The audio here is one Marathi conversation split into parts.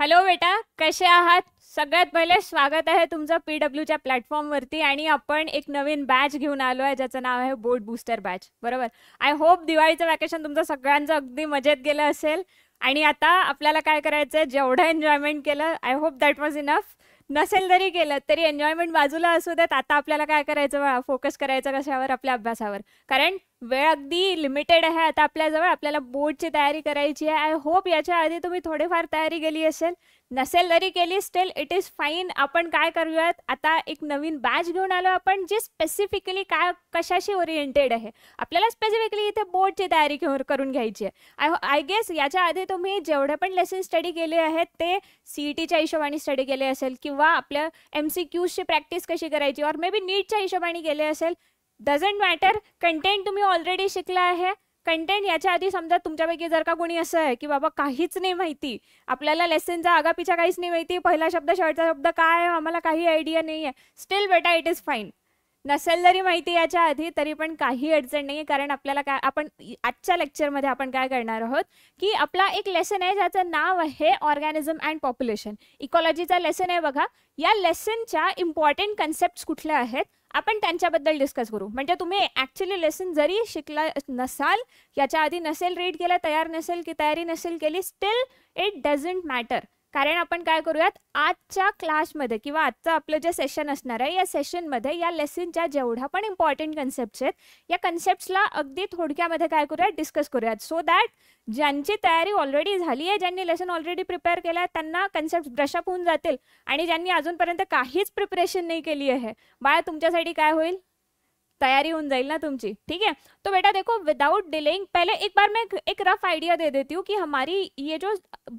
हॅलो बेटा कसे आहात सगळ्यात पहिले स्वागत आहे तुमचं पी डब्ल्यूच्या प्लॅटफॉर्मवरती आणि आपण एक नवीन बॅच घेऊन आलो आहे ज्याचं नाव आहे बोट बूस्टर बॅच बरोबर आय होप दिवाळीचं वॅकेशन तुमचं सगळ्यांचं अगदी मजेत गेलं असेल आणि आता आपल्याला काय करायचं आहे जेवढं एन्जॉयमेंट केलं I hope that was enough नसेल तरी केलं तरी एन्जॉयमेंट बाजूला असू देत आता आपल्याला काय करायचं फोकस करायचं कशावर आपल्या अभ्यासावर कारण वेळ अगदी लिमिटेड आहे आता आपल्याजवळ आपल्याला बोर्डची तयारी करायची आहे आय होप याच्या आधी तुम्ही थोडीफार तयारी केली असेल नसेल तरी केली स्टिल इट इज फाईन आपण काय करूयात आता एक नवीन बॅच घेऊन आलो आपण जे स्पेसिफिकली काय कशाशी ओरिएंटेड आहे आपल्याला स्पेसिफिकली इथे बोर्डची तयारी करून घ्यायची आहे आय आय गेस याच्या आधी तुम्ही जेवढे पण लेसन स्टडी केले आहेत ते सी ई e टीच्या हिशोबाने स्टडी केले असेल किंवा आपल्या एम सी क्यूजची प्रॅक्टिस कशी करायची और मे बी नीटच्या हिशोबाने केले असेल डझंट मॅटर कंटेंट तुम्ही ऑलरेडी शिकला आहे कंटेंट याच्या आधी समजा तुमच्यापैकी जर का कोणी असं आहे की बाबा काहीच नाही माहिती आपल्याला लेसनचा आगापीच्या काहीच नाही माहिती पहिला शब्द शेवटचा शब्द काय आहे आम्हाला काही आयडिया नाही आहे स्टील बेटा इट इज फाईन नसेल जरी माहिती याच्या आधी तरी पण काही अडचण नाही आहे कारण आपल्याला काय आपण आजच्या लेक्चरमध्ये आपण काय करणार आहोत की आपला एक लेसन आहे ज्याचं नाव आहे ऑर्गॅनिझम अँड पॉप्युलेशन इकॉलॉजीचा लेसन आहे बघा या लेसनच्या इम्पॉर्टंट कन्सेप्ट कुठल्या आहेत आपण त्यांच्याबद्दल डिस्कस करू म्हणजे तुम्ही ऍक्च्युली लेसन जरी शिकला नसाल याच्या आधी नसेल रीड केला तयार नसेल की तयारी नसेल केली स्टील इट डझंट मॅटर कारण आपण काय करूयात आजच्या क्लासमध्ये किंवा आजचं आपलं जे सेशन असणार आहे या सेशनमध्ये या लेसनच्या जेवढ्या पण इम्पॉर्टंट कन्सेप्ट आहेत या कन्सेप्टला अगदी थोडक्यामध्ये काय करूयात डिस्कस करूयात सो दॅट ज्यांची तयारी ऑलरेडी झाली आहे ज्यांनी लेसन ऑलरेडी प्रिपेअर केलं आहे त्यांना कन्सेप्ट ब्रशअप होऊन जातील आणि ज्यांनी अजूनपर्यंत काहीच प्रिपरेशन नाही केली आहे बाळा तुमच्यासाठी काय होईल तैयारी होऊन जाए ना तुम्हारी ठीक है तो बेटा देखो विदाउट डिलेइंग पहले एक बार मैं एक रफ आइडिया दे देती हूँ कि हमारी ये जो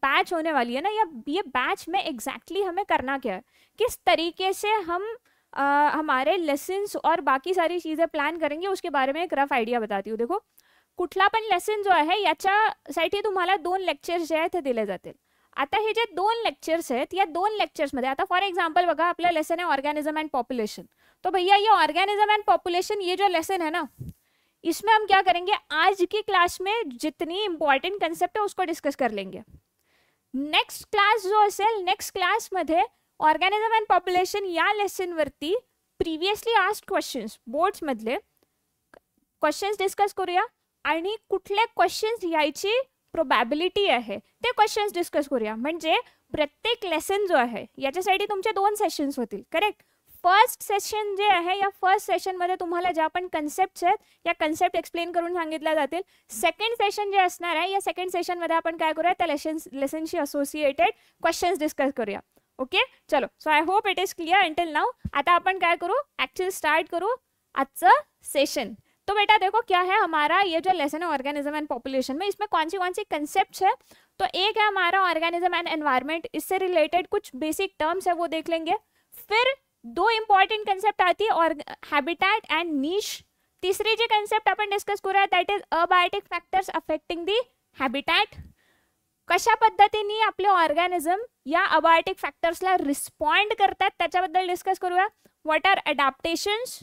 बैच होने वाली है ना या ये बैच में एग्जैक्टली exactly हमें करना क्या है किस तरीके से हम आ, हमारे लेसन्स और बाकी सारी चीज़ें प्लान करेंगे उसके बारे में एक रफ आइडिया बताती हूँ देखो कुठला लेसन जो है याच्यासाठी तुम्हाला दोन लेक्चर्स जे आहेत ते दिले जातील आता हे जे दोन लेक्चर्स आहेत या दोन लेक्चर्समध्ये आता फॉर एक्झाम्पल बघा आपला लेसन आहे ऑर्गॅनिझम अँड पॉप्युलेशन तो भैया ये ऑर्गेनिज्म एंड पॉपुलेशन ये जो लेसन है ना इसमें हम क्या करेंगे आज की क्लास में जितनी इम्पॉर्टेंट कंसेप्ट है उसको डिस्कस कर लेंगे नेक्स्ट क्लास जो असेल नेक्स्ट क्लासमध्ये ऑर्गॅनिझम अँड पॉप्युलेशन या लेसनवरती प्रिव्हियसली आस्ट क्वेश्चन्स बोर्ड्समधले क्वेश्चन्स डिस्कस करूया आणि कुठले क्वेश्चन्स यायची प्रोबॅबिलिटी आहे ते क्वेश्चन्स डिस्कस करूया म्हणजे प्रत्येक लेसन जो आहे याच्यासाठी तुमचे दोन सेशन्स होतील करेक्ट फर्स्ट सेशन जे आहे या फर्स्ट सेशनमध्ये तुम्हाला ज्या पण कन्सेप्ट आहेत या कन्सेप्ट एक्सप्लेन करून सांगितल्या जातील सेकंड सेशन जे असणार आहे या सेकंड सेशनमध्ये आपण काय करूया त्या लेसन लेसनशी असोसिएटेड क्वेश्चन्स डिस्कस करूया ओके चलो so I hope it is clear until now आता आपण काय करू ॲक्च्युअली स्टार्ट करू आजचं सेशन तो बेटा देखो क्या है हमारा ये जो लेसन है ऑर्गेनिज्म एंड पॉपुलेशन में इसमें कौन सी कौन सी कंसेप्ट है तो एक है हमारा ऑर्गेनिज्म एंड एनवायरमेंट इससे रिलेटेड कुछ बेसिक टर्म्स है वो देख लेंगे फिर दो इंपॉर्टेंट कंसेप्ट आती है और हैबिटेट एंड नीश तीसरी जो कंसेप्ट अपन डिस्कस कर रहे हैं that is abiotic factors affecting the habitat कशा पद्धतीने अपने ऑर्गॅनिझम या अबायोटिक फॅक्टर्सला रिस्पॉन्ड करतात त्याच्याबद्दल डिस्कस करूया what are adaptations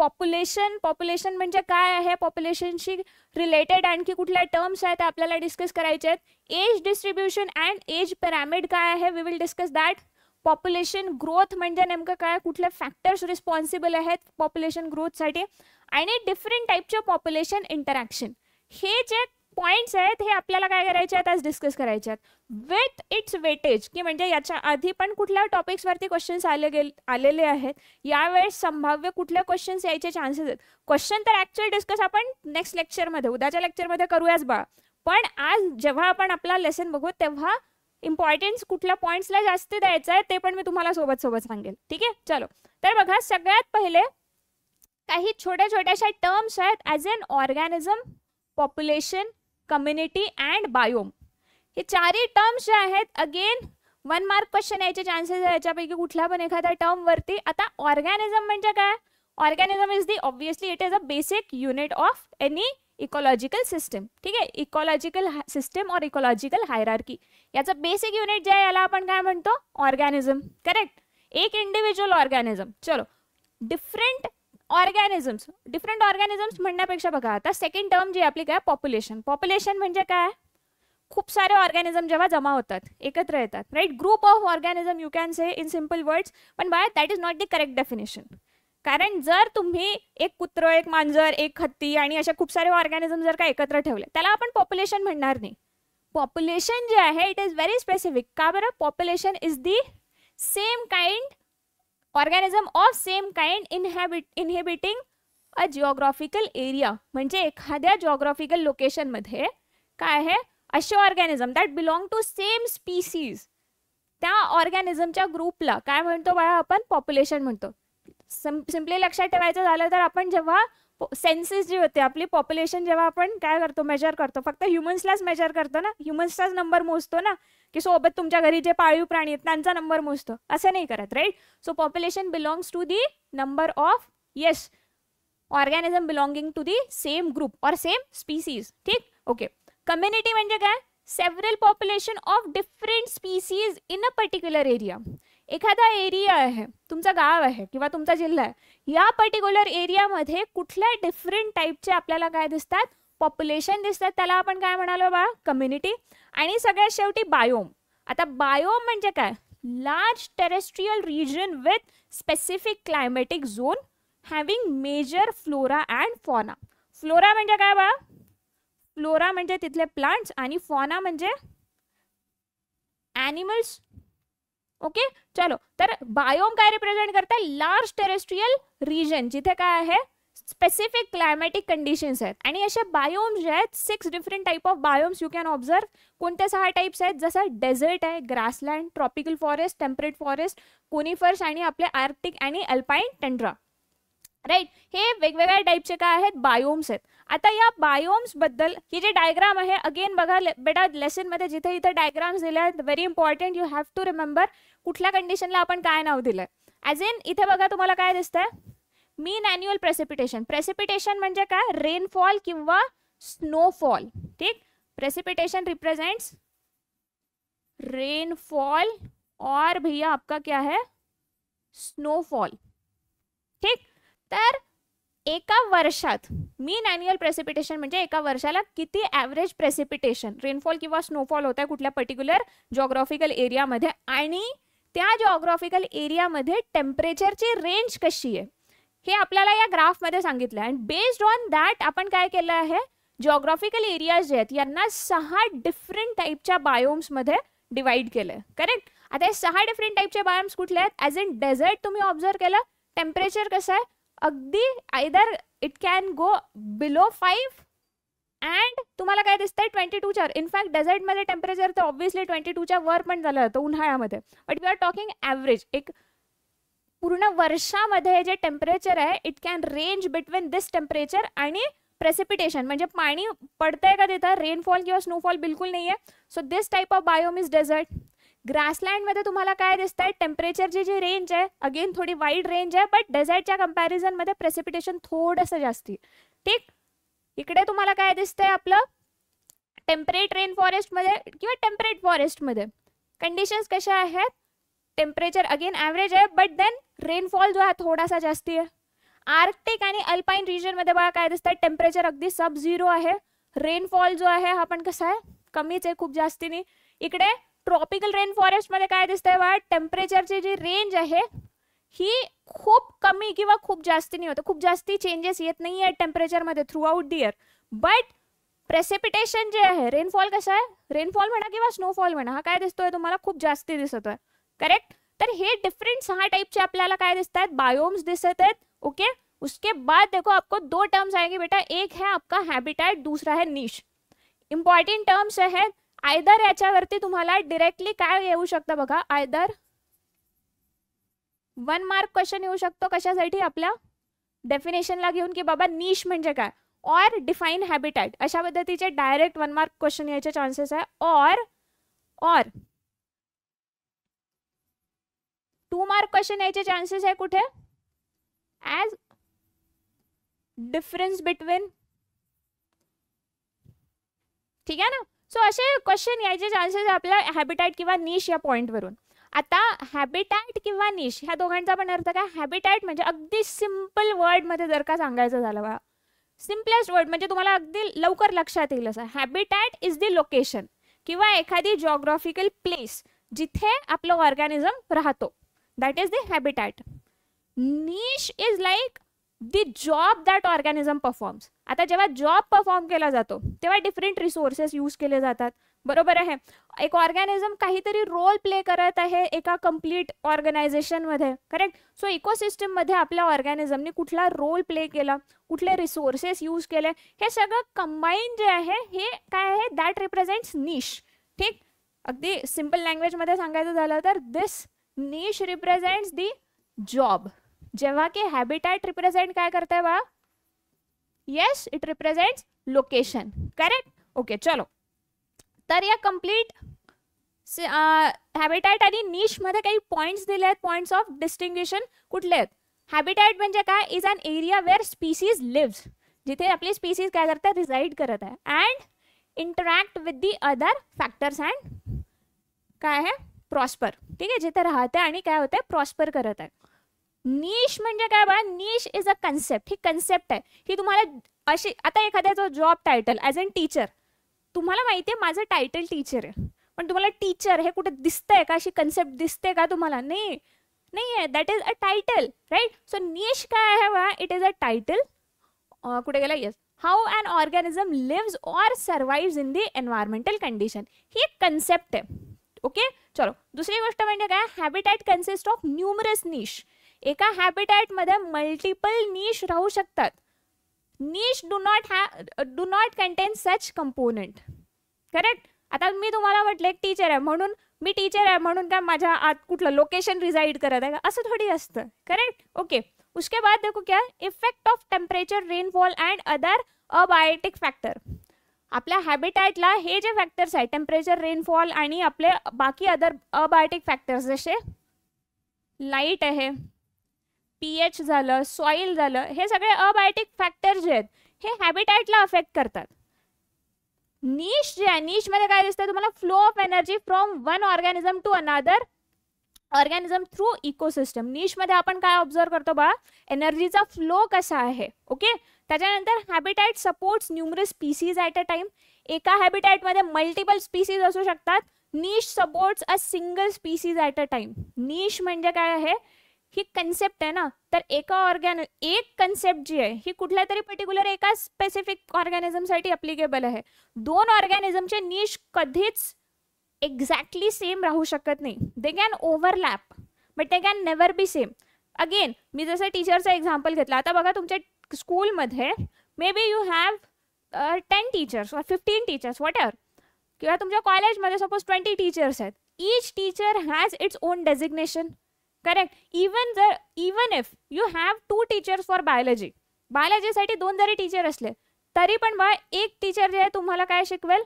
population population म्हणजे काय आहे पॉप्युलेशनशी रिलेटेड आणखी कुठल्या टर्म्स आहेत आपल्याला डिस्कस करायचे आहेत age distribution and age pyramid काय आहे we will discuss that population growth म्हणजे नेमकं काय कुठले फॅक्टर्स रिस्पॉन्सिबल आहेत पॉप्युलेशन ग्रोथसाठी आणि डिफरंट टाईपचे पॉप्युलेशन इंटरॅक्शन हे जे पॉईंट्स आहेत हे आपल्याला काय करायचे आहेत आज डिस्कस करायचे आहेत विथ इट्स वेटेज की म्हणजे याच्या आधी पण कुठल्या टॉपिक्सवरती क्वेश्चन्स आले गेले आलेले आहेत यावेळेस संभाव्य कुठल्या क्वेश्चन्स यायचे चान्सेस आहेत क्वेश्चन तर ॲक्च्युअल डिस्कस आपण नेक्स्ट लेक्चरमध्ये उद्याच्या लेक्चरमध्ये करूयाच बा पण आज जेव्हा आपण आपला लेसन बघू तेव्हा इम्पॉर्टन्स कुठल्या पॉईंट्सला जास्त द्यायचं आहे ते पण मी तुम्हाला सोबत सोबत सांगेल ठीक आहे चलो तर बघा सगळ्यात पहिले काही छोट्या छोट्याशा टर्म्स आहेत as an organism population community and biome हे ही टर्म्स जे आहेत अगेन वन मार्क क्वेश्चन यायचे चान्सेस आहे याच्यापैकी कुठला पण एखाद्या टर्मवरती आता ऑर्गॅनिझम म्हणजे काय is the obviously it is a basic unit of any ecological system ठीक है इकोलॉजिकल सिस्टम और इकॉलॉजिकल हायरार्की बेसिक यूनिट जे है याला आपण करेक्ट एक इंडिव्हिज्युअल ऑर्गॅनिझम चलो डिफरेंट ऑर्गॅनिझम्स डिफरंट ऑर्गॅनिझम्स म्हणण्यापेक्षा बघा आता सेकंड टर्म जी आपली काय पॉप्युलेशन पॉप्युलेशन म्हणजे काय खूप सारे ऑर्गॅनिझम जेव्हा जमा होतात एकत्र येतात right group of organism you can say in simple words पण by that is not the correct definition कारण जर तुम्ही एक कुत्र एक मांजर एक हत्ती आणि अशा खूप सारे ऑर्गॅनिझम जर का एकत्र ठेवले त्याला आपण पॉप्युलेशन म्हणणार नाही पॉप्युलेशन जे आहे इट इज व्हेरी स्पेसिफिक का बरं population is the same kind organism of same kind inhabit inhabiting a geographical area म्हणजे एखाद्या जिओग्राफिकल लोकेशनमध्ये काय आहे असे organism that belong to same species त्या ऑर्गॅनिझमच्या ग्रुपला काय म्हणतो बाळा आपण पॉप्युलेशन म्हणतो सिम्पली लक्षात ठेवायचं झालं तर आपण जेव्हा सेन्सेस जी होते आपली पॉप्युलेशन जेव्हा आपण काय करतो मेजर करतो फक्त ह्युमन्सलाच मेजर करतो ना ह्युमन्सचाच नंबर मोजतो ना की सोबत तुमच्या घरी जे पाळीव प्राणी आहेत त्यांचा नंबर मोजतो असं नाही करत right so population belongs to the number of yes organism belonging to the same group और सेम स्पीसीज ठीक ओके कम्युनिटी म्हणजे काय several population of different species in a particular area एखादा एरिया आहे तुमचा गाव आहे किंवा तुमचा जिल्हा आहे या पर्टिक्युलर एरियामध्ये कुठल्या डिफरंट टाईपचे आपल्याला काय दिसतात पॉप्युलेशन दिसतात त्याला आपण काय म्हणालो बा कम्युनिटी आणि सगळ्यात शेवटी बायोम आता बायोम म्हणजे काय large terrestrial region with specific climatic zone having major flora and fauna flora म्हणजे काय बा फ्लोरा म्हणजे तिथले प्लांट्स आणि फॉना म्हणजे ॲनिमल्स ओके चलो तर बायोम काय रिप्रेझेंट करतात लार्ज टेरेस्ट्रियल रिजन जिथे काय आहे स्पेसिफिक क्लायमॅटिक कंडिशन्स आहेत आणि असे बायोम्स जे आहेत six different type of biomes you can observe कोणते सहा टाईप्स आहेत जसं डेझर्ट आहे grassland tropical forest temperate forest conifers आणि आपले आर्क्टिक आणि अल्पाइन टेंड्रा राईट हे वेगवेगळ्या टाईपचे काय आहेत बायोम्स आहेत आता या बायोम्स बद्दल ही जी डायग्राम आहे अगेन बघा बेटा लेसन लेसनमध्ये जिथे इथे डायग्राम्स दिले आहेत very important you have to remember कुठल्या कंडिशनला आपण काय नाव दिलं ॲज इन इथे बघा तुम्हाला काय दिसतंय मीन अॅन्युअल प्रेसिपिटेशन प्रेसिपिटेशन म्हणजे काय रेनफॉल किंवा स्नोफॉल ठीक प्रेसिपिटेशन रिप्रेजेंट्स रेनफॉल और भैया आपका क्या है स्नोफॉल ठीक तर एका वर्षात मीन अॅन्युअल प्रेसिपिटेशन म्हणजे एका वर्षाला किती ॲव्हरेज प्रेसिपिटेशन रेनफॉल किंवा स्नोफॉल होत आहे कुठल्या पर्टिक्युलर जॉग्राफिकल एरियामध्ये आणि त्या जॉग्राफिकल एरियामध्ये टेम्परेचरची रेंज कशी आहे हे आपल्याला या ग्राफमध्ये सांगितलं आहे अँड बेस्ड ऑन दॅट आपण काय केलं आहे ज्योग्राफिकल एरियाज जे आहेत यांना सहा डिफरंट टाईपच्या बायोम्समध्ये डिवाइड केलं आहे करेक्ट आता हे सहा डिफरंट टाईपचे बायोम्स कुठले आहेत ॲज इन डेझर्ट तुम्ही ऑब्झर्व केलं टेम्परेचर कसं आहे अगदी either it can go below five and तुम्हाला काय दिसतंय ट्वेंटी टूच्या इनफॅक्ट डेझर्टमध्ये टेम्परेचर तर ऑब्व्हियसली ट्वेंटी टूच्या वर पण झालं होतं उन्हाळ्यामध्ये but we are talking average एक पूर्ण वर्षामध्ये जे टेम्परेचर आहे it can range between this temperature आणि प्रेसिपिटेशन म्हणजे पाणी पडतंय का तिथं रेनफॉल किंवा स्नोफॉल बिलकुल नाही आहे so this type of biome is desert ग्रासलँडमध्ये तुम्हाला काय दिसतंय टेम्परेचरची जी रेंज आहे अगेन थोडी वाईड रेंज आहे बट डेझर्टच्या कम्पॅरिझनमध्ये प्रेसिपिटेशन थोडंसं जास्ती ठीक इकडे तुम्हाला काय दिसतंय आपलं टेम्परेट रेन फॉरेस्टमध्ये किंवा टेम्परेट फॉरेस्टमध्ये कंडिशन्स कशा आहेत टेम्परेचर अगेन ॲव्हरेज आहे बट देन रेनफॉल जो आहे थोडासा जास्ती आहे आर्क्टिक आणि अल्पाईन रिजनमध्ये बघा काय दिसतंय टेम्परेचर अगदी सब झिरो आहे रेनफॉल जो आहे हा पण कसा आहे कमीच आहे खूप जास्तीने इकडे ट्रॉपिकल रेन फॉरेस्ट काय दिसतंय बघा जी रेंज है ही खूब कमी कि खूब जास्ती नहीं होता खूब जास्ती चेंजेस नहीं है टेम्परेचर मे throughout the year but precipitation जे है रेनफॉल कसा है रेनफॉल मना कि स्नोफॉल हाँ हा काय है तुम्हारा खूब जास्ती दिसत आहे करेक्ट तो हे डिफरेंट सहा टाइप आपल्याला अपने बायोम्स दिसत ओके उसके बाद देखो आपको दो टर्म्स आएंगे बेटा एक है आपका हैबिटेट दूसरा है नीश इंपॉर्टेंट टर्म्स है आयदर याच्यावरती तुम्हाला डिरेक्टली काय येऊ शकतं बघा आयदर वन मार्क क्वेश्चन येऊ शकतो कशासाठी आपल्या डेफिनेशनला घेऊन की बाबा नीश म्हणजे काय ऑर डिफाईन हॅबिटॅट अशा पद्धतीचे डायरेक्ट वन मार्क क्वेश्चन यायचे चान्सेस आहे or or two mark question यायचे चान्सेस आहे कुठे ॲज डिफरन्स बिटवीन ठीक आहे ना सो असे क्वेश्चन यायचे चान्सेस आपल्या हॅबिटॅट किंवा निश या पॉईंटवरून आता हॅबिटॅट किंवा निश ह्या दोघांचा पण अर्थ काय हॅबिटॅट म्हणजे अगदी सिम्पल वर्डमध्ये जर का सांगायचं झालं बघा सिम्पलेस्ट वर्ड म्हणजे तुम्हाला अगदी लवकर लक्षात येईल असं हॅबिटॅट इज द लोकेशन किंवा एखादी जॉग्राफिकल प्लेस जिथे आपलं ऑर्गॅनिझम राहतो that is the habitat niche is like the job that organism performs आता जेव्हा जॉब परफॉर्म केला जातो तेव्हा डिफरंट रिसोर्सेस यूज केले जातात बरोबर आहे एक ऑर्गॅनिझम काहीतरी रोल प्ले करत आहे एका कम्प्लीट ऑर्गनायझेशनमध्ये करेक्ट सो इकोसिस्टममध्ये आपल्या ऑर्गॅनिझमने कुठला रोल प्ले केला कुठले रिसोर्सेस यूज केले हे सगळं कंबाईन जे आहे हे काय आहे दॅट रिप्रेझेंट्स निश ठीक अगदी सिम्पल लँग्वेजमध्ये सांगायचं झालं तर दिस निश रिप्रेझेंट्स दी जॉब जेव्हा की हॅबिटॅट रिप्रेझेंट काय करत बा yes it represents location correct okay चलो तर या कंप्लीट हॅबिटॅट आणि नीशमध्ये काही पॉईंट्स दिले आहेत पॉईंट्स ऑफ डिस्टिंग्विशन कुठले आहेत हॅबिटॅट म्हणजे काय is an area where species lives जिथे आपली स्पीसीज काय करतात रिझाईड करत आहे and interact with the other factors अँड काय आहे प्रॉस्पर ठीक आहे जिथे राहते आणि काय होतं प्रॉस्पर करत आहे नीश म्हणजे काय बघा निश इज अ कन्सेप्ट ही कन्सेप्ट आहे ही तुम्हाला अशी आता एखाद्याचा job title as an teacher तुम्हाला माहिती आहे माझं टायटल टीचर आहे पण तुम्हाला टीचर हे कुठे दिसतंय का अशी कन्सेप्ट दिसते का तुम्हाला नाही नाही आहे that is a title right so niche काय आहे बा इट इज अ टायटल कुठे गेला yes how and organism lives or survives in the environmental condition ही एक कन्सेप्ट आहे ओके चलो दुसरी गोष्ट म्हणजे काय habitat consist of numerous niche एका मध्ये मल्टिपल नीश राहू शकतात नीश डू नॉट हॅ do not contain such component correct आता मी तुम्हाला म्हटले टीचर आहे म्हणून मी टीचर आहे म्हणून काय माझ्या आत कुठलं लोकेशन रिझाईड करत आहे असं थोडी असतं करेक्ट ओके उसके बाद देखो क्या effect of temperature rainfall and other abiotic factor आपल्या हॅबिटॅटला हे जे फॅक्टर्स आहेत टेम्परेचर रेनफॉल आणि आपले बाकी अदर अबायोटिक फॅक्टर्स जसे लाईट आहे पी एच झालं सॉईल झालं हे सगळे अबायोटिक फॅक्टर जे आहेत हे हॅबिटॅटला अफेक्ट करतात नीश जे आहे मध्ये काय दिसतं तुम्हाला flow of energy from one organism to another organism through ecosystem मध्ये आपण काय ऑब्झर्व करतो बा एनर्जीचा फ्लो कसा आहे ओके त्याच्यानंतर habitat supports numerous species at a time एका मध्ये मल्टिपल स्पीसीज असू शकतात niche supports a single species at a time niche म्हणजे काय आहे ही कन्सेप्ट आहे ना तर एका ऑर्गॅन एक कन्सेप्ट जी आहे ही कुठल्या तरी पर्टिक्युलर एका स्पेसिफिक ऑर्गॅनिझमसाठी अप्लिकेबल आहे दोन ऑर्गॅनिझमचे निश कधीच एक्झॅक्टली सेम राहू शकत नाही they can overlap but they can never be same again मी जसं टीचरचा एक्झाम्पल घेतला आता बघा तुमच्या स्कूलमध्ये may be you have ten teachers or fifteen teachers whatever किंवा तुमच्या कॉलेजमध्ये सपोज ट्वेंटी टीचर्स आहेत each teacher has its own designation correct even जर even if you have two teachers for biology बायोलॉजीसाठी दोन जरी टीचर असले तरी पण बा एक टीचर जे आहे तुम्हाला काय शिकवेल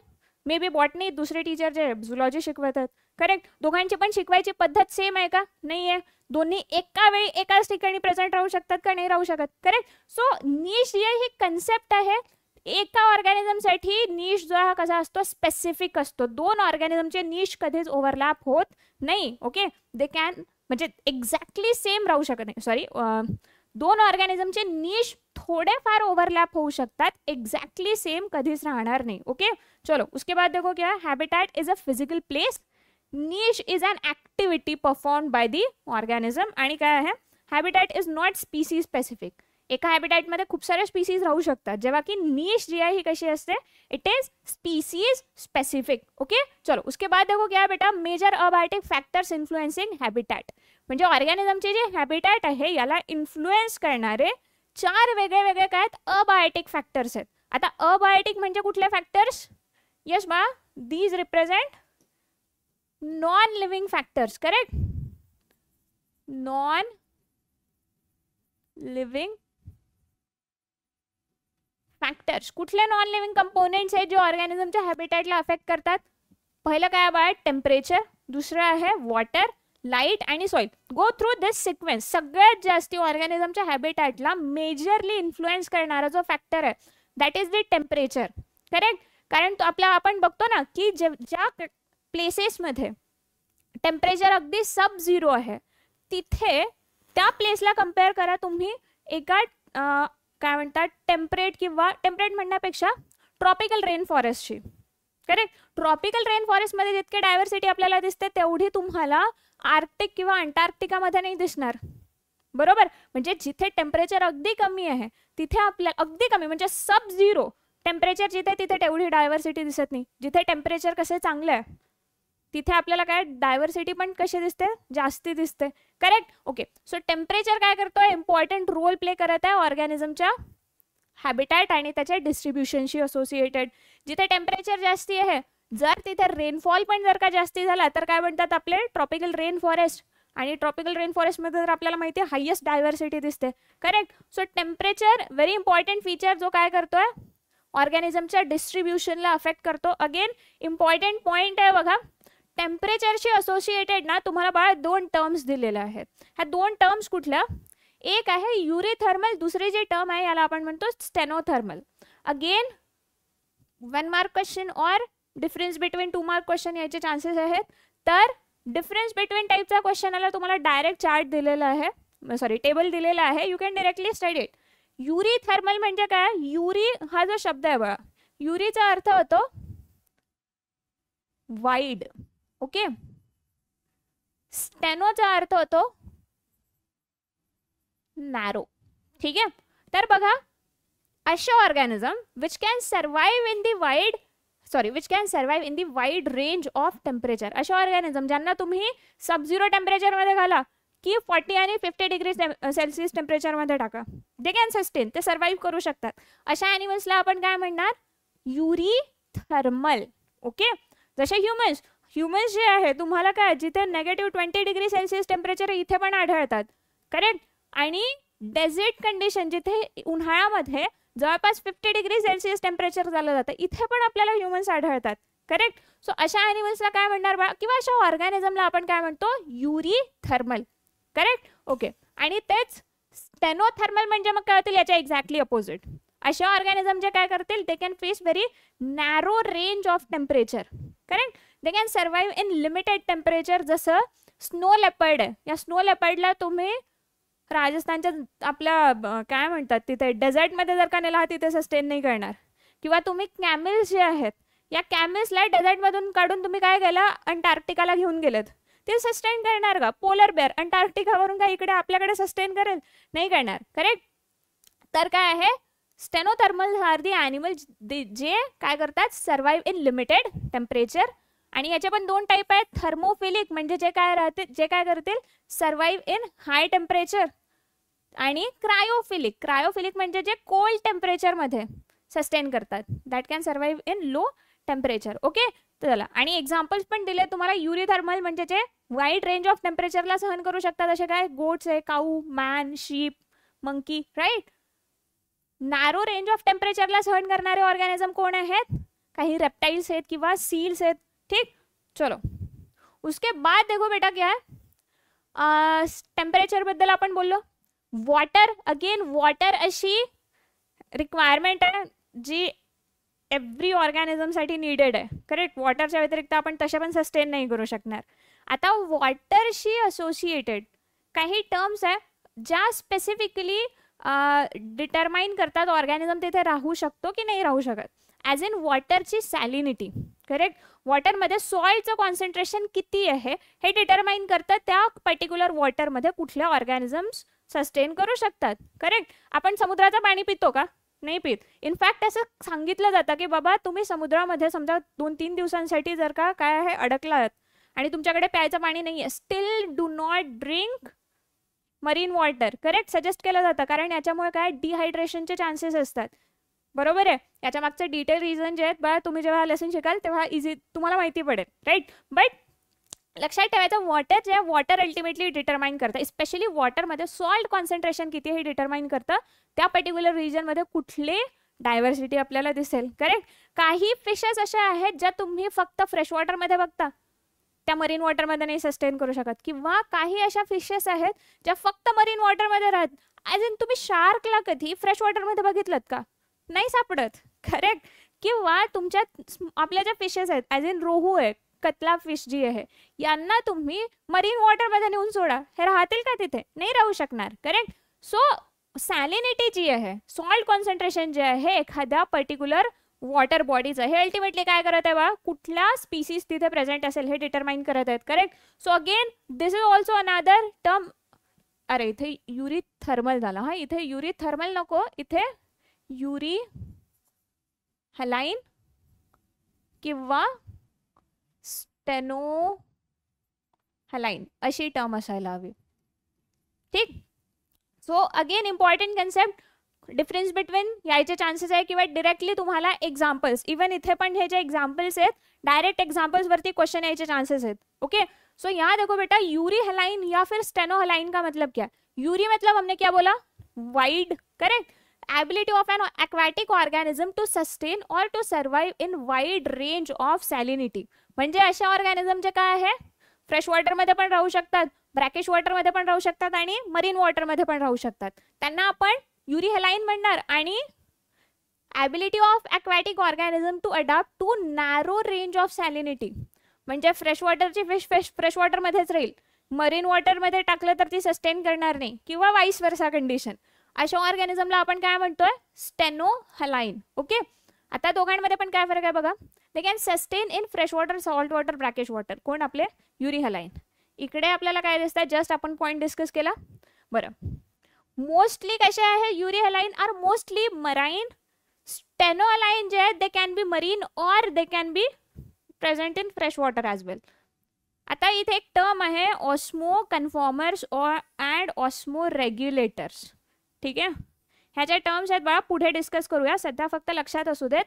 मे बी बॉटनी दुसरे टीचर जे झुलॉजी शिकवतात करेक्ट दोघांची पण शिकवायची पद्धत सेम आहे का नाही आहे दोन्ही एका वेळी एकाच ठिकाणी प्रेझेंट राहू शकतात का नाही राहू शकत करेक्ट सो नीश ही कन्सेप्ट आहे एका ऑर्गॅनिझमसाठी नीश जो हा कसा असतो स्पेसिफिक असतो दोन ऑर्गॅनिझमचे नीश कधीच ओव्हरलॅप होत नाही ओके दे कॅन म्हणजे एक्झॅक्टली सेम राहू शकत नाही सॉरी दोन ऑर्गॅनिझमचे निश थोडेफार ओव्हरलॅप होऊ शकतात एक्झॅक्टली सेम कधीच राहणार नाही ओके चलो उसके बाद देखो क्या habitat is a physical place niche is an activity perform by the organism आणि काय आहे habitat is not species specific एका हॅबिटॅटमध्ये खूप साऱ्या स्पीसीज राहू शकतात जेव्हा की नीश जी आहे ही कशी असते it is species specific okay चलो उसके बाद देखो क्या बेटा major abiotic factors influencing habitat म्हणजे ऑर्गॅनिझमचे जे हॅबिटॅट आहे याला इन्फ्लुएन्स करणारे चार वेगळे वेगळे काय आहेत अबायोटिक फॅक्टर्स आहेत आता अबायोटिक म्हणजे कुठले फॅक्टर्स यस बा these represent non living factors correct non living factors कुठले नॉन लिव्हिंग कंपोनेंट्स आहेत जे ऑर्गॅनिझमच्या हॅबिटॅटला अफेक्ट करतात पहिलं काय आहे टेम्परेचर दुसरं आहे वॉटर लाईट आणि soil go through this sequence सगळ्यात जास्ती ऑर्गॅनिझमच्या हॅबिटॅटला मेजरली इन्फ्लुएन्स करणारा जो फॅक्टर आहे that is the temperature correct कारण तो आपला आपण बघतो ना की जे ज्या प्लेसेसमध्ये टेम्परेचर अगदी सब झिरो आहे तिथे त्या प्लेसला कम्पेअर करा तुम्ही एका काय म्हणतात टेम्परेट किंवा टेम्परेट म्हणण्यापेक्षा ट्रॉपिकल रेन फॉरेस्टची करेक्ट ट्रॉपिकल रेन फॉरेस्टमध्ये जितके डायव्हर्सिटी आपल्याला दिसते तेवढी तुम्हाला आर्क्टिक किंवा अंटार्क्टिकामध्ये नाही दिसणार बरोबर म्हणजे जिथे टेम्परेचर अगदी कमी आहे तिथे आपल्याला अगदी कमी म्हणजे सब झिरो टेम्परेचर जिथे तिथे तेवढी डायव्हर्सिटी दिसत नाही जिथे टेम्परेचर कसे चांगलं आहे तिथे आपल्याला काय डायव्हर्सिटी पण कशी दिसते जास्ती दिसते करेक्ट ओके सो टेम्परेचर काय करतो इम्पॉर्टंट रोल प्ले करत आहे ऑर्गॅनिझमच्या हॅबिटॅट आणि त्याच्या डिस्ट्रीब्युशनशी असोसिएटेड जिथे टेम्परेचर जास्ती आहे जर तिथे रेनफॉल पण जर का जास्ती झाला तर काय म्हणतात आपले ट्रॉपिकल रेन फॉरेस्ट आणि ट्रॉपिकल रेन फॉरेस्टमध्ये जर आपल्याला माहिती आहे हायेस्ट डायव्हर्सिटी दिसते correct so temperature very important feature जो काय करतोय ऑर्गॅनिझमच्या डिस्ट्रीब्युशनला अफेक्ट करतो अगेन इम्पॉर्टंट पॉईंट आहे बघा टेम्परेचरशी असोसिएटेड ना तुम्हाला बाळा दोन टर्म्स दिलेल्या आहेत ह्या दोन टर्म्स कुठल्या एक आहे युरिथर्मल दुसरे जे टर्म आहे याला आपण म्हणतो stenothermal again one mark question और difference between two mark question याचे चान्सेस आहेत तर डिफरन्स बिटवीन टाईपचा क्वेश्चन आला तुम्हाला डायरेक्ट चार्ट दिलेला आहे सॉरी टेबल दिलेला आहे you can directly study it eurythermal म्हणजे काय युरी हा जो शब्द आहे बघा युरीचा अर्थ होतो वाईड ओके चा अर्थ होतो नॅरो ठीक आहे तर बघा अशा organism which can survive in the wide sorry which can survive in the wide range of temperature अशा ऑर्गॅनिझम ज्यांना तुम्ही सब झिरो टेम्परेचरमध्ये घाला की फॉर्टी आणि फिफ्टी डिग्री सेल्सिअस टेम्परेचरमध्ये टाका दे कॅन सस्टेन ते सर्व्हाइव्ह करू शकतात अशा अॅनिमल्सला आपण काय म्हणणार युरी थर्मल ओके जसे ह्युमन्स ह्युमन्स जे आहे तुम्हाला काय जिथे negative twenty degree Celsius temperature इथे पण आढळतात करेक्ट आणि डेझर्ट कंडिशन जिथे उन्हाळ्यामध्ये जवळपास फिफ्टी डिग्री सेल्सिअस टेम्परेचर झालं जातं इथे पण आपल्याला ह्युमन्स आढळतात करेक्ट सो अशा ॲनिमल्सला काय म्हणणार बा किंवा अशा ऑर्गॅनिझमला आपण काय म्हणतो युरी थर्मल करेक्ट ओके आणि तेच थर्मल म्हणजे मग काय होतील याच्या एक्झॅक्टली अपोजिट अशा ऑर्गॅनिझम जे काय करतील ते can face very narrow range of temperature correct they can in limited temperature जसं स्नो लेपर्ड या स्नो लेपर्डला तुम्ही राजस्थानच्या आपल्या काय म्हणतात तिथे डेझर्टमध्ये जर का नेला हा तिथे सस्टेन नाही करणार किंवा तुम्ही कॅमेल्स जे आहेत या कॅमेल्सला डेझर्टमधून काढून तुम्ही काय केलं अंटार्क्टिकाला घेऊन गेलेत ते सस्टेन करणार का पोलर बेअर अंटार्क्टिकावरून काय इकडे आपल्याकडे सस्टेन करेल नाही करणार करेक्ट तर काय आहे स्टेनोथर्मल आर दी ॲनिमल जे काय करतात सर्वाईव्ह इन लिमिटेड टेम्परेचर आणि याचे पण दोन टाईप आहेत थर्मोफिलिक म्हणजे जे काय राहते जे काय करतील सर्वाईव्ह इन हाय टेम्परेचर आणि क्रायोफिलिक क्रायोफिलिक म्हणजे जे कोल्ड टेम्परेचरमध्ये सस्टेन करतात that can survive in low temperature okay चला आणि एक्झाम्पल्स पण दिले तुम्हाला युरिथर्मल म्हणजे जे वाईड रेंज ऑफ टेम्परेचरला सहन करू शकतात असे काय गोट्स आहे cow man sheep monkey right narrow range of टेम्परेचरला सहन करणारे ऑर्गॅनिझम कोण आहेत काही रेप्टाईल्स आहेत किंवा सील्स आहेत ठीक चलो उसके बाद देखो बेटा क्या है टेम्परेचरबद्दल आपण बोललो वॉटर अगेन वॉटर अशी रिक्वायरमेंट आहे जी ऑर्गैनिजम ऑर्गॅनिझमसाठी नीडेड आहे करेक्ट वॉटरच्या व्यतिरिक्त आपण तशा पण सस्टेन नाही करू शकणार आता वॉटरशी असोसिएटेड काही टर्म्स आहे ज्या स्पेसिफिकली डिटरमाइन करतात ऑर्गॅनिझम तिथे राहू शकतो की नाही राहू शकत ॲज इन वॉटरची सॅलिनिटी करेक्ट वॉटरमध्ये सॉईलचं कॉन्सन्ट्रेशन किती आहे हे डिटरमाइन करतं त्या पर्टिक्युलर वॉटरमध्ये कुठल्या ऑर्गॅनिझम्स सस्टेन करू शकतात करेक्ट आपण समुद्राचं पाणी पितो का नाही पित इनफॅक्ट असं सांगितलं जातं की बाबा तुम्ही समुद्रामध्ये समजा दोन तीन दिवसांसाठी जर का काय आहे अडकलात आणि तुमच्याकडे प्यायचं पाणी नाही आहे still do not drink marine water correct suggest केलं जातं कारण याच्यामुळे काय डिहायड्रेशनचे चान्सेस असतात बरोबर आहे याच्या मागचे डिटेल रिझन जे आहेत बा तुम्ही जेव्हा लेसन शिकाल तेव्हा इझी तुम्हाला माहिती पडेल राईट बट लक्षात ठेवायचं वॉटर जे वॉटर अल्टिमेटली डिटरमाईन करतं स्पेशली वॉटरमध्ये सॉल्ट कॉन्सन्ट्रेशन किती हे डिटरमाईन करतं त्या पर्टिक्युलर रिजनमध्ये कुठले डायव्हर्सिटी आपल्याला दिसेल करेक्ट काही फिशेस अशा आहेत ज्या तुम्ही फक्त फ्रेश वॉटरमध्ये बघता त्या मरीन वॉटरमध्ये नाही सस्टेन करू शकत किंवा काही अशा फिशेस आहेत ज्या फक्त मरीन वॉटरमध्ये राहत ॲज इन तुम्ही शार्कला कधी फ्रेश वॉटरमध्ये बघितलं का नाही सापडत करेक्ट किंवा तुमच्या आपल्या ज्या फिशेस आहेत ॲज इन रोहू आहे कतला फिश जी आहे यांना तुम्ही मरीन वॉटरमध्ये नेऊन सोडा हे राहतील का तिथे नाही राहू शकणार करेक्ट सो सॅलिनिटी जी आहे सॉल्ट कॉन्सन्ट्रेशन जे आहे एखाद्या पर्टिक्युलर वॉटर आहे हे अल्टिमेटली काय करत आहे बा कुठल्या स्पीसीज तिथे प्रेझेंट असेल हे डिटरमाईन करत आहेत correct so again this is also another term अरे इथे युरी थर्मल झाला हा इथे युरी थर्मल नको इथे युरी हलाईन किंवा स्टेनो हलाईन अशी टर्म असायला हवी ठीक so again important concept difference between यायचे चान्सेस आहे किंवा डिरेक्टली तुम्हाला एक्झाम्पल्स इवन इथे पण हे जे एक्झाम्पल्स आहेत डायरेक्ट एक्झाम्पल्सवरती क्वेश्चन यायचे चान्सेस आहेत ओके सो यहाँ देखो बेटा यूरी हलाइन या फिर स्टेनो हलाइन का मतलब क्या यूरी मतलब हमने क्या बोला wide correct ability of an aquatic organism to sustain or to survive in wide range of salinity म्हणजे अशा ऑर्गॅनिझम जे काय आहे फ्रेश वॉटर मध्ये पण राहू शकतात ब्रॅकेश मध्ये पण राहू शकतात आणि मरीन वॉटर मध्ये पण राहू शकतात त्यांना आपण युरिहलाईन म्हणणार आणि ability of aquatic organism to adapt to narrow range of salinity म्हणजे फ्रेश वॉटरची फिश फ्रेश फ्रेश वॉटरमध्येच राहील मरीन वॉटरमध्ये टाकलं तर ती सस्टेन करणार नाही किंवा वाईस वर्षा कंडिशन अशा ऑर्गॅनिझमला आपण काय म्हणतोय स्टेनोहलाईन ओके आता दोघांमध्ये पण काय फरक आहे बघा they can sustain in fresh water salt water brackish water कोण आपले हलाईन इकडे आपल्याला काय दिसतंय जस्ट आपण पॉईंट डिस्कस केला बरं मोस्टली कसे आहे euryhaline are mostly marine stenohaline जे आहेत they can be marine or they can be present in fresh water as well आता इथे एक टर्म आहे ऑस्मो कन्फॉर्मर्स और अँड ऑस्मो रेग्युलेटर्स ठीक आहे ह्याच्या टर्म्स आहेत बाळा पुढे डिस्कस करूया सध्या फक्त लक्षात असू देत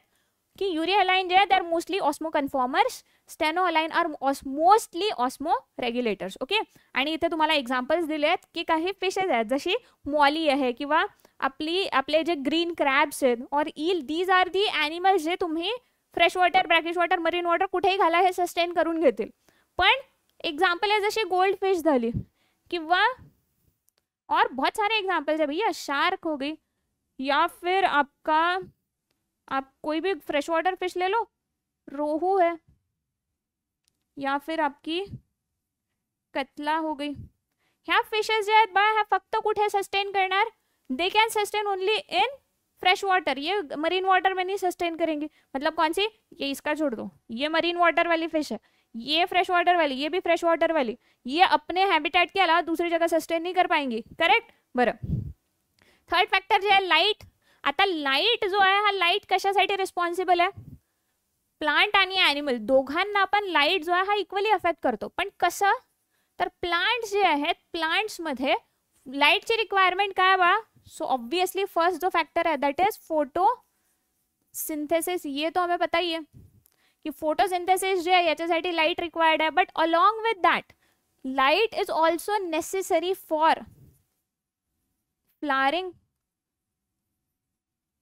की युरिया जे आहेत they mostly osmoconformers stenohaline are mostly osmoregulators okay आणि इथे तुम्हाला एक्झाम्पल्स दिले आहेत की काही फिशेस आहेत जशी मॉली आहे किंवा आपली आपले जे ग्रीन क्रॅब्स आहेत और ईल दीज आर दी ॲनिमल्स जे तुम्ही fresh water brackish water marine water कुठेही घाला हे सस्टेन करून घेतील पण एक्झाम्पल आहे जशी गोल्ड फिश झाली किंवा और बहुत सारे एग्जाम्पल्स है भैया शार्क हो गई या फिर आपका आप कोई भी फ्रेश वाटर फिश ले लो रोहू है या फिर आपकी कतला हो गई या फिशेस जे है कुठे सस्टेन करना they can sustain only in fresh water ये मरीन वाटर में नहीं सस्टेन करेंगे मतलब कौन सी ये इसका छोड़ दो ये मरीन वाटर वाली फिश है ये फ्रेश वाटर वाली ये भी फ्रेश वाटर वाली ये अपने हैबिटेट के अलावा दूसरी जगह सस्टेन नहीं कर पाएंगी करेक्ट बर थर्ड फैक्टर जो है लाइट आता लाइट जो है हा लाईट कशासाठी रिस्पॉन्सिबल है प्लांट आणि ॲनिमल दोघांना लाईट जो आहे हा इक्वली अफेक्ट करतो पण कसं तर प्लांट्स जे आहेत प्लांट्समध्ये लाईटची रिक्वायरमेंट काय बा सो ऑब्वियसली फर्स्ट जो फॅक्टर आहे दॅट इज फोटो सिंथेसिस ये तो हमें पता ही है की फोटोसिंथेसिस जे आहे याच्यासाठी लाईट रिक्वायर्ड आहे but along with that light is also necessary for flowering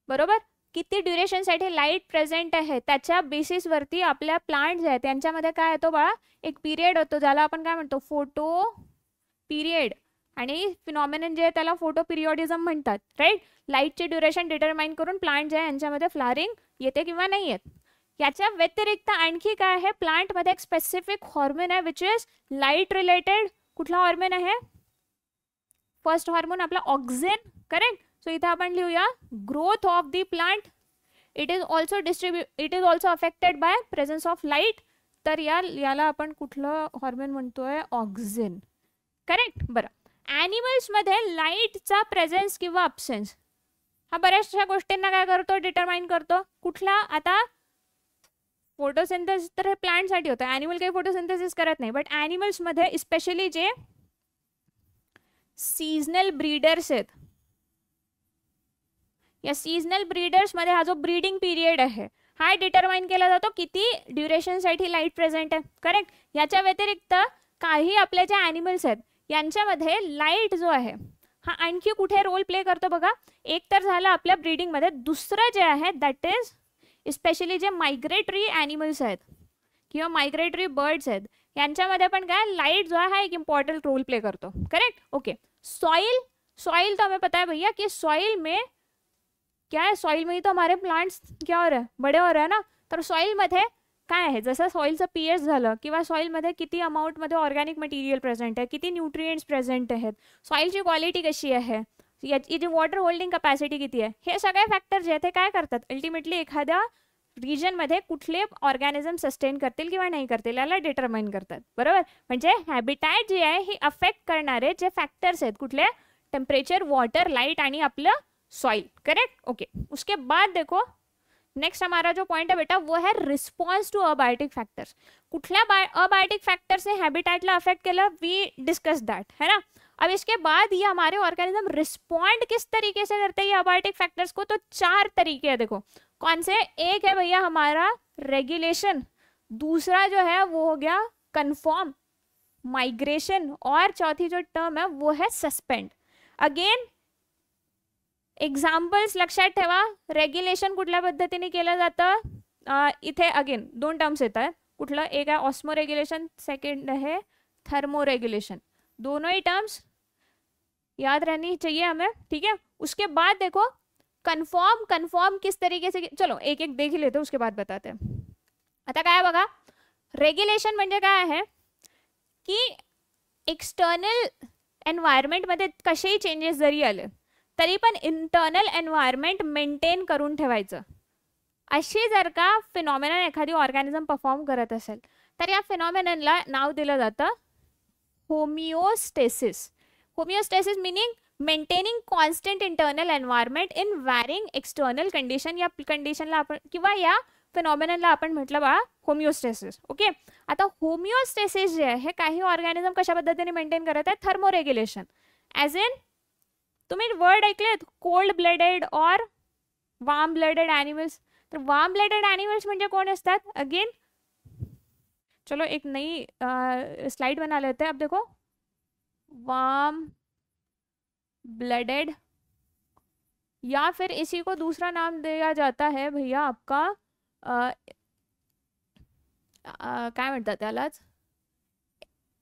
बरोबर किती ड्युरेशनसाठी लाईट प्रेझेंट आहे त्याच्या बेसिसवरती आपल्या प्लांट जे आहेत त्यांच्यामध्ये काय येतो बाळा एक पिरियड होतो ज्याला आपण काय म्हणतो फोटो पिरियड आणि फिनॉमिनन जे आहे त्याला फोटो पिरियॉडिझम म्हणतात राईट लाईटचे ड्युरेशन डिटरमाइन करून प्लांट जे आहे यांच्यामध्ये फ्लारिंग येते किंवा नाही येत याच्या व्यतिरिक्त आणखी काय आहे प्लांट मध्ये एक स्पेसिफिक हॉर्मोन आहे विच इज लाईट रिलेटेड कुठला हॉर्मोन आहे फर्स्ट हॉर्मोन आपला ऑक्सिजन करेक्ट सो इथे आपण लिहूया growth of the plant it is also distribute it is also affected by presence of light तर या याला आपण कुठलं हॉर्मोन म्हणतोय ऑक्सिजन करेक्ट बरं ॲनिमल्समध्ये लाईटचा प्रेझेन्स किंवा अब्सेन्स हा बऱ्याचशा गोष्टींना काय करतो डिटरमाइन करतो कुठला आता फोटोसिंथेसिस तर हे प्लांटसाठी होतं ॲनिमल काही फोटोसिंथेसिस करत नाही बट ॲनिमल्समध्ये स्पेशली जे सीजनल ब्रीडर्स आहेत या सीजनल मध्ये हा जो ब्रीडिंग पिरियड आहे हा डिटरमाइन केला जातो किती ड्युरेशनसाठी लाईट प्रेझेंट आहे करेक्ट याच्या व्यतिरिक्त काही आपल्या ज्या ॲनिमल्स आहेत यांच्यामध्ये लाईट जो आहे हा आणखी कुठे रोल प्ले करतो बघा एक तर झाला आपल्या ब्रीडिंगमध्ये दुसरं जे आहे दॅट इज स्पेशली जे मायग्रेटरी ॲनिमल्स आहेत किंवा मायग्रेटरी बर्ड्स आहेत यांच्यामध्ये पण काय लाईट जो आहे हा एक इम्पॉर्टंट रोल प्ले करतो करेक्ट ओके सॉइल सॉईल तो हमें पता है भैया कि सॉइल में क्या है सॉइल में ही तो हमारे प्लांट्स क्या हो रहे हैं बड़े हो रहे हैं ना तर सॉइलमध्ये काय आहे जसं सॉईलचं पी एच झालं किंवा सॉईलमध्ये किती अमाऊंटमध्ये ऑर्गॅनिक मटेरियल प्रेझेंट आहे किती न्यूट्रिएंट्स प्रेझेंट आहेत सॉईलची क्वालिटी कशी आहे याची जी वॉटर होल्डिंग कपॅसिटी किती आहे हे सगळे फॅक्टर जे आहेत ते काय करतात अल्टिमेटली एखाद्या रिजनमध्ये कुठले ऑर्गॅनिझम सस्टेन करतील किंवा नाही करतील याला डिटरमाईन करतात बरोबर म्हणजे हॅबिटॅट जे आहे हे अफेक्ट करणारे जे फॅक्टर्स आहेत कुठले टेम्परेचर वॉटर लाईट आणि आपलं सॉइल करेक्ट ओके उसके बाद देखो नेक्स्ट हमारा जो पॉइंट है बेटा वो है रिस्पॉन्स टू अबायोटिक फॅक्टर्स कुठल्या बाय अबायोटिक फॅक्टर्सने हॅबिटॅटला अफेक्ट केलं वी डिस्कस दैट है ना अब इसके बाद ये हमारे ऑर्गेनिज्म रिस्पॉन्ड किस तरीके से करते हैं ये अबायोटिक फैक्टर्स को तो चार तरीके है देखो कौन से एक है भैया हमारा रेगुलेशन दूसरा जो है वो हो गया कन्फॉर्म माइग्रेशन और चौथी जो टर्म है वो है सस्पेंड अगेन एक्झाम्पल्स लक्षा ठेवा रेग्युलेशन कुछ पद्धति ने किया जातं इधे अगेन दोन टर्म्स ये कुछ एक है ऑस्मो रेग्युलेशन सेकेंड है थर्मो रेग्युलेशन दोनों ही टर्म्स याद रहनी चाहिए हमें ठीक है उसके बाद देखो कन्फर्म कन्फर्म किस तरीके से चलो एक एक देख ही लेते उसके बाद बताते हैं आता काय बगा रेग्युलेशन म्हणजे काय है कि एक्सटर्नल एनवायरमेंट कशे ही चेंजेस जरी आले तरी पण इंटरनल एन्व्हायरमेंट मेंटेन करून ठेवायचं अशी जर का फिनॉमिनन एखादी ऑर्गॅनिझम परफॉर्म करत असेल तर या फिनॉमिनला नाव दिलं जातं homeostasis homeostasis meaning maintaining constant internal environment in varying external condition या कंडिशनला आपण किंवा या फिनॉमिनला आपण म्हटलं बा होमिओस्टेसिस ओके आता होमिओस्टेसिस जे आहे हे काही ऑर्गॅनिझम कशा पद्धतीने मेंटेन करत आहे थर्मोरेग्युलेशन ॲज एन तुम्ही वर्ड ऐकलेत कोल्ड ब्लडेड और वार्म ब्लडेड ॲनिमल्स तर वार्म ब्लडेड ॲनिमल्स म्हणजे कोण असतात अगेन चलो एक नई स्लाइड बना लेते हैं अब देखो वार्म ब्लडेड या फिर इसी को दूसरा नाम दिया जाता है भैया आपका क्या मिलता था म्हणतात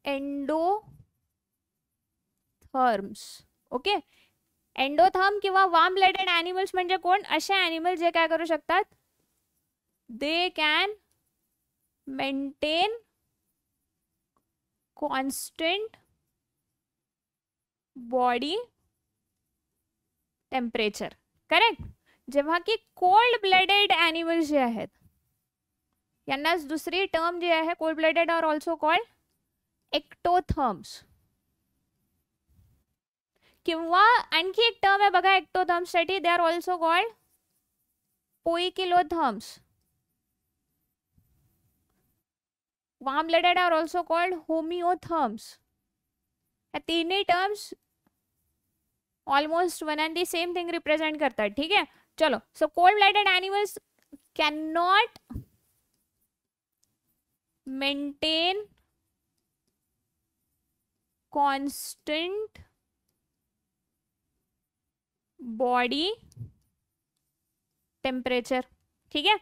endo endotherms okay okay? Endotherm किंवा वार्म ब्लडेड ॲनिमल्स म्हणजे कोण असे ॲनिमल जे काय करू शकतात they can maintain constant body temperature correct जेव्हा की कोल्ड ब्लडेड ॲनिमल जे आहेत यांनाच दुसरी टर्म जी आहे cold blooded are also called ectotherms किंवा आणखी एक टर्म आहे बघा ॲक्टोधम्ससाठी they are also called poikilotherms warm blooded are also called homeotherms ह्या तिन्ही terms almost one and the same thing represent करतात ठीक आहे चलो so cold blooded animals can not maintain constant body temperature ठीक है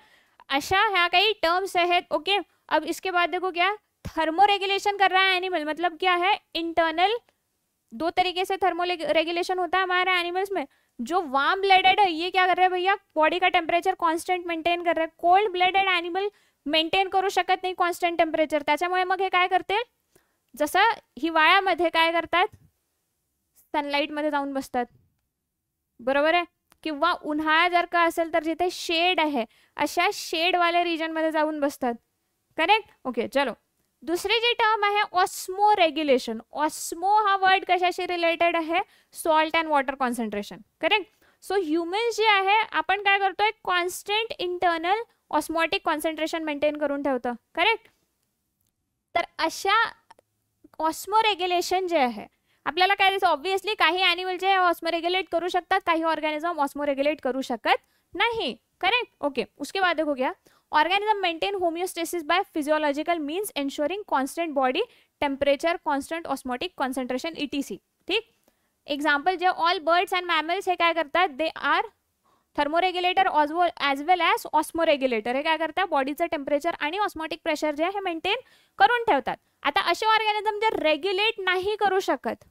अशा हाँ कई टर्म्स है ओके अब इसके बाद देखो क्या थर्मो रेगुलेशन कर रहा है एनिमल मतलब क्या है इंटरनल दो तरीके से थर्मो रेगुलेशन होता है हमारे एनिमल्स में जो वार्म ब्लडेड है ये क्या कर रहे हैं भैया बॉडी का टेम्परेचर कॉन्स्टंट मेंटेन कर रहे हैं कोल्ड ब्लडेड एनिमल मेंटेन करू शकत नहीं कॉन्स्टंट टेम्परेचर त्याच्यामुळे मग हे काय करते जसं हिवाळ्यामध्ये काय करतात सनलाईटमध्ये जाऊन बसतात बरोबर आहे किंवा उन्हाळा जर का असेल तर जिथे शेड आहे अशा शेडवाल्या रिजनमध्ये जाऊन बसतात करेक्ट ओके चलो दुसरी जी टर्म आहे ऑस्मो रेग्युलेशन ऑस्मो हा वर्ड कशाशी रिलेटेड आहे salt and water concentration correct so humans जे आहे आपण काय करतोय constant internal osmotic concentration maintain करून ठेवतं करेक्ट तर अशा ऑस्मो रेग्युलेशन जे आहे आपल्याला काय दिसतं ऑब्व्हियसली काही अॅनिमल जे ऑस्मो करू शकतात काही ऑर्गॅनिझम ऑस्मो करू शकत नाही करेक्ट ओके उसके बाद देखो क्या organism maintain homeostasis by physiological means ensuring constant body temperature constant osmotic concentration etc ठीक एक्झाम्पल जे ऑल बर्ड्स अँड मॅमल्स हे काय करतात दे आर थर्मोरेग्युलेटर ऑजवो ॲज वेल ॲज ऑस्मोरेग्युलेटर हे काय करतात बॉडीचं टेम्परेचर आणि ऑस्मॉटिक प्रेशर जे आहे हे मेंटेन करून ठेवतात आता असे ऑर्गॅनिझम जे रेग्युलेट नाही करू शकत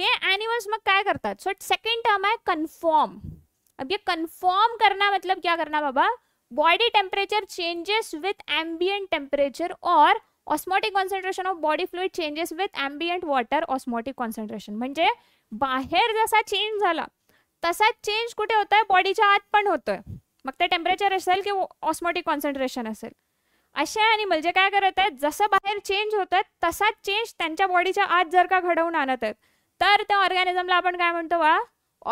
हे एनिमल्स मग काय करतात सो सेकंड टर्म आहे कन्फॉर्म अब ये कन्फॉर्म करना मतलब क्या करना बाबा body temperature changes with ambient temperature और osmotic concentration of body fluid changes with ambient water osmotic concentration म्हणजे बाहेर जसा चेंज झाला तसा चेंज कुठे आहे बॉडीच्या आत पण होतोय मग ते टेम्परेचर असेल की ऑस्मॉटिक कॉन्सन्ट्रेशन असेल असे आणि म्हणजे काय करत आहेत जसं बाहेर चेंज होत आहेत तसाच चेंज त्यांच्या बॉडीच्या आत जर का घडवून आणत आहेत तर त्या ऑर्गॅनिझमला आपण काय म्हणतो बा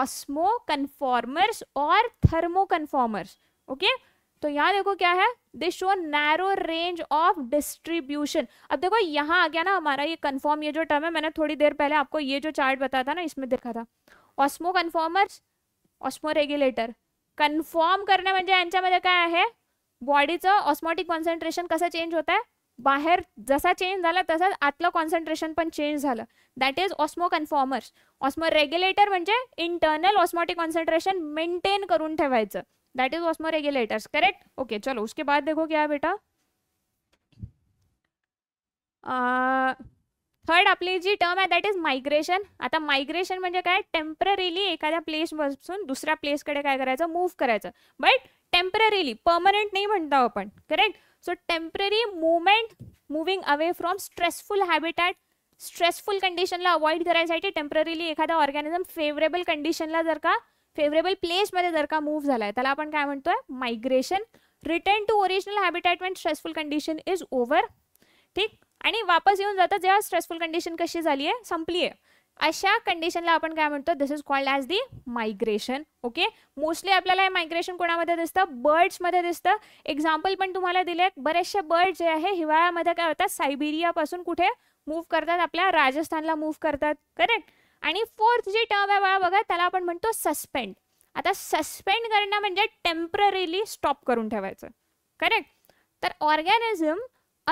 ऑस्मो कन्फॉर्मर्स और थर्मो कन्फॉर्मर्स ओके तो यहाँ देखो क्या है they show narrow range of distribution अब देखो यहाँ आ गया ना हमारा ये कन्फॉर्म ये जो टर्म है मैंने थोड़ी देर पहले आपको ये जो चार्ट बताया था ना इसमें देखा था osmoconformers osmoregulator conform करणे म्हणजे यांच्यामध्ये काय आहे बॉडीचं ऑस्मॉटिक कॉन्सन्ट्रेशन कसं चेंज होत आहे बाहेर जसा चेंज झाला तसाच आतलं कॉन्सन्ट्रेशन पण चेंज झालं that is osmoconformers osmoregulator म्हणजे इंटरनल ऑस्मॉटिक कॉन्सन्ट्रेशन मेंटेन करून ठेवायचं that is osmoregulators correct okay चलो उसके बाद देखो क्या बेटा थर्ड आपली जी टर्म आहे दॅट इज मायग्रेशन आता मायग्रेशन म्हणजे काय टेम्पररीली एखाद्या प्लेसपासून दुसऱ्या प्लेसकडे काय करायचं मूव्ह करायचं बट टेम्पररीली पर्मनंट नाही म्हणतो आपण correct so temporary movement moving away from stressful habitat stressful कंडिशनला अवॉइड करायसाठी टेम्पररीली एखादा ऑर्गॅनिझम फेवरेबल कंडिशनला जर का फेवरेबल प्लेसमध्ये जर का मूव्ह झालाय त्याला आपण काय म्हणतोय migration return to original habitat when stressful condition is over ठीक आणि वापस येऊन जातं जेव्हा स्ट्रेसफुल कंडिशन कशी झाली आहे संपली आहे अशा कंडिशनला आपण काय म्हणतो this is called as the migration okay mostly आपल्याला हे मायग्रेशन कोणामध्ये दिसतं बर्ड्समध्ये दिसतं एक्झाम्पल पण तुम्हाला दिले बरेचशे बरेचसे बर्ड जे आहे हिवाळ्यामध्ये काय होतात सायबेरियापासून कुठे मूव्ह करतात आपल्या राजस्थानला मूव्ह करतात करेक्ट आणि फोर्थ जी टर्म आहे बाळा बघा त्याला आपण म्हणतो सस्पेंड आता सस्पेंड करणं म्हणजे टेम्पररीली स्टॉप करून ठेवायचं करेक्ट तर ऑर्गॅनिझम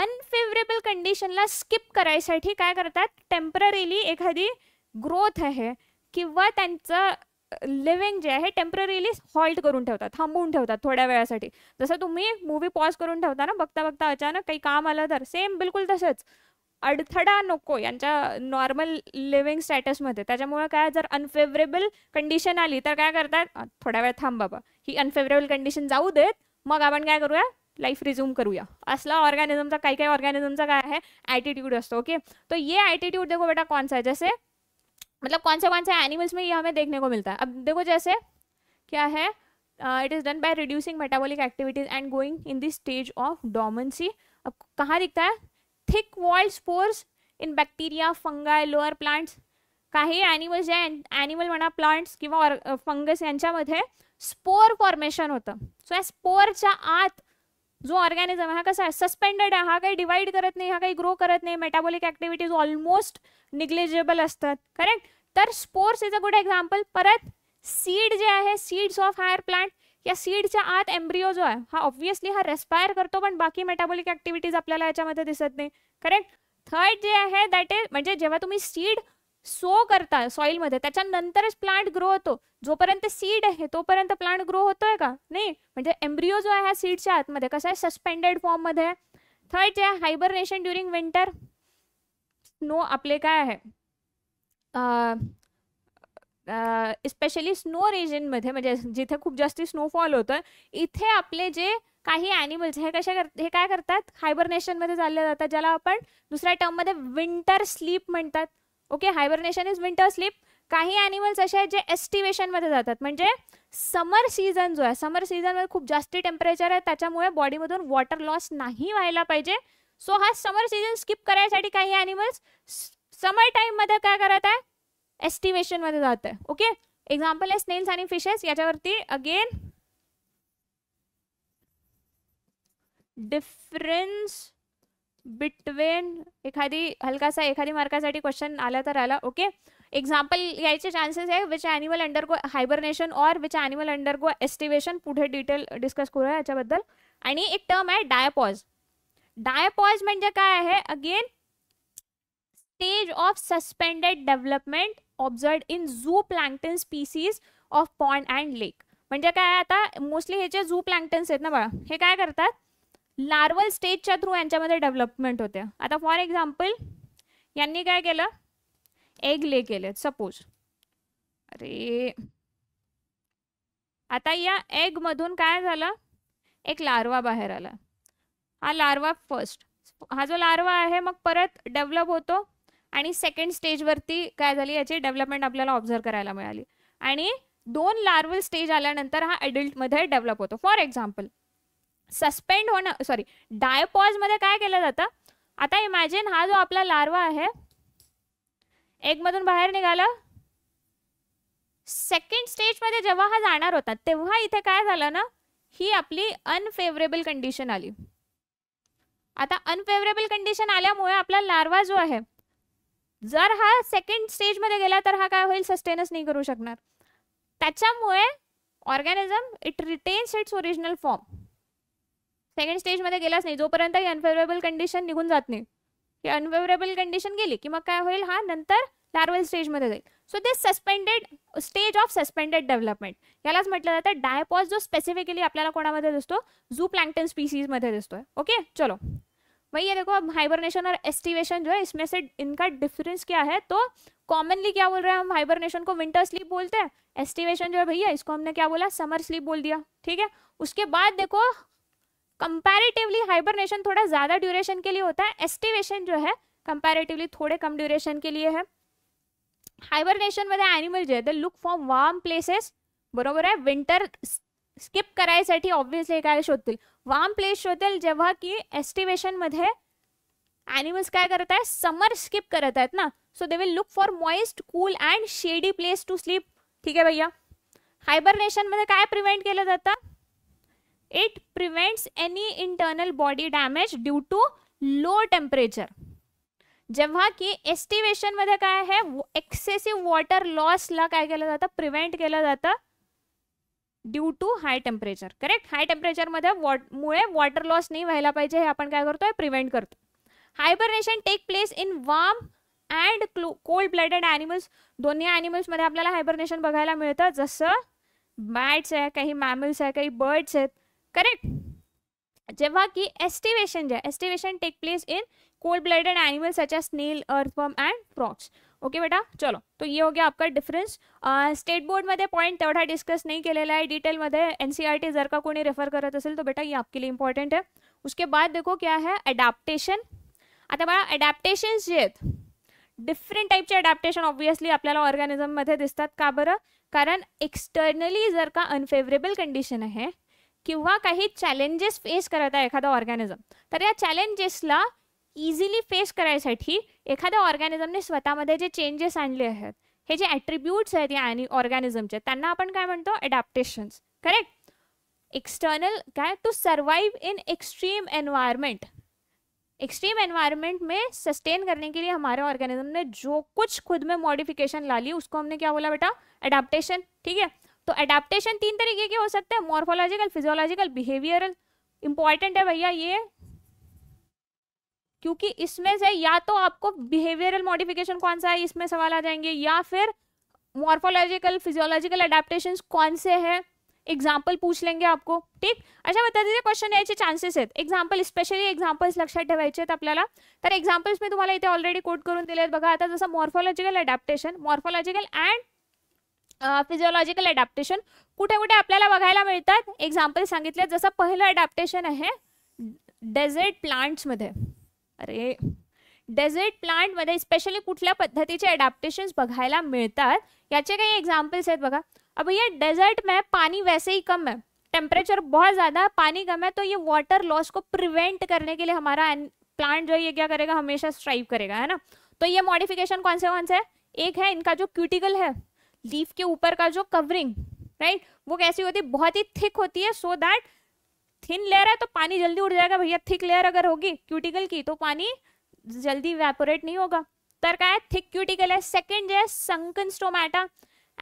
अनफेवरेबल कंडिशनला स्किप करायसाठी काय करतात टेम्पररीली एखादी ग्रोथ आहे किंवा त्यांचं लिव्हिंग जे आहे टेम्पररीली हॉल्ट करून ठेवतात थांबवून ठेवतात थोड्या वेळासाठी जसं तुम्ही मूवी पॉज करून ठेवता ना बघता बघता अचानक काही काम आलं तर सेम बिलकुल तसंच अडथळा नको यांच्या नॉर्मल लिव्हिंग स्टॅटसमध्ये त्याच्यामुळे काय जर अनफेवरेबल कंडिशन आली तर काय करतात थोड्या वेळ थांब बाबा ही अनफेवरेबल कंडिशन जाऊ देत मग आपण काय करूया लाईफ रिझ्यूम करूया असला ऑर्गॅनिझमचा काही काही ऑर्गॅनिझमचा काय आहे ॲटिट्यूड असतो ओके तो ये ॲटिट्यूड देखो बेटा कॉन्स आहे जसे मतलब कौन से कौन से एनिमल्स में ये हमें देखने को मिलता है अब देखो जैसे क्या है it is done by reducing metabolic activities and going in this stage of dormancy अब कहाँ दिखता है thick walled spores in bacteria fungi lower plants काही ॲनिमल्स जे ॲनिमल म्हणा प्लांट्स किंवा फंगस यांच्यामध्ये स्पोर फॉर्मेशन होतं सो या स्पोरच्या आत जो ऑर्गॅनिझम हा कसा आहे सस्पेंडेड आहे हा काही डिवाइड करत नाही हा काही ग्रो करत नाही मेटाबॉलिक ऍक्टिव्हिटीज ऑलमोस्ट निग्लिजेबल असतात करेक्ट तर spores is a good example परत सीड जे आहे सीड्स ऑफ हायर प्लांट या सीडच्या आत एम्ब्रिओ जो आहे हा ऑब्व्हियसली हा रेस्पायर करतो पण बाकी मेटाबॉलिक ऍक्टिव्हिटीज आपल्याला याच्यामध्ये दिसत नाही करेक्ट थर्ड जे आहे दॅट इज म्हणजे जेव्हा तुम्ही सीड सो करता सॉइलमध्ये त्याच्यानंतरच प्लांट ग्रो होतो जोपर्यंत सीड आहे तोपर्यंत प्लांट ग्रो होतोय का नाही म्हणजे एम्ब्रिओ जो आहे ह्या सीडच्या आतमध्ये कसं आहे सस्पेंडेड मध्ये थर्ड जे आहे हायबरनेशन ड्युरिंग विंटर स्नो आपले काय आहे स्पेशली स्नो रिजनमध्ये म्हणजे जिथे खूप जास्त स्नोफॉल होतं इथे आपले जे काही ॲनिमल्स हे कशा कर हे काय करतात हायबरनेशनमध्ये चालले जातात ज्याला आपण दुसऱ्या टर्ममध्ये विंटर स्लीप म्हणतात okay hibernation is winter sleep काही ॲनिमल्स असे आहेत जे एस्टिवेशनमध्ये जातात म्हणजे समर सीझन जो आहे समर सीझनमध्ये खूप जास्ती टेम्परेचर आहे त्याच्यामुळे बॉडीमधून वॉटर लॉस नाही व्हायला पाहिजे सो हा समर सीझन स्किप करायसाठी काही ॲनिमल्स समर टाईममध्ये काय करत आहे एस्टिवेशनमध्ये जात आहे ओके एक्झाम्पल आहे स्नेल्स आणि फिशेस याच्यावरती अगेन डिफरन्स बिटवेन एखादी हलकासा एखादी मार्कासाठी क्वेश्चन आला तर आला ओके एक्झाम्पल यायचे चान्सेस आहे which animal undergo hibernation or which animal undergo aestivation पुढे डिटेल डिस्कस करूया याच्याबद्दल आणि एक टर्म आहे डायपॉज डायपॉज म्हणजे काय आहे again stage of suspended development observe in zooplankton species of pond and lake म्हणजे काय आता मोस्टली हे जे झू प्लँक्टन्स आहेत ना बाळा हे काय करतात लार्वल स्टेजच्या थ्रू यांच्यामध्ये डेव्हलपमेंट होते आता फॉर एक्झाम्पल यांनी काय केलं एग ले केले सपोज अरे आता या एग मधून काय झालं एक लार्वा बाहेर आला हा लार्वा फर्स्ट हा जो लार्वा आहे मग परत डेव्हलप होतो आणि सेकंड स्टेजवरती काय झाली याची डेव्हलपमेंट आपल्याला ऑब्झर्व करायला मिळाली आणि दोन लार्वल स्टेज आल्यानंतर हा अडल्टमध्ये डेव्हलप होतो फॉर एक्झाम्पल सस्पेंड होणं सॉरी मध्ये काय केलं जातं आता इमॅजिन हा जो आपला लार्वा आहे एक मधून बाहेर निघाला सेकंड स्टेजमध्ये जेव्हा हा जाणार होता तेव्हा इथे काय झालं ना ही आपली अनफेवरेबल कंडिशन आली आता अनफेवरेबल कंडिशन आल्यामुळे आपला लार्वा जो आहे जर हा सेकंड स्टेजमध्ये गेला तर हा काय होईल सस्टेनस नाही करू शकणार त्याच्यामुळे organism it retains its original form second मे गेलाच नाही जोपर्यंत ही अनफेवरेबल कंडिशन निघून जात नाही ही अनफेवरेबल कंडिशन गेली की मग काय होईल हा नंतर लार्वल स्टेजमध्ये जाईल so this suspended stage of suspended development यालाच म्हटलं जातं डायपॉज जो स्पेसिफिकली आपल्याला कोणामध्ये दिसतो झू प्लँक्टन स्पीसीजमध्ये दिसतोय ओके चलो वही देखो अब हाइबरनेशन और एस्टिवेशन जो है इसमें से इनका डिफरेंस क्या है तो कॉमनली क्या बोल रहे हैं हम हाइबरनेशन को विंटर स्लीप बोलते हैं एस्टिवेशन जो है भैया इसको हमने क्या बोला समर स्लीप बोल दिया ठीक है उसके बाद देखो कंपैरेटिवली हाइबरनेशन थोड़ा ज़्यादा ड्यूरेशन के लिए होता है एस्टिवेशन जो है कंपैरेटिवली थोड़े कम ड्यूरेशन के लिए है हाइबरनेशन मध्ये एनिमल जे आहे लुक फॉर वार्म प्लेसेस बरोबर आहे विंटर स्किप करायसाठी ऑब्व्हियसली काय शोधतील वार्म प्लेस शोधेल जेव्हा की एस्टिवेशन एस्टिवेशनमध्ये एनिमल्स काय करत आहेत समर स्किप करत आहेत ना so they will look for moist cool and shady place to sleep ठीक आहे भैया हायबरनेशनमध्ये काय प्रिव्हेंट केलं जातं it prevents any internal body damage due to low temperature जेव्हा की एस्टिमेशन मध्ये काय आहे एक्सेसिव्ह वॉटर ला काय केलं जातं प्रिव्हेंट केलं जातं due to high temperature correct high टेम्परेचरमध्ये मध्ये मुळे वॉटर लॉस नाही व्हायला पाहिजे हे आपण काय करतोय प्रिव्हेंट करतो hibernation take place in warm and cold blooded animals दोन्ही मध्ये आपल्याला हायबरनेशन बघायला मिळतं जसं बॅट्स आहे काही मॅमल्स आहे काही बर्ड्स आहेत करेक्ट जेव्हा की एस्टिवेशन जे aestivation take place in cold blooded animal such as snail earthworm and frogs okay बेटा चलो तो ये हो गया आपका डिफरन्स स्टेट बोर्डमध्ये पॉईंट तेवढा डिस्कस नहीं के आहे डिटेलमध्ये एन सी टी जर का कोणी रेफर करत असेल तो बेटा ये आपके लिए इम्पॉर्टेंट है उसके बाद देखो क्या है अडॅप्टेशन आता बघा अडॅप्टेशन्स जे आहेत डिफरंट टाईपचे अडॅप्टेशन ऑब्विसली आपल्याला ऑर्गॅनिझममध्ये दिसतात का बरं कारण एक्सटर्नली जर का अनफेवरेबल कंडीशन है किंवा काही चॅलेंजेस फेस करत आहे एखादा ऑर्गॅनिझम तर या चॅलेंजेसला इझिली फेस करायसाठी एखाद्या ऑर्गॅनिझमने स्वतःमध्ये जे चेंजेस आणले आहेत हे जे ॲट्रिब्यूट्स आहेत या आणि ऑर्गॅनिझमचे त्यांना आपण काय म्हणतो ॲडॅप्टेशन्स करेक्ट एक्सटर्नल क्या to survive in extreme environment extreme environment में सस्टेन करने के लिए हमारे ऑर्गेनिज्म ने जो कुछ खुद में मॉडिफिकेशन ला ली उसको हमने क्या बोला बेटा अडाप्टेशन ठीक है तो अडेप्टेशन तीन तरीके के हो सकते हैं मॉर्फोलॉजिकल फिजियोलॉजिकल बिहेवियरल इंपॉर्टेंट है भैया ये क्योंकि इसमें से या तो आपको बिहेवियरल मॉडिफिकेशन कौन सा है इसमें सवाल आ जाएंगे या फिर मॉर्फोलॉजिकल फिजियोलॉजिकल अडेप्टेशन कौन से है एग्जाम्पल पूछ लेंगे आपको ठीक अच्छा बता दीजिए क्वेश्चन यायचे चांसेस है एक्झाम्पल स्पेशली एक्झाम्पल्स लक्षात ठेवायचे आपल्याला तर एक्झाम्पल्स मी तुम्हाला इथे ऑलरेडी कोट करून दिले आहेत बघा आता जसं morphological adaptation morphological and physiological adaptation कुठे कुठे आपल्याला बघायला मिळतात एक्झाम्पल सांगितले जसं पहिलं अडॅप्टेशन आहे डेझर्ट प्लांट्समध्ये अरे डेझर्ट प्लांटमध्ये स्पेशली कुठल्या पद्धतीचे ॲडॅप्टेशन्स बघायला मिळतात याचे काही एक्झाम्पल्स आहेत बघा अब ये डेजर्ट में पानी वैसे ही कम है टेम्परेचर बहुत ज़्यादा है पानी कम है तो ये वॉटर लॉस को प्रिवेंट करने के लिए हमारा प्लांट जो है ये क्या करेगा हमेशा स्ट्राइव करेगा है ना तो ये मॉडिफिकेशन कौन से कौन से है एक है इनका जो क्यूटिकल है लीफ के ऊपर का जो कवरिंग राइट वो कैसी होती है बहुत ही थिक होती है सो दैट थिन लेयर है तो पानी जल्दी उड़ जाएगा भैया थिक लेयर अगर होगी क्यूटिकल की तो पानी जल्दी वेपोरेट नहीं होगा तर काय थिक क्यूटिकल आहे सेकंड जो आहे संकन स्टोमॅटा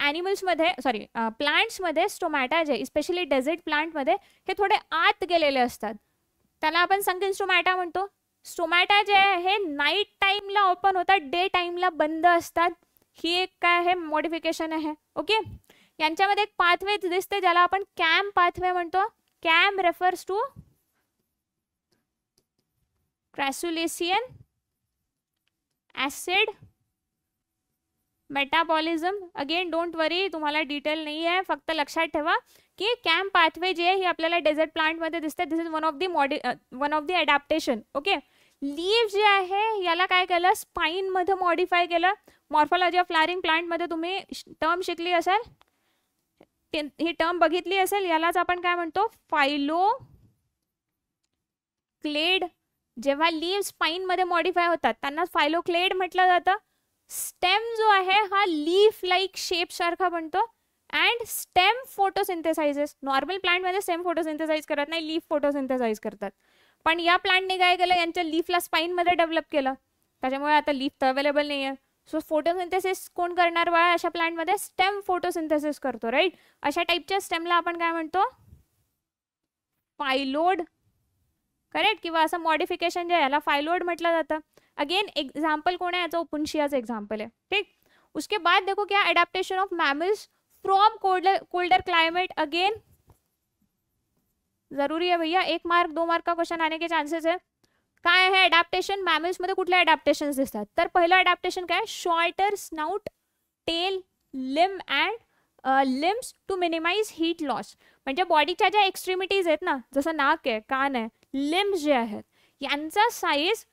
ॲनिमल्समध्ये सॉरी प्लांट्समध्ये स्टोमॅटा जे स्पेशली डेजर्ट प्लांट मध्य थोडे आत गेलेले असतात त्याला आपण संकन स्टोमॅटा म्हणतो स्टोमॅटा जे आहे हे नाईट ओपन होतात डे टाईमला बंद असतात ही एक काय आहे मॉडिफिकेशन आहे ओके यांच्यामध्ये एक पाथवे दिसते ज्याला आपण कॅम पाथवे म्हणतो CAM refers to crassulacean acid metabolism again don't worry तुम्हाला डिटेल नाही आहे फक्त लक्षात ठेवा की कॅम्प पाथवे जे आहे ही आपल्याला डेझर्ट प्लांटमध्ये दिसते this is one of the modi one of the adaptation okay leaf जे आहे याला काय केलं मध्ये मॉडिफाय केलं मॉर्फॉलॉजी ऑफ प्लांट मध्ये तुम्ही टर्म शिकली असेल ही टर्म बघितली असेल यालाच आपण काय म्हणतो फायलो क्लेड जेव्हा स्पाइन मध्ये मॉडिफाय होतात त्यांना क्लेड म्हटलं जातं स्टेम जो आहे हा लीफ लाईक शेप सारखा बनतो अँड स्टेम फोटोसिंथेसाइजेस नॉर्मल प्लांटमध्ये स्टेम फोटोसिंथेसाइज करत नाही लीफ फोटोसिंथेसाइज करतात पण या प्लांटने काय केलं यांच्या लीफला मध्ये डेव्हलप केलं त्याच्यामुळे आता लीफ तर अवेलेबल नाही आहे सो फोटोसिंथेसिस कोण करणार बाळा अशा प्लांटमध्ये स्टेम फोटोसिंथेसिस करतो राईट अशा टाईपच्या स्टेमला आपण काय म्हणतो फायलोड करेक्ट किंवा असं मॉडिफिकेशन जे याला फायलोड म्हटलं जातं अगेन एक्झाम्पल कोण आहे याचं ओपुनशियाचं एक्झाम्पल आहे ठीक उसके बाद देखो क्या adaptation of mammals from colder colder climate again जरूरी है भैया एक मार्क दो मार्क का क्वेश्चन आने के चांसेस है काय आहे अडॅप्टेशन मॅमल्स मध्ये कुठले अडॅप्टेशन दिसतात तर पहिलं अडॅप्टेशन काय shorter snout tail limb and limbs to minimise heat loss म्हणजे बॉडीच्या ज्या एक्स्ट्रीमिटीज आहेत ना जसं नाक आहे कान आहे लिम्स जे आहेत यांचा साईज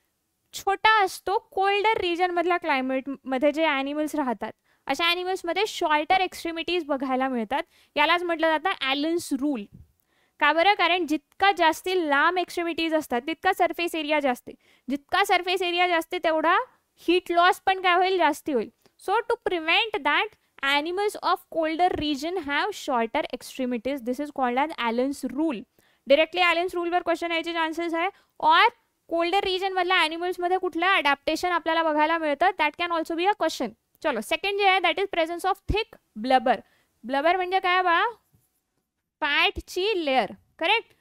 छोटा असतो कोल्डर रिजनमधल्या क्लायमेटमध्ये जे ॲनिमल्स राहतात अशा ॲनिमल्समध्ये शॉर्टर एक्स्ट्रीमिटीज बघायला मिळतात यालाच म्हटलं जातं ॲलन्स रूल का बरं कारण जितका जास्ती लांब एक्स्ट्रीमिटीज असतात तितका सरफेस एरिया जास्ती जितका सरफेस एरिया जास्त तेवढा हीट लॉस पण काय होईल जास्ती होईल so to prevent that animals of colder region have shorter extremities this is called as Allen's rule directly Allen's रूलवर क्वेश्चन यायचे चान्सेस आहे और कोल्डर रीजन मधल्या ॲनिमल्समध्ये कुठलं अडॅप्टेशन आपल्याला बघायला मिळतं that can also be a question चलो सेकंड जे आहे that is presence of thick blubber blubber म्हणजे काय बा फॅटची लेअर करेक्ट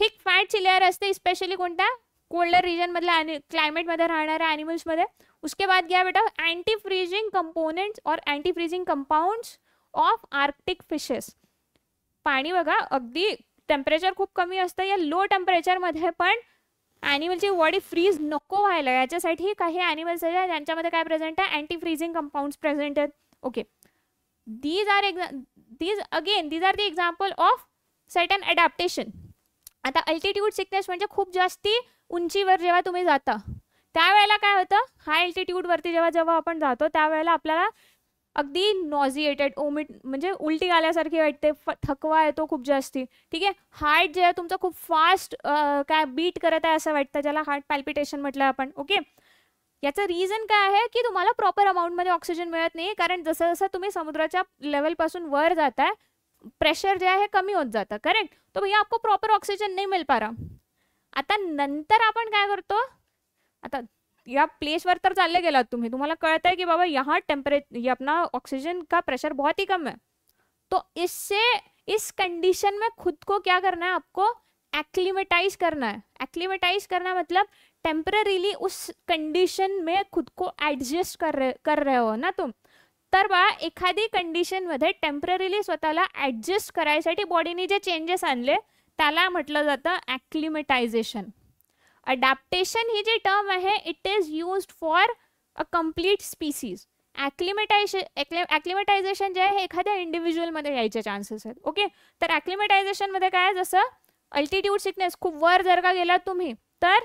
थिक फॅटची लेयर असते स्पेशली कोणत्या कोल्डर रिजनमधल्या आणि क्लायमेटमध्ये राहणाऱ्या ॲनिमल्समध्ये उसके बाद गया बेटा अँटी फ्रीजिंग कंपोनेंट्स और anti freezing compounds of Arctic fishes पाणी बघा अगदी टेम्परेचर खूप कमी असतं या लो टेम्परेचरमध्ये पण ॲनिमलची बॉडी फ्रीज नको व्हायला याच्यासाठी काही ॲनिमल्स आहेत त्यांच्यामध्ये काय प्रेझेंट आहे अँटी फ्रीजिंग कंपाऊंड्स प्रेझेंट आहेत okay these are these again these are the example of certain adaptation आता अल्टिट्यूड सिकनेस म्हणजे खूप जास्ती उंचीवर जेव्हा तुम्ही जाता त्यावेळेला काय होतं हाय अल्टिट्यूडवरती जेव्हा जेव्हा आपण जातो त्यावेळेला आपल्याला अगदी नॉझिएटेड ओमिट म्हणजे उलटी आल्यासारखी वाटते थकवा येतो खूप जास्ती ठीक आहे हार्ट जे आहे तुमचं खूप फास्ट काय बीट करत आहे असं वाटतं ज्याला हार्ट पॅल्पिटेशन म्हटलं आपण ओके याचं रिझन काय आहे की तुम्हाला प्रॉपर अमाऊंटमध्ये ऑक्सिजन मिळत नाही कारण जसं जसं तुम्ही समुद्राच्या लेवलपासून वर जाताय प्रेशर जे आहे कमी होत जातं करेक्ट तो भैया आपको प्रॉपर ऑक्सिजन नाही मिळ पा रहा आता नंतर आपण काय करतो आता या प्लेसवर तर चालले गेलात तुम्ही तुम्हाला कळत आहे की बाबा यहाँ टेम्परेचर आपला ऑक्सिजन का प्रेशर बहुत ही कम है तो इससे इस कंडिशन में खुद को क्या करना है आपको एक्लिमेटाइज करना है एक्लिमेटाइज करना मतलब टेम्पररीली उस कंडिशन में खुद को ॲडजस्ट कर रहे कर रहे हो ना तुम तर बा एखादी कंडिशनमध्ये टेम्पररीली स्वतःला ॲडजस्ट करायसाठी बॉडीने जे चेंजेस आणले त्याला म्हटलं जातं ॲक्लिमेटायझेशन अडॅप्टेशन ही जी टर्म आहे it is use for a complete species acclimatisation acclimatisation जे आहे हे एखाद्या इंडिव्हिज्युअलमध्ये यायचे चान्सेस आहेत ओके तर ॲक्लिमेटायझेशनमध्ये काय जसं अल्टिट्यूड सिकनेस खूप वर जर का गेला तुम्ही तर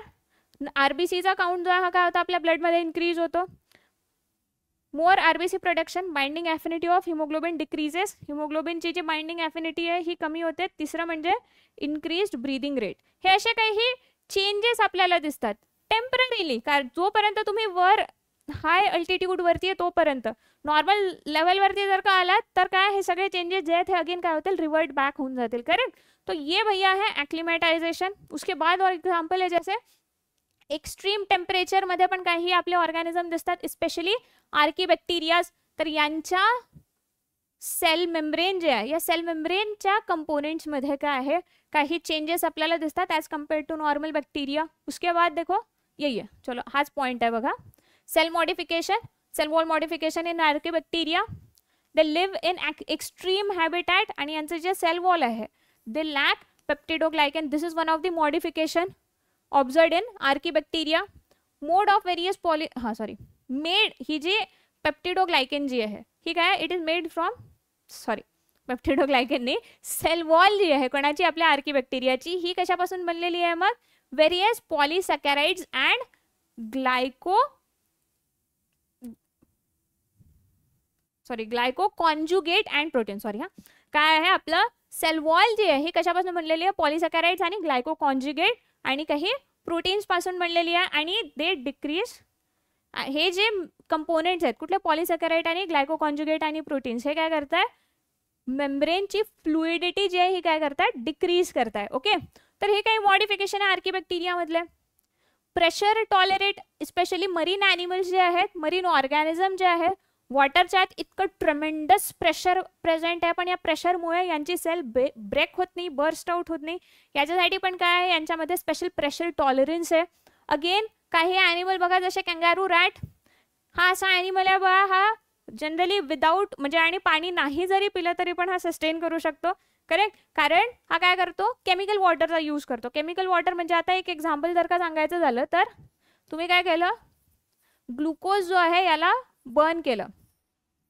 आरबीसीचा काउंट जो हा काय होता आपल्या ब्लडमध्ये इन्क्रीज होतो more RBC production binding affinity of haemoglobin decreases haemoglobin हिमोग्लोबिनची जी बाइंडिंग ॲफिनिटी आहे ही कमी होते तिसरं म्हणजे इन्क्रीज ब्रीदिंग रेट हे असे काही चेंजेस आपल्याला दिसतात टेम्पररीली कारण जोपर्यंत तुम्ही वर हाय अल्टिट्यूडवरती आहे तोपर्यंत नॉर्मल लेवलवरती जर का आलात तर काय हे सगळे चेंजेस जे आहेत हे अगेन काय होतील रिवर्ट बॅक होऊन जातील करेक्ट तो ये भैया है एक्लिमेटाइजेशन उसके बाद और एग्जाम्पल है जैसे एक्स्ट्रीम टेम्परेचरमध्ये पण काही आपले ऑर्गॅनिझम दिसतात स्पेशली आर्की तर यांच्या सेल मेम्ब्रेन जे आहे या सेल मेम्ब्रेनच्या कंपोनेंट्समध्ये काय आहे काही चेंजेस आपल्याला दिसतात as compared to normal bacteria उसके बाद देखो यही चलो हाच पॉईंट आहे बघा cell modification cell wall modification in archaebacteria they live in extreme habitat आणि यांचं जे सेल वॉल आहे they lack peptidoglycan this is one of the modification observed in bacteria made of various poly हां सॉरी मेड ही जी पेप्टिडोग्लायकेन जी आहे ही काय it is made from sorry peptido sale wall जी आहे कोणाची आपल्या बॅक्टेरियाची ही कशापासून बनलेली आहे मग various polysaccharides and glyco sorry glycoconjugate and protein sorry हा काय आहे आपलं सेलवॉल जे आहे ही कशापासून बनलेली आहे पॉलिसॅकॅराइड्स आणि ग्लायको कॉन्जुगेट आणि काही प्रोटीन्सपासून बनलेली आहे आणि दे डिक्रीज हे जे कंपोनेंट्स आहेत कुठले पॉलिसॅकराईट आणि ग्लायकोकॉन्जुगेट आणि प्रोटीन्स हे काय करताय मेम्ब्रेनची फ्लुइडिटी जी आहे ही काय आहे डिक्रीज करताय ओके तर हे काही मॉडिफिकेशन आहे आर्किबॅक्टेरियामधले pressure tolerate specially marine animals जे आहेत मरीन ऑर्गॅनिझम जे आहेत वॉटरच्या आत इतकं ट्रमेंडस प्रेशर प्रेझेंट आहे पण या प्रेशरमुळे यांची सेल बे ब्रेक होत नाही बर्स्ट आउट होत नाही याच्यासाठी पण काय आहे यांच्यामध्ये स्पेशल प्रेशर टॉलरन्स आहे अगेन काही ॲनिमल बघा जसे कंगारू रॅट हा असा ॲनिमल आहे बघा हा जनरली विदाऊट म्हणजे आणि पाणी नाही जरी पिलं तरी पण हा सस्टेन करू शकतो करेक्ट कारण हा काय करतो केमिकल वॉटरचा यूज करतो केमिकल वॉटर म्हणजे आता एक एक्झाम्पल जर का सांगायचं झालं तर तुम्ही काय केलं ग्लुकोज जो आहे याला बर्न के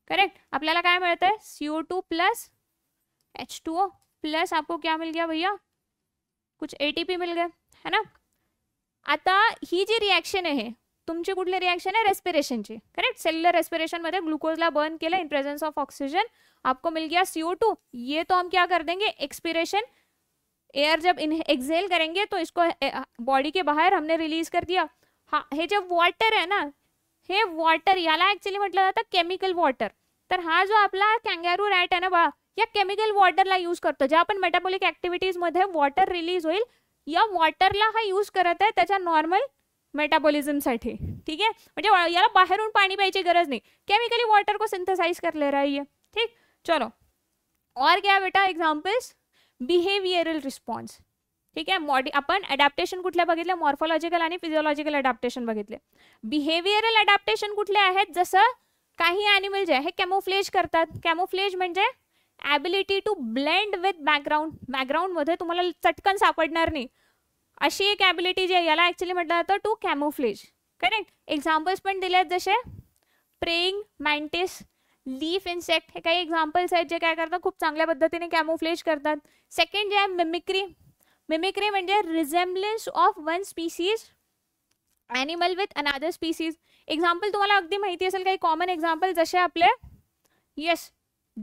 करेक्ट अपने का मिळतंय है CO two plus H two O plus आपको क्या मिल गया भैया कुछ एटीपी मिल गए है ना आता ही जी रिएक्शन रिॲक्शन आहे तुमची रिएक्शन है रेस्पिरेशन रेस्पिरेशनची करेक्ट सेल्युलर रेस्पिरेशन मे ग्लूकोजला बर्न के इन प्रेजेंस ऑफ ऑक्सीजन आपको मिल गया सीओ टू ये तो हम क्या कर देंगे एक्सपिरेशन एयर जब इन एक्सेल करेंगे तो इसको बॉडी के बाहर हमने रिलीज कर दिया हाँ ये जब वाटर है ना हे वॉटर याला ऍक्च्युली म्हटलं जातं केमिकल वॉटर तर हा जो आपला कॅंगॅरू रॅट आहे ना बा या केमिकल वॉटरला यूज करतो ज्या आपण मेटाबॉलिक मध्ये वॉटर रिलीज होईल या वॉटरला हा यूज करत आहे त्याच्या नॉर्मल साठी ठीक आहे म्हणजे याला बाहेरून पाणी प्यायची गरज नाही केमिकली वॉटर को सिंथेसाइज कर ले रहा ये ठीक चलो और क्या बेटा एक्झाम्पल्स बिहेवियरल रिस्पॉन्स ठीक आहे मॉडी आपण अडॅप्टेशन कुठल्या बघितलं मॉर्फॉलॉजिकल आणि फिजिओलॉजिकल अडॅप्टेशन बघितले बिहेवियरल अडॅप्टेशन कुठले आहेत जसं काही अॅनिमल जे आहे कॅमोफ्लेज करतात कॅमोफ्लेज म्हणजे ability to blend with background बॅकग्राऊंडमध्ये तुम्हाला चटकन सापडणार नाही अशी एक ॲबिलिटी जी आहे याला ॲक्च्युली म्हटलं जातं टू कॅमोफ्लेज करेक्ट एक्झाम्पल्स पण दिले आहेत जसे प्रेईंग मॅन्टिस लीफ इन्सेक्ट हे काही एक्झाम्पल्स आहेत जे काय करतात खूप चांगल्या पद्धतीने कॅमोफ्लेज करतात सेकंड जे आहे मिमिक्री मिमिक्री म्हणजे resemblance of one species animal with another species example तुम्हाला अगदी माहिती असेल काही कॉमन एक्झाम्पल जसे आपले yes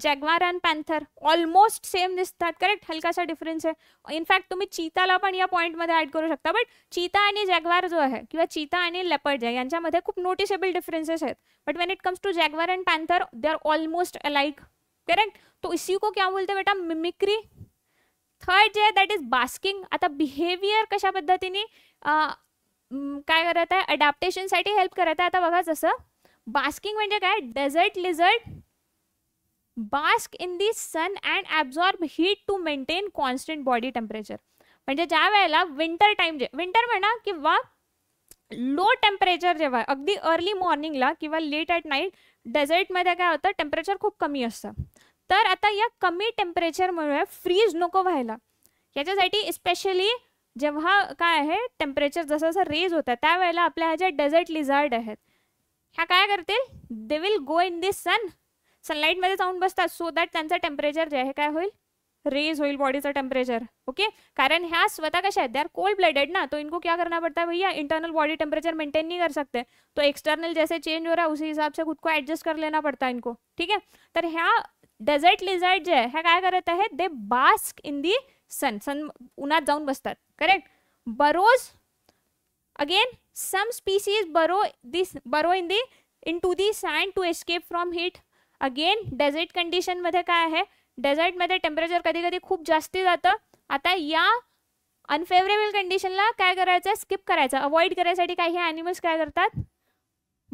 jaguar and panther almost same दिसतात करेक्ट हलकासा डिफरन्स आहे इनफॅक्ट तुम्ही चीताला पण या पॉईंटमध्ये ॲड करू शकता बट चीता आणि जॅगवार जो आहे किंवा चीता आणि लेपर्ड जे यांच्यामध्ये खूप नोटिसेबल डिफरेंसेस आहेत but when it comes to jaguar and panther they are almost alike correct तो इसी को क्या बोलते बेटा मिमिक्री थर्ड जे आहे दॅट इज बास्किंग आता बिहेवियर कशा पद्धतीने काय करत आहे अडॅप्टेशनसाठी हेल्प करत आहे आता बघा जसं बास्किंग म्हणजे काय desert lizard bask in the sun and absorb heat to maintain constant body temperature म्हणजे ज्या वेळेला विंटर टाईम जे विंटर म्हणा किंवा लो टेम्परेचर जेव्हा अगदी अर्ली मॉर्निंगला किंवा लेट ॲट नाईट डेझर्टमध्ये काय होतं टेम्परेचर खूप कमी असतं तर आता या कमी टेम्परेचरमुळे फ्रीज नको व्हायला याच्यासाठी स्पेशली जेव्हा काय आहे टेम्परेचर जसं जसं रेज होतं त्यावेळेला आपल्या ह्या ज्या डेझर्ट लिझार्ड आहेत ह्या काय करतील they will go in this सन सनलाईटमध्ये जाऊन बसतात सो दॅट त्यांचं टेम्परेचर जे आहे काय होईल रेज होईल बॉडीचं टेम्परेचर ओके कारण ह्या स्वतः कशा आहेत दे आर कोल्ड ब्लडेड ना तो इनको क्या करना पड़ता है भैया इंटरनल बॉडी टेम्परेचर मेंटेन नहीं कर सकते तो एक्सटर्नल जैसे चेंज हो रहा है उसी हिसाब से खुद को एडजस्ट कर लेना पड़ता है इनको ठीक आहे तर ह्या डेझर्ट लिझर्ट जे आहे काय करत आहे दे बास्क इन दी सन सन उन्हात जाऊन बसतात correct burrows again some species burrow this burrow in the into the sand to escape from heat again desert कंडिशनमध्ये काय आहे डेझर्टमध्ये टेम्परेचर कधी कधी खूप जास्ती जातं आता या अनफेवरेबल कंडिशनला काय करायचं स्किप करायचं अवॉइड करायसाठी काही ॲनिमल्स काय करतात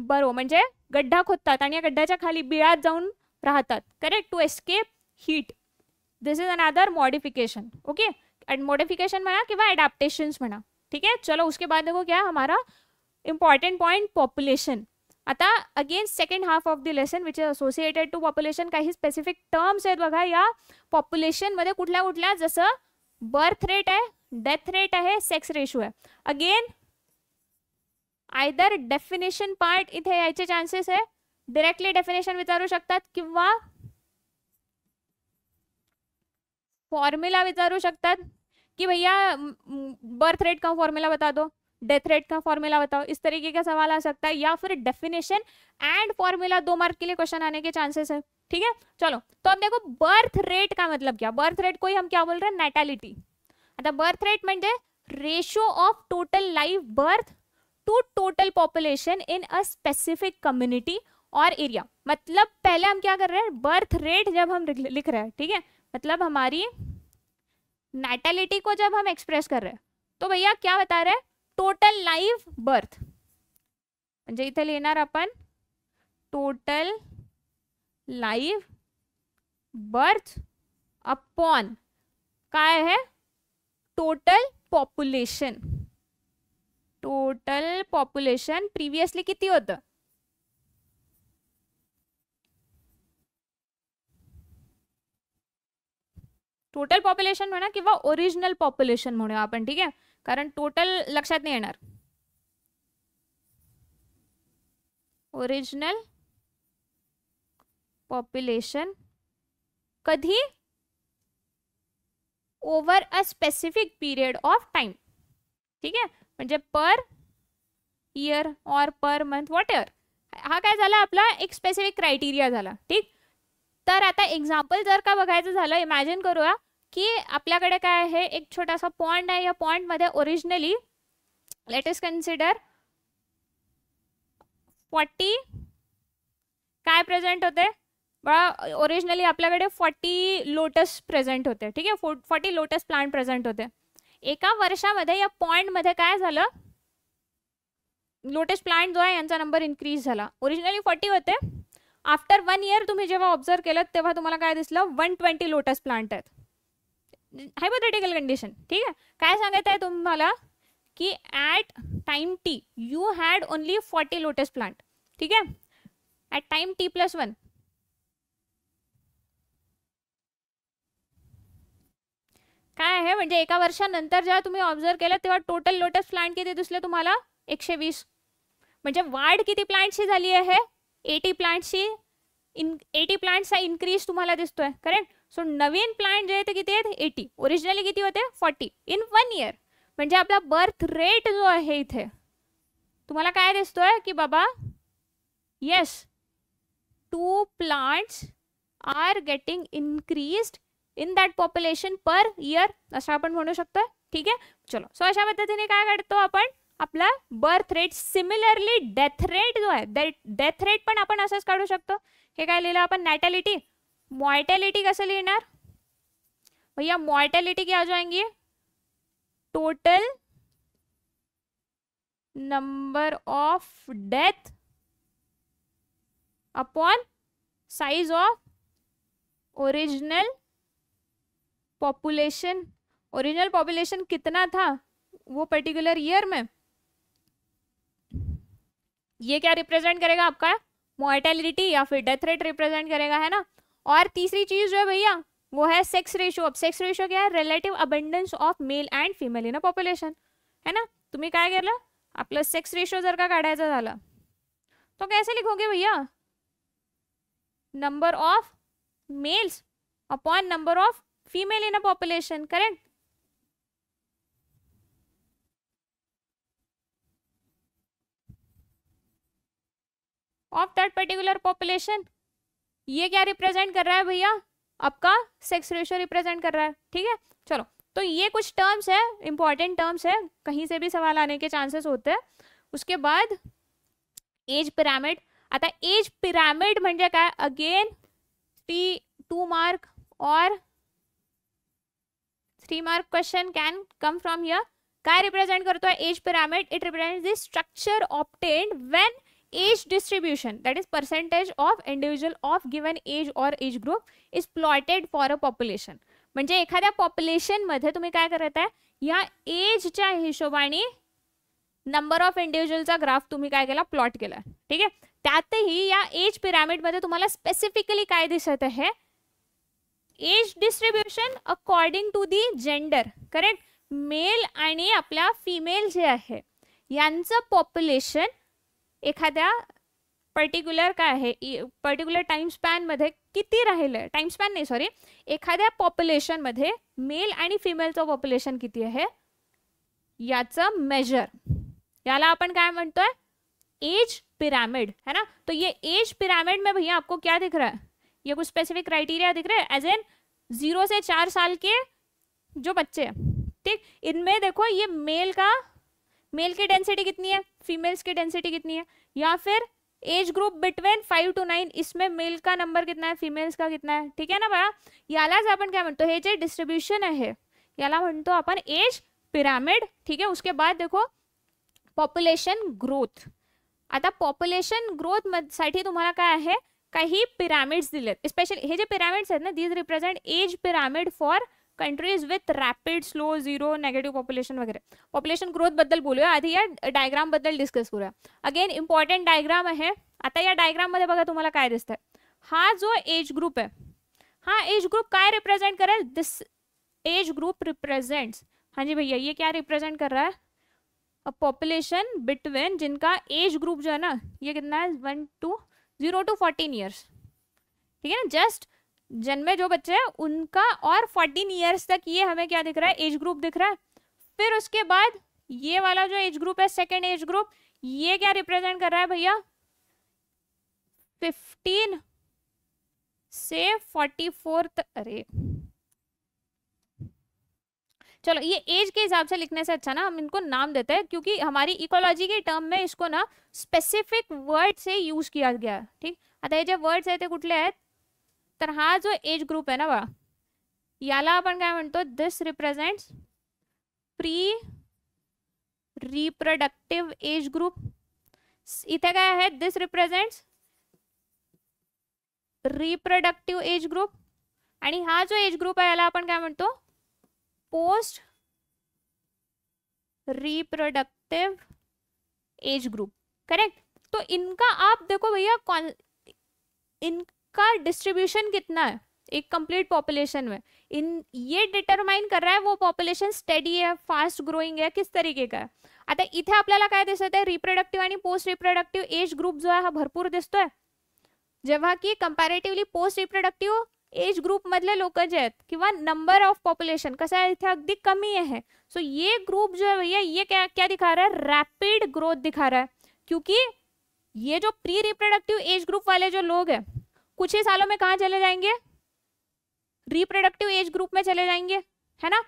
बरो म्हणजे गड्ढा खोदतात आणि या गड्ढ्याच्या खाली बिळात जाऊन राहतात correct to escape heat this is another modification okay modification म्हणा किंवा अडॅप्टेशन्स म्हणा ठीक आहे चलो उसके बाद देखो क्या हमारा इम्पॉर्टंट पॉइंट पॉप्युलेशन आता again second half of the lesson which is associated to population काही स्पेसिफिक टर्म्स आहेत बघा या पॉप्युलेशनमध्ये कुठल्या कुठल्या जसं बर्थ रेट आहे डेथ रेट आहे सेक्स रेशो आहे अगेन आयदर डेफिनेशन पार्ट इथे यायचे चान्सेस आहे डिरेक्टली डेफिनेशन विचारू शकतात किंवा फॉर्म्युला विचारू शकतात कि भैया बर्थ रेट का फॉर्मूला बता दो डेथ रेट का फॉर्मूला बताओ इस तरीके का सवाल आ सकता है या फिर डेफिनेशन एंड फॉर्मूला दो मार्क के लिए क्वेश्चन आने के चांसेस है ठीक है चलो तो अब देखो बर्थ रेट का मतलब क्या बर्थ रेट को ही हम क्या बोल रहे हैं नेटैलिटी अच्छा बर्थ रेट म्हणजे ratio of total live birth to total population in a specific community और एरिया मतलब पहले हम क्या कर रहे हैं बर्थ रेट जब हम लिख रहे हैं ठीक है मतलब हमारी नेटेलिटी को जब हम एक्सप्रेस कर रहे हैं तो भैया क्या बता रहे हैं टोटल लाइव बर्थ इतना लेना अपन टोटल लाइव बर्थ अपॉन का है total population total population previously कितनी होता टोटल पॉप्युलेशन म्हणा किंवा ओरिजिनल पॉप्युलेशन म्हणूया आपण ठीक आहे कारण टोटल लक्षात नाही येणार ओरिजिनल पॉप्युलेशन कधी over a specific period of time ठीक आहे म्हणजे पर इयर और पर मंथ वॉट एअर हा काय झाला आपला एक स्पेसिफिक क्रायटेरिया झाला ठीक तर आता एक्झाम्पल जर का बघायचं झालं इमॅजिन करूया की आपल्याकडे काय आहे एक छोटासा पॉइंट आहे या पॉइंटमध्ये originally let latest consider forty काय प्रेझेंट होते बघा ओरिजिनली आपल्याकडे फॉर्टी लोटस प्रेझेंट होते ठीक आहे फॉर्टी लोटस प्लांट प्रेझेंट होते एका वर्षामध्ये या पॉइंटमध्ये काय झालं लोटस प्लांट जो आहे यांचा नंबर इन्क्रीज झाला ओरिजिनली फॉर्टी होते आफ्टर वन इयर तुम्ही जेव्हा ऑब्झर्व केलं तेव्हा तुम्हाला काय दिसलं वन ट्वेंटी लोटस प्लांट आहेत हायपोथेटिकल कंडिशन ठीक आहे काय सांगत आहे तुम्हाला की at time T you had only forty lotus plant ठीक आहे at time T plus one काय आहे म्हणजे एका वर्षानंतर जेव्हा तुम्ही ऑब्झर्व केलं तेव्हा टोटल लोटस प्लांट किती दिसले तुम्हाला एकशे वीस म्हणजे वाढ किती प्लांटची झाली आहे एटी प्लांटची इन एटी प्लांटचा इन्क्रीज तुम्हाला दिसतोय करेक्ट सो नवीन प्लांट जे आहेत किती आहेत एटी ओरिजिनली किती होते फॉर्टी इन वन इयर म्हणजे आपला बर्थ रेट जो आहे इथे तुम्हाला काय दिसतोय की बाबा yes two plants are getting increase in that population per year असं आपण म्हणू शकतो ठीक आहे चलो सो अशा पद्धतीने काय करतो आपण अपना birth rate similarly death rate जो है डेथ रेट पण का असंच काढू शकतो हे भैया मॉर्टॅलिटी क्या जाएंगी total number of death upon size of original population original population कितना था वो पर्टिकुलर ईयर में ये क्या रिप्रेजेंट करेगा आपका मोर्टेलिटी या फिर डेथ रेट रिप्रेजेंट करेगा है ना और तीसरी चीज जो है भैया वो है सेक्स रेशियो अब सेक्स रेशियो क्या है relative abundance of male and female in a population है ना तुम्हें काय कर आपलं सेक्स रेशियो जर का काढायचा झाला तो कैसे लिखोगे भैया number of males upon number of female in a population correct of that particular population ये क्या रिप्रेजेंट कर रहा है भैया आपका सेक्स रेशियो रिप्रेजेंट कर रहा है ठीक है चलो तो ये कुछ टर्म्स है इंपॉर्टेंट टर्म्स है कहीं से भी सवाल आने के चांसेस होते हैं उसके बाद एज पिरामिड आता एज पिरामिड म्हणजे काय अगेन टी टू मार्क और three mark question can come from here काय रिप्रेझेंट करतोय age pyramid it represent the structure obtained when age distribution that is percentage of individual of given age or age group is plotted for a population म्हणजे एखाद्या मध्ये तुम्ही काय करत आहे या एजच्या हिशोबाने नंबर ऑफ इंडिव्हिज्युअलचा ग्राफ तुम्ही काय केला प्लॉट केला ठीक आहे त्यातही या एज पिरामिडमध्ये तुम्हाला स्पेसिफिकली काय दिसत आहे age distribution according to the gender correct male आणि आपल्या फिमेल जे आहे यांचं पॉप्युलेशन एखाद पर्टिक्युलर का है पर्टिक्युलर टाइम स्पैन मधे टाइम स्पैन नहीं सॉरी एखाद पॉप्युलेशन मध्य मेल आणि फिमेलचं पॉप्युलेशन किती मेजर याला अपन है एज पिरामिड है ना तो ये एज पिरामिड में भैया आपको क्या दिख रहा है ये कुछ स्पेसिफिक क्राइटेरिया दिख रहा है एज एन जीरो से चार साल के जो बच्चे हैं ठीक इनमें देखो ये मेल का मेल की डेंसिटी कितनी है फीमेल्स की डेंसिटी कितनी है या फिर age group between five to nine इसमें मेल का नंबर कितना है फीमेल्स का कितना है ठीक है ना बड़ा यालाज अपन क्या म्हणतो हे जे डिस्ट्रीब्यूशन है याला तो अपन एज पिरामिड ठीक है उसके बाद देखो पॉप्युलेशन ग्रोथ आता पॉप्युलेशन ग्रोथ साठी तुम्हाला काय आहे काही पिरामिड्स दिलेत स्पेशल हे जे पिरामिड्स आहेत ना these represent age pyramid for countries with rapid slow zero negative population वगैरे पॉप्युलेशन बदल बोलूया आधी या डायग्राम बदल डिस्कस करूया अगेन इम्पॉर्टेंट डायग्राम है आता या मे बघा का दिता है हा जो एज ग्रुप है हा एज ग्रुप का रिप्रेजेंट करेल दिस एज ग्रुप रिप्रेजेंट्स हाँ जी भैया ये क्या रिप्रेजेंट कर रहा है अ पॉपुलेशन बिटवीन जिनका एज ग्रुप जो है ना ये कितना है one two zero to fourteen years ठीक है ना जस्ट जन्मे जो बच्चे हैं उनका और 14 इयर्स तक ये हमें क्या दिख रहा है एज ग्रुप दिख रहा है फिर उसके बाद ये वाला जो एज ग्रुप है सेकेंड एज ग्रुप ये क्या रिप्रेजेंट कर रहा है भैया 15 से 44 तक अरे चलो ये एज के हिसाब से लिखने से अच्छा ना हम इनको नाम देते हैं क्योंकि हमारी इकोलॉजी के टर्म में इसको ना स्पेसिफिक वर्ड से यूज किया गया ठीक अतः जब वर्ड्स आहेत ते कुठले तर हा जो एज ग्रुप है ना बा याला आपण काय this represents pre reproductive age group इत काय आहे this represents reproductive age group हा जो एज ग्रुप है याला आपण काय post reproductive age group correct तो इनका आप देखो भैया कौन इन का डिस्ट्रीब्यूशन कितना है एक कंप्लीट पॉपुलेशन में इन ये डिटरमाइन कर रहा है वो पॉपुलेशन स्टडी है फास्ट ग्रोइंग है किस तरीके का है आता इथे आपल्याला काय दिसत आहे रिप्रोडक्टिव्ह आणि पोस्ट रिप्रोडक्टिव्ह एज ग्रुप जो आहे हा भरपूर दिसतोय जेव्हा की comparatively post reproductive age group मधले लोक जे आहेत किंवा नंबर ऑफ पॉप्युलेशन कसं आहे इथे अगदी कमी है सो so, ये ग्रुप जो है भैया ये क्या क्या दिखा रहा है रैपिड ग्रोथ दिखा रहा है क्योंकि ये जो प्री रिप्रोडक्टिव एज ग्रुप वाले जो लोग हैं कुछ ही सालों में कहा चले जाएंगे रिप्रोडक्टिव एज ग्रुप में चले जाएंगे है ना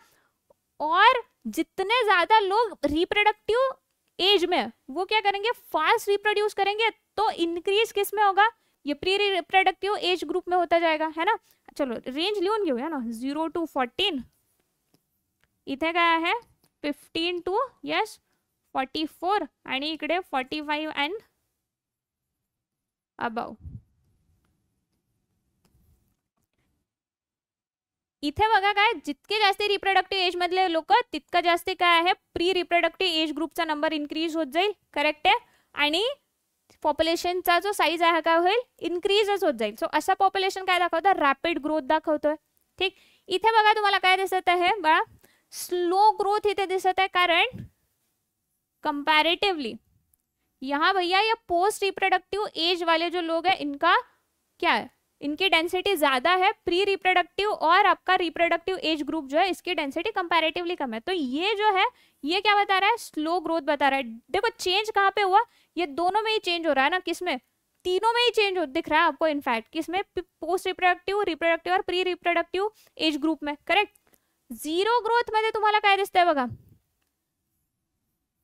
और जितने ज्यादा लोग रिप्रोडक्टिव एज में वो क्या करेंगे फास्ट रिप्रोड्यूस करेंगे तो इंक्रीज किस में होगा ये प्री रिप्रोडक्टिव एज ग्रुप में होता जाएगा है ना चलो रेंज लियो ना जीरो टू फोर्टीन इधे गया है fifteen to yes forty four and इकडे फोर्टी फाइव एंड अबाउ इथे बघा जितके जास्त रिप्रोडक्टिव्ह एज मधे लोक तितका जास्त काय आहे प्री रिप्रोडक्टिव्ह एज ग्रुपचा नंबर इन्क्रीज होत जाईल करेक्ट आहे आणि पॉप्युलेशनचा जो साईज आहे काय होईल इन्क्रीजच होत जाईल सो असा पॉप्युलेशन काय दाखवतं रॅपिड ग्रोथ दाखवतोय ठीक इथे बघा तुम्हाला काय दिसत आहे स्लो ग्रोथ इथे दिसत आहे कारण कंपैरेटिवली यहाँ भैया ये पोस्ट रिप्रोडक्टिव एज वाले जो लोग हैं इनका क्या है इनकी डेंसिटी ज़्यादा है प्री रिप्रोडक्टिव और आपका रिप्रोडक्टिव एज ग्रुप जो है इसकी डेंसिटी कंपैरेटिवली कम है तो ये जो है ये क्या बता रहा है स्लो ग्रोथ बता रहा है देखो चेंज कहाँ पे हुआ ये दोनों में ही चेंज हो रहा है ना किस में तीनों में ही चेंज हो दिख रहा है आपको इनफैक्ट किसमें पोस्ट रिप्रोडक्टिव रिप्रोडक्टिव और प्री रिप्रोडक्टिव एज ग्रुप में करेक्ट जीरो ग्रोथ मध्य तुम्हारा क्या दिखता है बगा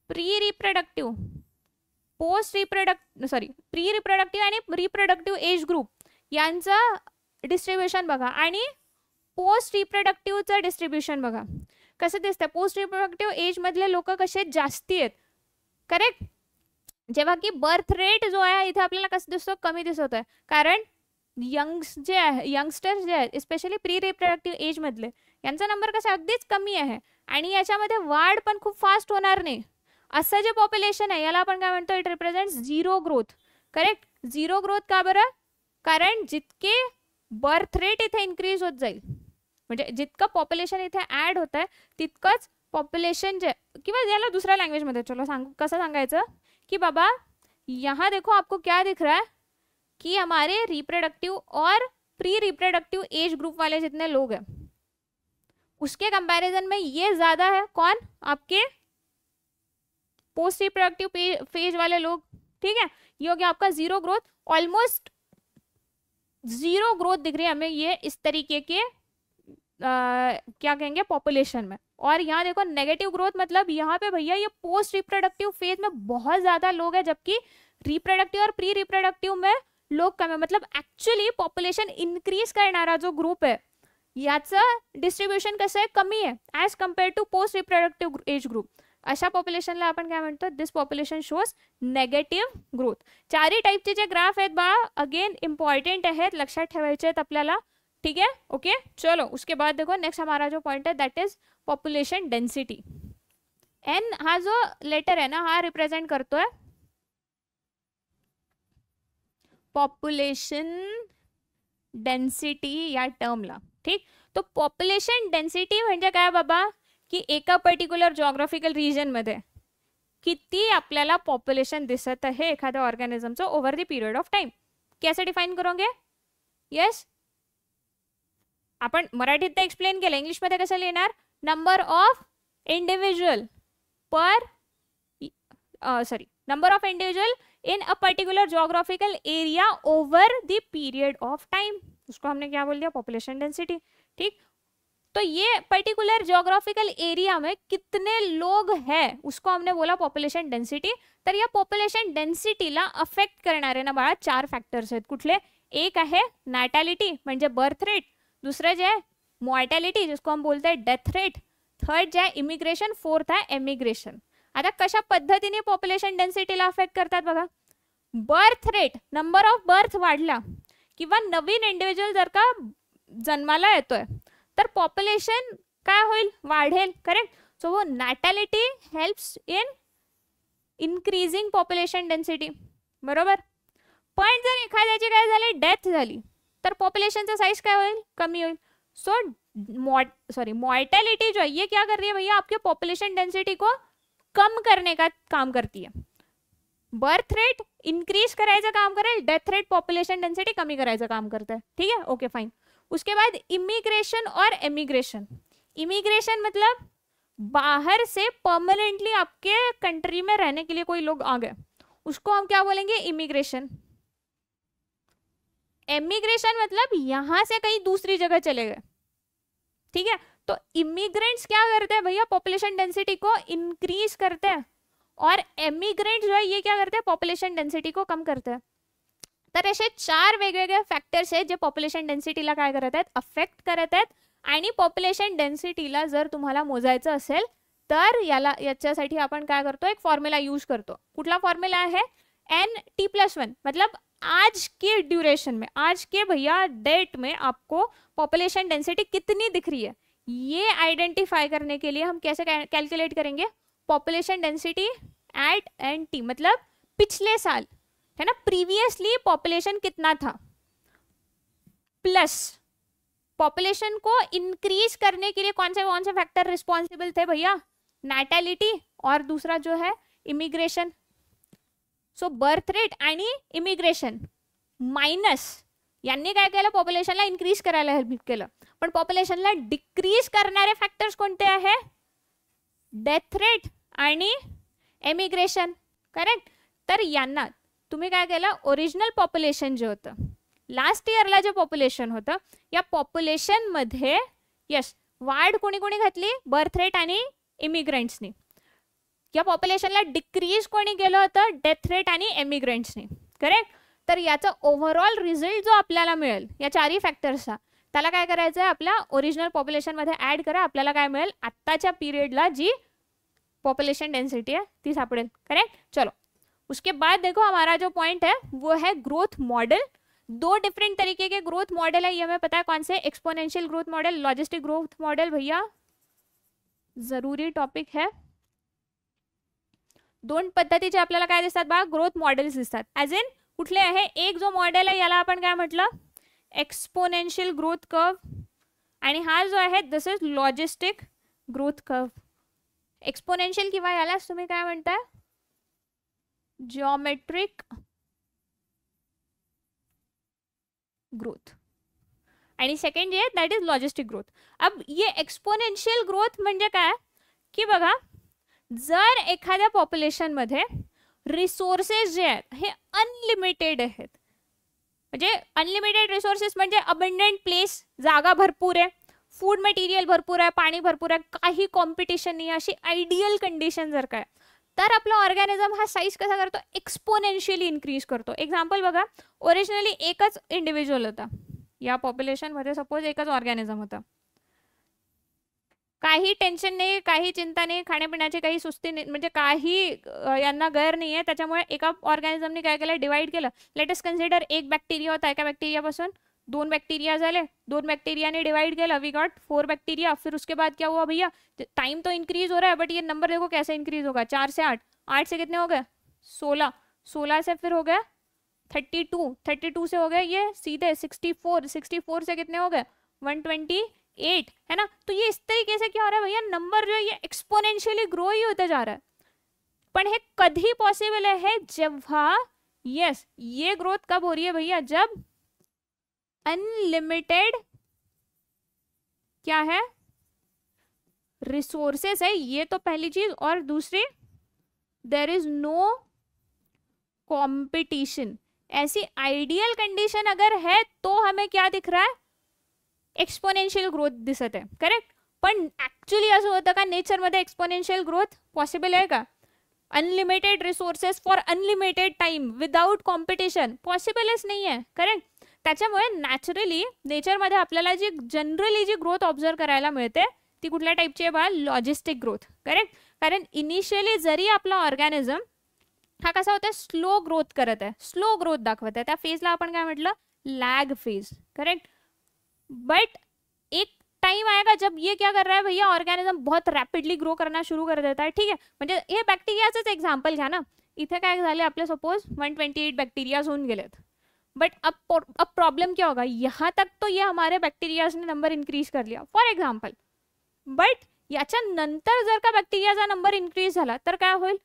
pre reproductive post reproduct sorry pre reproductive यानी रिप्रोडक्टिव एज ग्रुप यांचं डिस्ट्रीब्युशन बघा आणि पोस्ट रिप्रोडक्टिव्हचं डिस्ट्रीब्युशन बघा कसं दिसतं पोस्ट रिप्रोडक्टिव्ह एजमधले लोक कसे जास्ती आहेत करेक्ट जेव्हा की बर्थ रेट जो आहे इथे आपल्याला कसं दिसतो कमी दिसत आहे कारण यंग्स जे आहे यंगस्टर्स जे आहेत स्पेशली प्री रिप्रोडक्टिव्ह एजमधले यांचा नंबर कसा अगदीच कमी आहे आणि याच्यामध्ये वाढ पण खूप फास्ट होणार नाही असं जे पॉप्युलेशन आहे याला आपण काय म्हणतो it represent zero growth correct zero growth का बरं कारण जितके बर्थ रेट इधे इन्क्रीज हो जाए जितक पॉप्युलेशन इधे ऐड होता है तितक पॉप्युलेशन जे किंवा दुसर लैंग्वेज लँग्वेजमध्ये चलो सांग कस सांगायचं कि बाबा यहाँ देखो आपको क्या दिख रहा है कि हमारे रिप्रोडक्टिव और प्री रिप्रोडक्टिव एज ग्रुप वाले जितने लोग हैं उसके कंपैरिजन में ये ज़्यादा है कौन आपके पोस्ट रिप्रोडक्टिव फेज वाले लोग ठीक है ये हो गया आपका zero growth almost zero growth दिख रही है हमें ये इस तरीके के आ, क्या कहेंगे पॉपुलेशन में और यहाँ देखो नेगेटिव ग्रोथ मतलब यहाँ पे भैया ये पोस्ट रिप्रोडक्टिव फेज में बहुत ज़्यादा लोग है जबकि रिप्रोडक्टिव और प्री रिप्रोडक्टिव में लोग कम मतलब है मतलब एक्चुअली पॉपुलेशन इंक्रीज करना जो ग्रुप है याचं डिस्ट्रीब्यूशन कसं कमी है age compare to post reproductive age group अशा पॉप्युलेशनला आपण काय म्हणतो this population shows negative growth चारही टाईपचे जे ग्राफ आहेत बा अगेन इम्पॉर्टंट आहेत लक्षात ठेवायचे आहेत आपल्याला ठीक आहे ओके चलो उसके बाद देखो नेक्स्ट हमारा जो पॉइंट आहे that is population density N हा जो लेटर आहे ना हा रिप्रेझेंट करतोय पॉप्युलेशन डेन्सिटी डेंसिटी या टर्मला ठीक तो पॉप्युलेशन डेन्सिटी म्हणजे काय बाबा की एका पर्टिक्युलर जॉग्राफिकल मध्ये किती आपल्याला पॉप्युलेशन दिसत आहे एखाद्या ऑर्गॅनिझमचं over the period of time कैसे डिफाईन करोगे येस आपण मराठीत एक्सप्लेन केलं इंग्लिशमध्ये कसं लिहिणार number of individual per sorry number of individual in a particular geographical area over the period of time उसको हमने क्या बोल दिया पॉप्युलेशन डेंसिटी ठीक तो ये पर्टिकुलर जोग्राफिकल एरिया में कितने लोग है उसको हमने बोला पॉप्युलेशन डेन्सिटी तर या पॉप्युलेशन डेन्सिटीला अफेक्ट करणारे ना बाळा चार फॅक्टर्स आहेत कुठले एक आहे नॅटॅलिटी म्हणजे बर्थ रेट दुसरं जे आहे मॉर्टॅलिटी जिसको हम बोलते डेथ रेट थर्ड जे आहे इमिग्रेशन फोर्थ आहे एमिग्रेशन आता कशा पद्धतीने पॉप्युलेशन डेन्सिटीला अफेक्ट करतात बघा birth rate number of birth वाढला किंवा नवीन इंडिव्हिज्युअल जर का जन्माला येतोय तर पॉप्युलेशन काय होईल वाढेल करेक्ट सो वो natality helps in increasing population density बरोबर पण जर एखाद्याची काय झाली डेथ झाली तर पॉप्युलेशनचा साईज काय होईल कमी होईल सो मॉट सॉरी मॉर्टेलिटी जो है ये क्या कर रही है भैया आपके पॉप्युलेशन डेंसिटी को कम करने का काम करती है बर्थ रेट इंक्रीज करायचं काम करेल डेथ रेट पॉप्युलेशन डेंसिटी कमी करायचं काम करतं ठीक आहे ओके फाईन उसके बाद इमिग्रेशन और एमिग्रेशन इमिग्रेशन मतलब बाहर से परमानेंटली आपके कंट्री में रहने के लिए कोई लोग आ गए उसको हम क्या बोलेंगे इमिग्रेशन एमिग्रेशन मतलब यहां से कहीं दूसरी जगह चले गए ठीक है तो इमिग्रेंट्स क्या करते हैं भैया पॉपुलेशन डेंसिटी को इंक्रीज करते हैं और एमिग्रेंट जो है ये क्या करते हैं पॉपुलेशन डेंसिटी को कम करते हैं तर असे चार वेगवेगळे फॅक्टर्स आहेत जे पॉप्युलेशन डेन्सिटीला काय करत आहेत अफेक्ट करत आहेत आणि पॉप्युलेशन डेन्सिटीला जर तुम्हाला मोजायचं असेल तर याला याच्यासाठी आपण काय करतो एक फॉर्म्युला यूज करतो कुठला फॉर्म्युला आहे एन टी प्लस वन मतलब आज के ड्युरेशन में आज के भैया डेट में आपको पॉप्युलेशन डेंसिटी कितनी दिख रही है ये आइडेंटिफाई करने के लिए हम कैसे कैलकुलेट करेंगे population density at N T मतलब पिछले साल है ना प्रीवियसली पॉपुलेशन कितना था प्लस पॉपुलेशन को इंक्रीज करने के लिए कौन से कौन से फैक्टर रिस्पॉन्सिबल थे भैया नेटेलिटी और दूसरा जो है इमिग्रेशन सो बर्थ रेट आणि इमिग्रेशन मायनस यांनी काय केलं पॉप्युलेशनला इन्क्रीज करायला हेल्प केलं पण पॉप्युलेशनला डिक्रीज करणारे फॅक्टर्स कोणते आहे डेथ रेट आणि एमिग्रेशन करेक्ट तर यांना तुम्ही काय केलं ओरिजिनल पॉप्युलेशन जे होतं लास्ट इयरला जे पॉप्युलेशन होतं या पॉप्युलेशनमध्ये यश वाढ कोणी कोणी घातली बर्थ रेट आणि इमिग्रंट्सनी या पॉप्युलेशनला डिक्रीज कोणी गेलं होतं डेथ रेट आणि एमिग्रंट्सनी करेक्ट तर याचा ओव्हरऑल रिझल्ट जो आपल्याला मिळेल या चारही फॅक्टर्सचा त्याला काय करायचं आहे आपल्या ओरिजिनल पॉप्युलेशनमध्ये ॲड करा आपल्याला काय मिळेल आत्ताच्या पिरियडला जी पॉप्युलेशन डेन्सिटी आहे ती सापडेल करेक्ट चलो उसके बाद देखो हमारा जो पॉइंट है वो है ग्रोथ मॉडल दो डिफरेंट तरीके के ग्रोथ मॉडल है ये हमें पता है कौन से exponential growth model logistic growth model भैया जरूरी टॉपिक है दोन पद्धति आपल्याला अपने बा ग्रोथ मॉडेल्स दिसतात एज इन कुछ ले एक जो मॉडल है याला आपण ग्रोथ कर्व हा जो है this is logistic growth curve exponential कि geometric ग्रोथ आणि सेकंड जे आहे दॅट इज लॉजिस्टिक ग्रोथ अब ये एक्सपोनेन्शियल ग्रोथ म्हणजे काय की बघा जर एखाद्या पॉप्युलेशनमध्ये रिसोर्सेस जे आहेत हे अनलिमिटेड आहेत म्हणजे अनलिमिटेड रिसोर्सेस म्हणजे अबंडंट प्लेस जागा भरपूर आहे फूड मटेरियल भरपूर आहे पाणी भरपूर आहे काही कॉम्पिटिशन नाही अशी आयडियल कंडिशन जर काय तर आपला ऑर्गॅनिझम हा साईज कसा करतो एक्सपोनेन्शियली इन्क्रीज करतो एक्झाम्पल बघा ओरिजिनली एकच इंडिव्हिज्युअल होता या पॉप्युलेशन मध्ये सपोज एकच ऑर्गॅनिझम होता काही टेन्शन नाही काही चिंता नाही खाण्यापिण्याची काही सुस्ती नाही म्हणजे काही यांना गैर नाही आहे त्याच्यामुळे एका ऑर्गॅनिझमने काय केलं डिवाईड केलं लेटेस्ट कन्सिडर एक बॅक्टेरिया होता एका बॅक्टेरियापासून दोन बैक्टीरिया आले दोन बैक्टीरिया ने डिवाइड किया वी गॉट फोर बैक्टीरिया फिर उसके बाद क्या हुआ भैया टाइम तो इंक्रीज हो रहा है बट ये नंबर देखो कैसे इंक्रीज होगा चार से आठ आठ से कितने हो गए सोलह सोलह से फिर हो गया थर्टी टू थर्टी टू से हो गया ये सीधे सिक्सटी फोर सिक्सटी फोर से कितने हो गए वन ट्वेंटी एट है ना तो ये इस तरीके से क्या हो रहा है भैया नंबर जो है ये एक्सपोनेंशियली ग्रो ही होता जा रहा है पर है कधी पॉसिबल है जब जेव्हा यस ये ग्रोथ कब हो रही है भैया जब अनलिमिटेड क्या है रिसोर्सेस है ये तो पहली चीज और दूसरी देर इज नो कॉम्पिटिशन ऐसी आइडियल कंडीशन अगर है तो हमें क्या दिख रहा है एक्सपोनेंशियल ग्रोथ दिसत है करेक्ट पर एक्चुअली ऐसा होता का मध्य एक्सपोनेंशियल ग्रोथ पॉसिबल है का unlimited resources for unlimited time without competition possible नहीं है करेक्ट त्याच्यामुळे नॅचरली नेचरमध्ये आपल्याला जी जनरली जी ग्रोथ ऑब्झर्व करायला मिळते ती कुठल्या टाईपची आहे बा लॉजिस्टिक ग्रोथ करेक्ट कारण इनिशियली जरी आपला ऑर्गॅनिझम हा कसा होता स्लो ग्रोथ करत आहे स्लो ग्रोथ दाखवत आहे त्या फेजला आपण काय म्हटलं लॅग फेज करेक्ट बट एक टाइम आएगा जब ये क्या कर रहा है भैया ऑर्गॅनिझम बहुत रॅपिडली ग्रो करना शुरू कर देता है ठीक आहे म्हणजे हे बॅक्टेरियाचंच एक्झाम्पल घ्या ना इथे काय झाले आपले suppose one twenty eight bacterias होऊन गेलेत बट अब अब प्रॉब्लम क्या होगा यहाँ तक तो ये हमारे बैक्टीरियाज ने नंबर इन्क्रीज कर लिया फॉर एक्झाम्पल बट याच्या नंतर जर का बॅक्टेरियाचा नंबर इन्क्रीज झाला तर काय होईल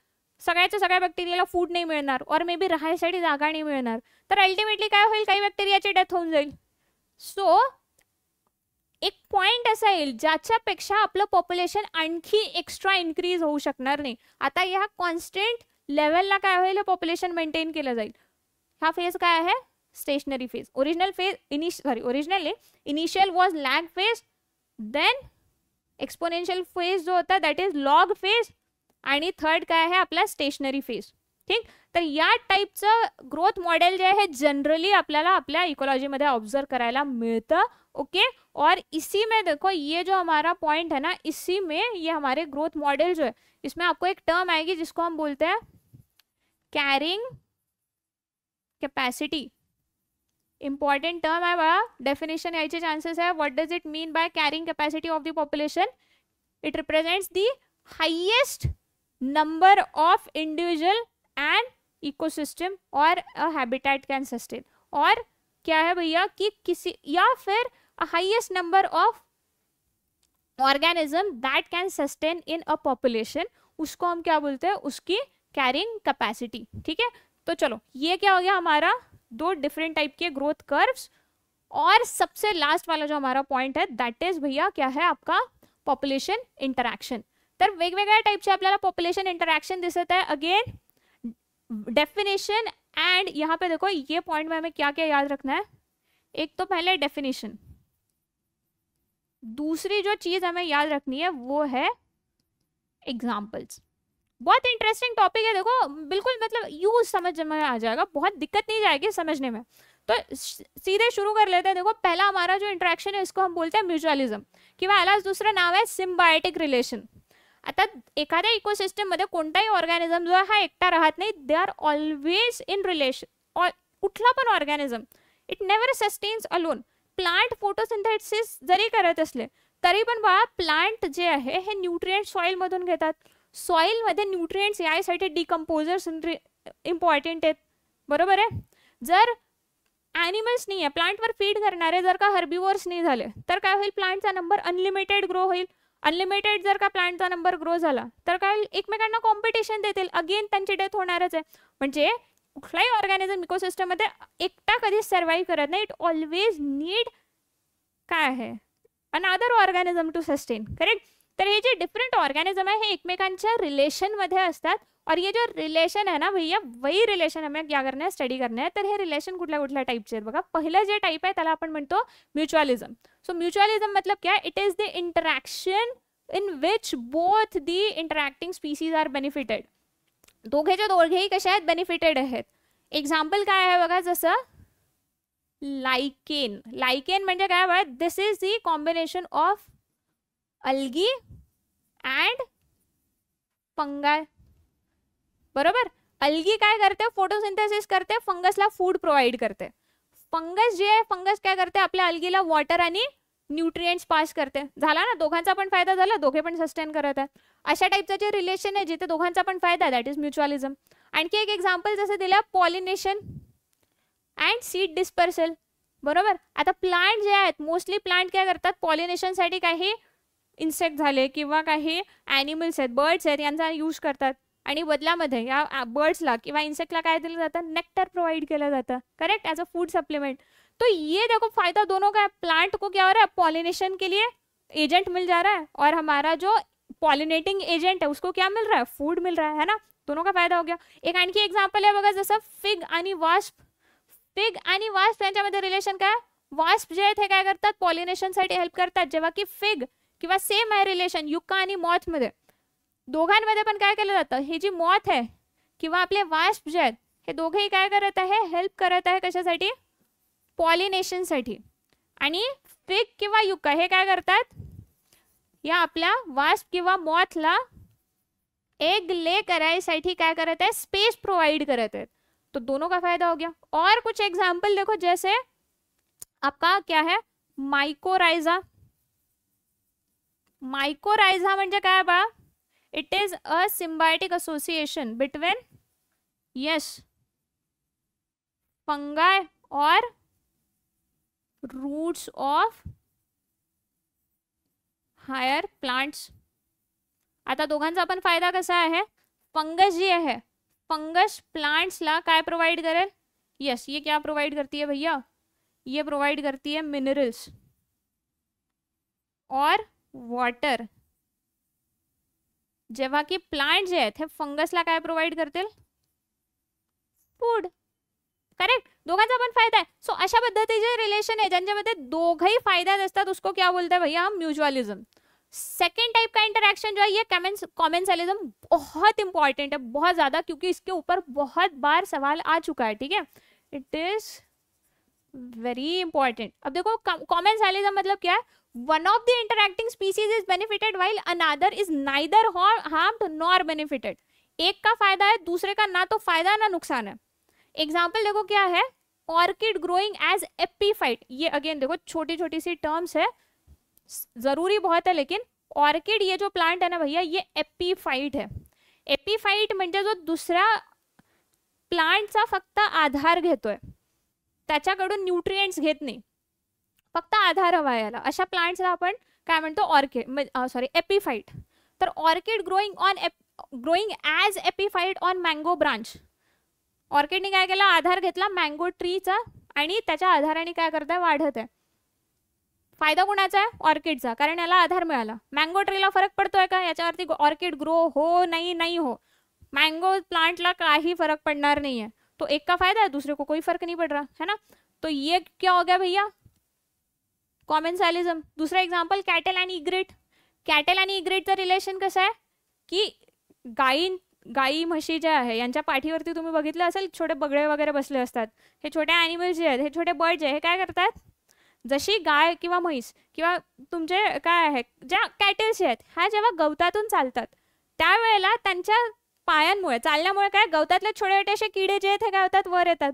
सगळ्याच्या सगळ्या बॅक्टेरियाला फूड नाही मिळणार और मे बी राहायसाठी जागा नाही मिळणार तर अल्टिमेटली काय होईल काही बॅक्टेरियाची डेथ होऊन जाईल सो एक पॉइंट असा येईल ज्याच्यापेक्षा आपलं पॉप्युलेशन आणखी एक्स्ट्रा इन्क्रीज होऊ शकणार नाही आता या कॉन्स्टंट लेवलला काय होईल पॉप्युलेशन मेंटेन केलं जाईल हा फेज काय आहे stationary phase original phase initial sorry originally initial was lag phase then exponential phase जो होता है दॅट इज लॉग फेज आणि थर्ड काय आहे आपला स्टेशनरी फेज ठीक तर या टाईपचं ग्रोथ मॉडेल जे आहे जनरली आपल्याला आपल्या इकोलॉजीमध्ये ऑब्झर्व करायला मिळतं ओके और इसी में देखो ये जो हमारा पॉइंट है ना इसी में ये हमारे ग्रोथ मॉडल जो है इसमें आपको एक टर्म आएगी जिसको हम बोलते हैं कैरिंग कैपेसिटी इंपॉर्टेंट टर्म है बाळा डेफिनेशन यायचे चांसेस है what does it mean by carrying capacity of the population it represents the highest number of individual and ecosystem और अ हैबिटेट कैन सस्टेन और क्या है भैया कि किसी या फिर highest number of organism that can sustain in a population उसको हम क्या बोलते हैं उसकी कैरिंग कैपेसिटी ठीक है तो चलो ये क्या हो गया हमारा दो डिफरेंट टाइप के ग्रोथ कर्व्स और सबसे लास्ट वाला जो हमारा पॉइंट है दैट इज भैया क्या है आपका पॉप्युलेशन इंटरैक्शन तर वेगवेगळ्या टाईपचे आपल्याला पॉप्युलेशन इंटरॅक्शन दिसत आहे अगेन डेफिनेशन एंड यहाँ पे देखो ये पॉइंट में हमें क्या क्या याद रखना है एक तो पहले डेफिनेशन दूसरी जो चीज़ हमें याद रखनी है वो है एग्जाम्पल्स बहुत इंटरेस्टिंग टॉपिक है देखो बिल्कुल मतलब यूज समझ में आ जाएगा बहुत दिक्कत नहीं जाएगी समझने में तो सीधे शुरू कर लेते हैं देखो पहला हमारा जो इंट्रैक्शन है इसको हम बोलते हैं म्यूचुअलिज्म किंवा वाला दुसरं नाव है सिम्बायोटिक रिलेशन आता एखाद्या इकोसिस्टममध्ये कोणताही ऑर्गॅनिझम जो आहे हा एकटा राहत नाही they are always in relation कुठला पण organism it never sustains alone plant photosynthesis जरी करत असले तरी पण बाळा प्लांट जे आहे हे न्यूट्रिएंट सॉइलमधून घेतात सॉईलमध्ये न्यूट्रिएंट्स यासाठी डिकम्पोजर्स इम्पॉर्टंट आहेत बरोबर आहे जर ॲनिमल्स नाही आहे प्लांटवर फीड करणारे जर का हर्बिवर्स नाही झाले तर काय होईल प्लांटचा नंबर अनलिमिटेड ग्रो होईल अनलिमिटेड जर का प्लांटचा नंबर ग्रो झाला तर काय होईल एकमेकांना कॉम्पिटिशन देतील अगेन त्यांची डेथ होणारच आहे म्हणजे कुठलाही ऑर्गॅनिझम इकोसिस्टममध्ये एकटा कधीच सर्वाईव्ह करत नाही इट ऑलवेज नीड काय आहे another organism to sustain correct तर हे जे डिफरंट ऑर्गॅनिझम आहे हे एकमेकांच्या रिलेशनमध्ये असतात और ये जो रिलेशन है ना भैया वही रिलेशन हमें क्या करना है स्टडी करना है तर हे रिलेशन कुठल्या कुठल्या टाइपचे आहेत बघा पहिलं जे टाईप आहे त्याला आपण म्हणतो म्युच्युअलिझम सो म्युच्युअलिझम मतलब क्या it is the interaction in which both the interacting species are benefited दोघेच्या दोघेही कशा आहेत बेनिफिटेड आहेत एक्झाम्पल काय आहे बघा जसं लायकेन लायकेन म्हणजे काय बघा this is the combination of algae and fungi बरोबर अल्गी काय करते फोटोसिंथेसिस करते फंगसला फूड प्रोव्हाइड करते फंगस जे आहे फंगस काय करते आपल्या अल्गीला वॉटर आणि न्यूट्रिएंट्स पास करते झाला ना दोघांचा पण फायदा झाला दोघे पण सस्टेन करत आहेत अशा टाईपचं जे रिलेशन आहे जिथे दोघांचा पण फायदा दॅट इज म्युच्युअलिझम आणखी एक एक्झाम्पल जसं दिलं पॉलिनेशन अँड सीड डिस्पर्सल बरोबर आता प्लांट जे आहेत मोस्टली प्लांट काय करतात पॉलिनेशनसाठी काही इन्सेक्ट झाले किंवा काही ॲनिमल्स आहेत बर्ड्स आहेत यांचा यूज करतात आणि बदलामध्ये या बर्ड्सला किंवा इन्सेक्टला काय दिलं जातं नेक्टर प्रोवाइड केलं जातं correct as a food supplement तो ये देखो फायदा दोनों का प्लांट को क्या हो रहा है पॉलिनेशन के लिए एजेंट मिल जा रहा है और हमारा जो पॉलिनेटिंग एजेंट है उसको क्या मिल रहा है फूड मिल रहा है है ना दोनों का फायदा हो गया एक आणखी एक्झाम्पल आहे बघा जसं फिग आणि वास्प फिग आणि वास्प यांच्यामध्ये रिलेशन काय वास्प जे आहे ते काय करतात पॉलिनेशनसाठी हेल्प करतात जेव्हा की फिग किंवा सेम आहे रिलेशन युक्का आणि मॉथमध्ये दोघांमध्ये पण काय केलं जातं हे जी मॉथ आहे किंवा आपले वाष्प जे आहेत हे दोघेही काय करत आहे हेल्प करत आहे कशासाठी पॉलिनेशनसाठी आणि फिक किंवा युक्का हे काय करतात या आपल्या वाष्प किंवा मॉथला एग ले करायसाठी काय करत आहे स्पेस प्रोवाइड करत आहेत तो दोनों का फायदा हो गया और कुछ एग्जाम्पल देखो जैसे आपका क्या है माइकोराइजा मायकोरायझा म्हणजे it is a symbiotic association between yes fungi और रूट्स ऑफ हायर प्लांट्स आता दोगा फायदा कसा है फंगस जी है फंगस प्लांट्स काय प्रोवाइड करेल यस ये क्या प्रोवाइड करती है भैया ये प्रोवाइड करती है मिनरल्स और वॉटर जेव की प्लांट जे है हे फंगसला काय प्रोव्हाइड करतील फूड करेक्ट दोघांचा फायदा है सो अशा पद्धति जो पद्धतीचे रिलेशन आहे ज्यांच्यामध्ये दोघही फायद्यात असतात उसको क्या बोलते हैं भैया हम म्यूचुअलिज्म सेकेंड टाइप का इंटरेक्शन जो है ये कमेंस कॉमेंसलिज्म बहुत इंपॉर्टेंट है बहुत ज़्यादा क्योंकि इसके ऊपर बहुत बार सवाल आ चुका है ठीक है इट इज़ वेरी इंपॉर्टेंट अब देखो कॉमेंसलिज्म मतलब क्या है one of the interacting species is benefited while another is neither harmed nor benefited एक का फायदा है दूसरे का ना तो फायदा ना नुकसान है एग्जाम्पल देखो क्या है ऑर्किड ग्रोइंग एज एपीफाइट ये अगेन देखो छोटी छोटी सी टर्म्स है जरूरी बहुत है लेकिन ऑर्किड ये जो प्लांट है ना भैया ये एपीफाइट है एपीफाइट म्हणजे जो दुसरा प्लांटचा फक्त आधार घेतोय त्याच्याकडून न्यूट्रिएंट्स घेत नाही फक्त आधार हवा याला अशा प्लांट्सला ऑर्किड सॉरी एपीफाइट तर orchid growing on growing as epiphyte on mango branch ऑर्किडने काय केला आधार घेतला मँगो ट्रीचा आणि त्याच्या आधाराने काय करत वाढत आहे फायदा कोणाचा आहे ऑर्किडचा कारण याला आधार मिळाला मँगो ट्रीला फरक पडतोय का याच्यावरती ऑर्किड ग्रो हो नहीं नहीं हो मैंगो प्लांटला काही फरक पड़ना नहीं है तो एक का फायदा है दूसरे को कोई फर्क नहीं पड़ रहा है ना तो ये क्या हो गया भैया सॅलिझम दुसरं एक्झाम्पल कॅटल आणि इग्रेट कॅटल आणि इग्रेटचं रिलेशन कसं आहे की गाई गाई म्हशी ज्या आहे यांच्या पाठीवरती तुम्ही बघितलं असेल छोटे बगळे वगैरे बसले असतात हे छोटे ॲनिमल जे आहेत हे छोटे बर्ड जे आहे हे काय करतात जशी गाय किंवा म्हैस किंवा तुमचे काय आहे ज्या कॅटल्स आहेत ह्या जेव्हा गवतातून चालतात त्यावेळेला त्यांच्या पायांमुळे चालण्यामुळे काय गवतातले छोटे छोटे असे किडे जे आहेत हे काय होतात वर येतात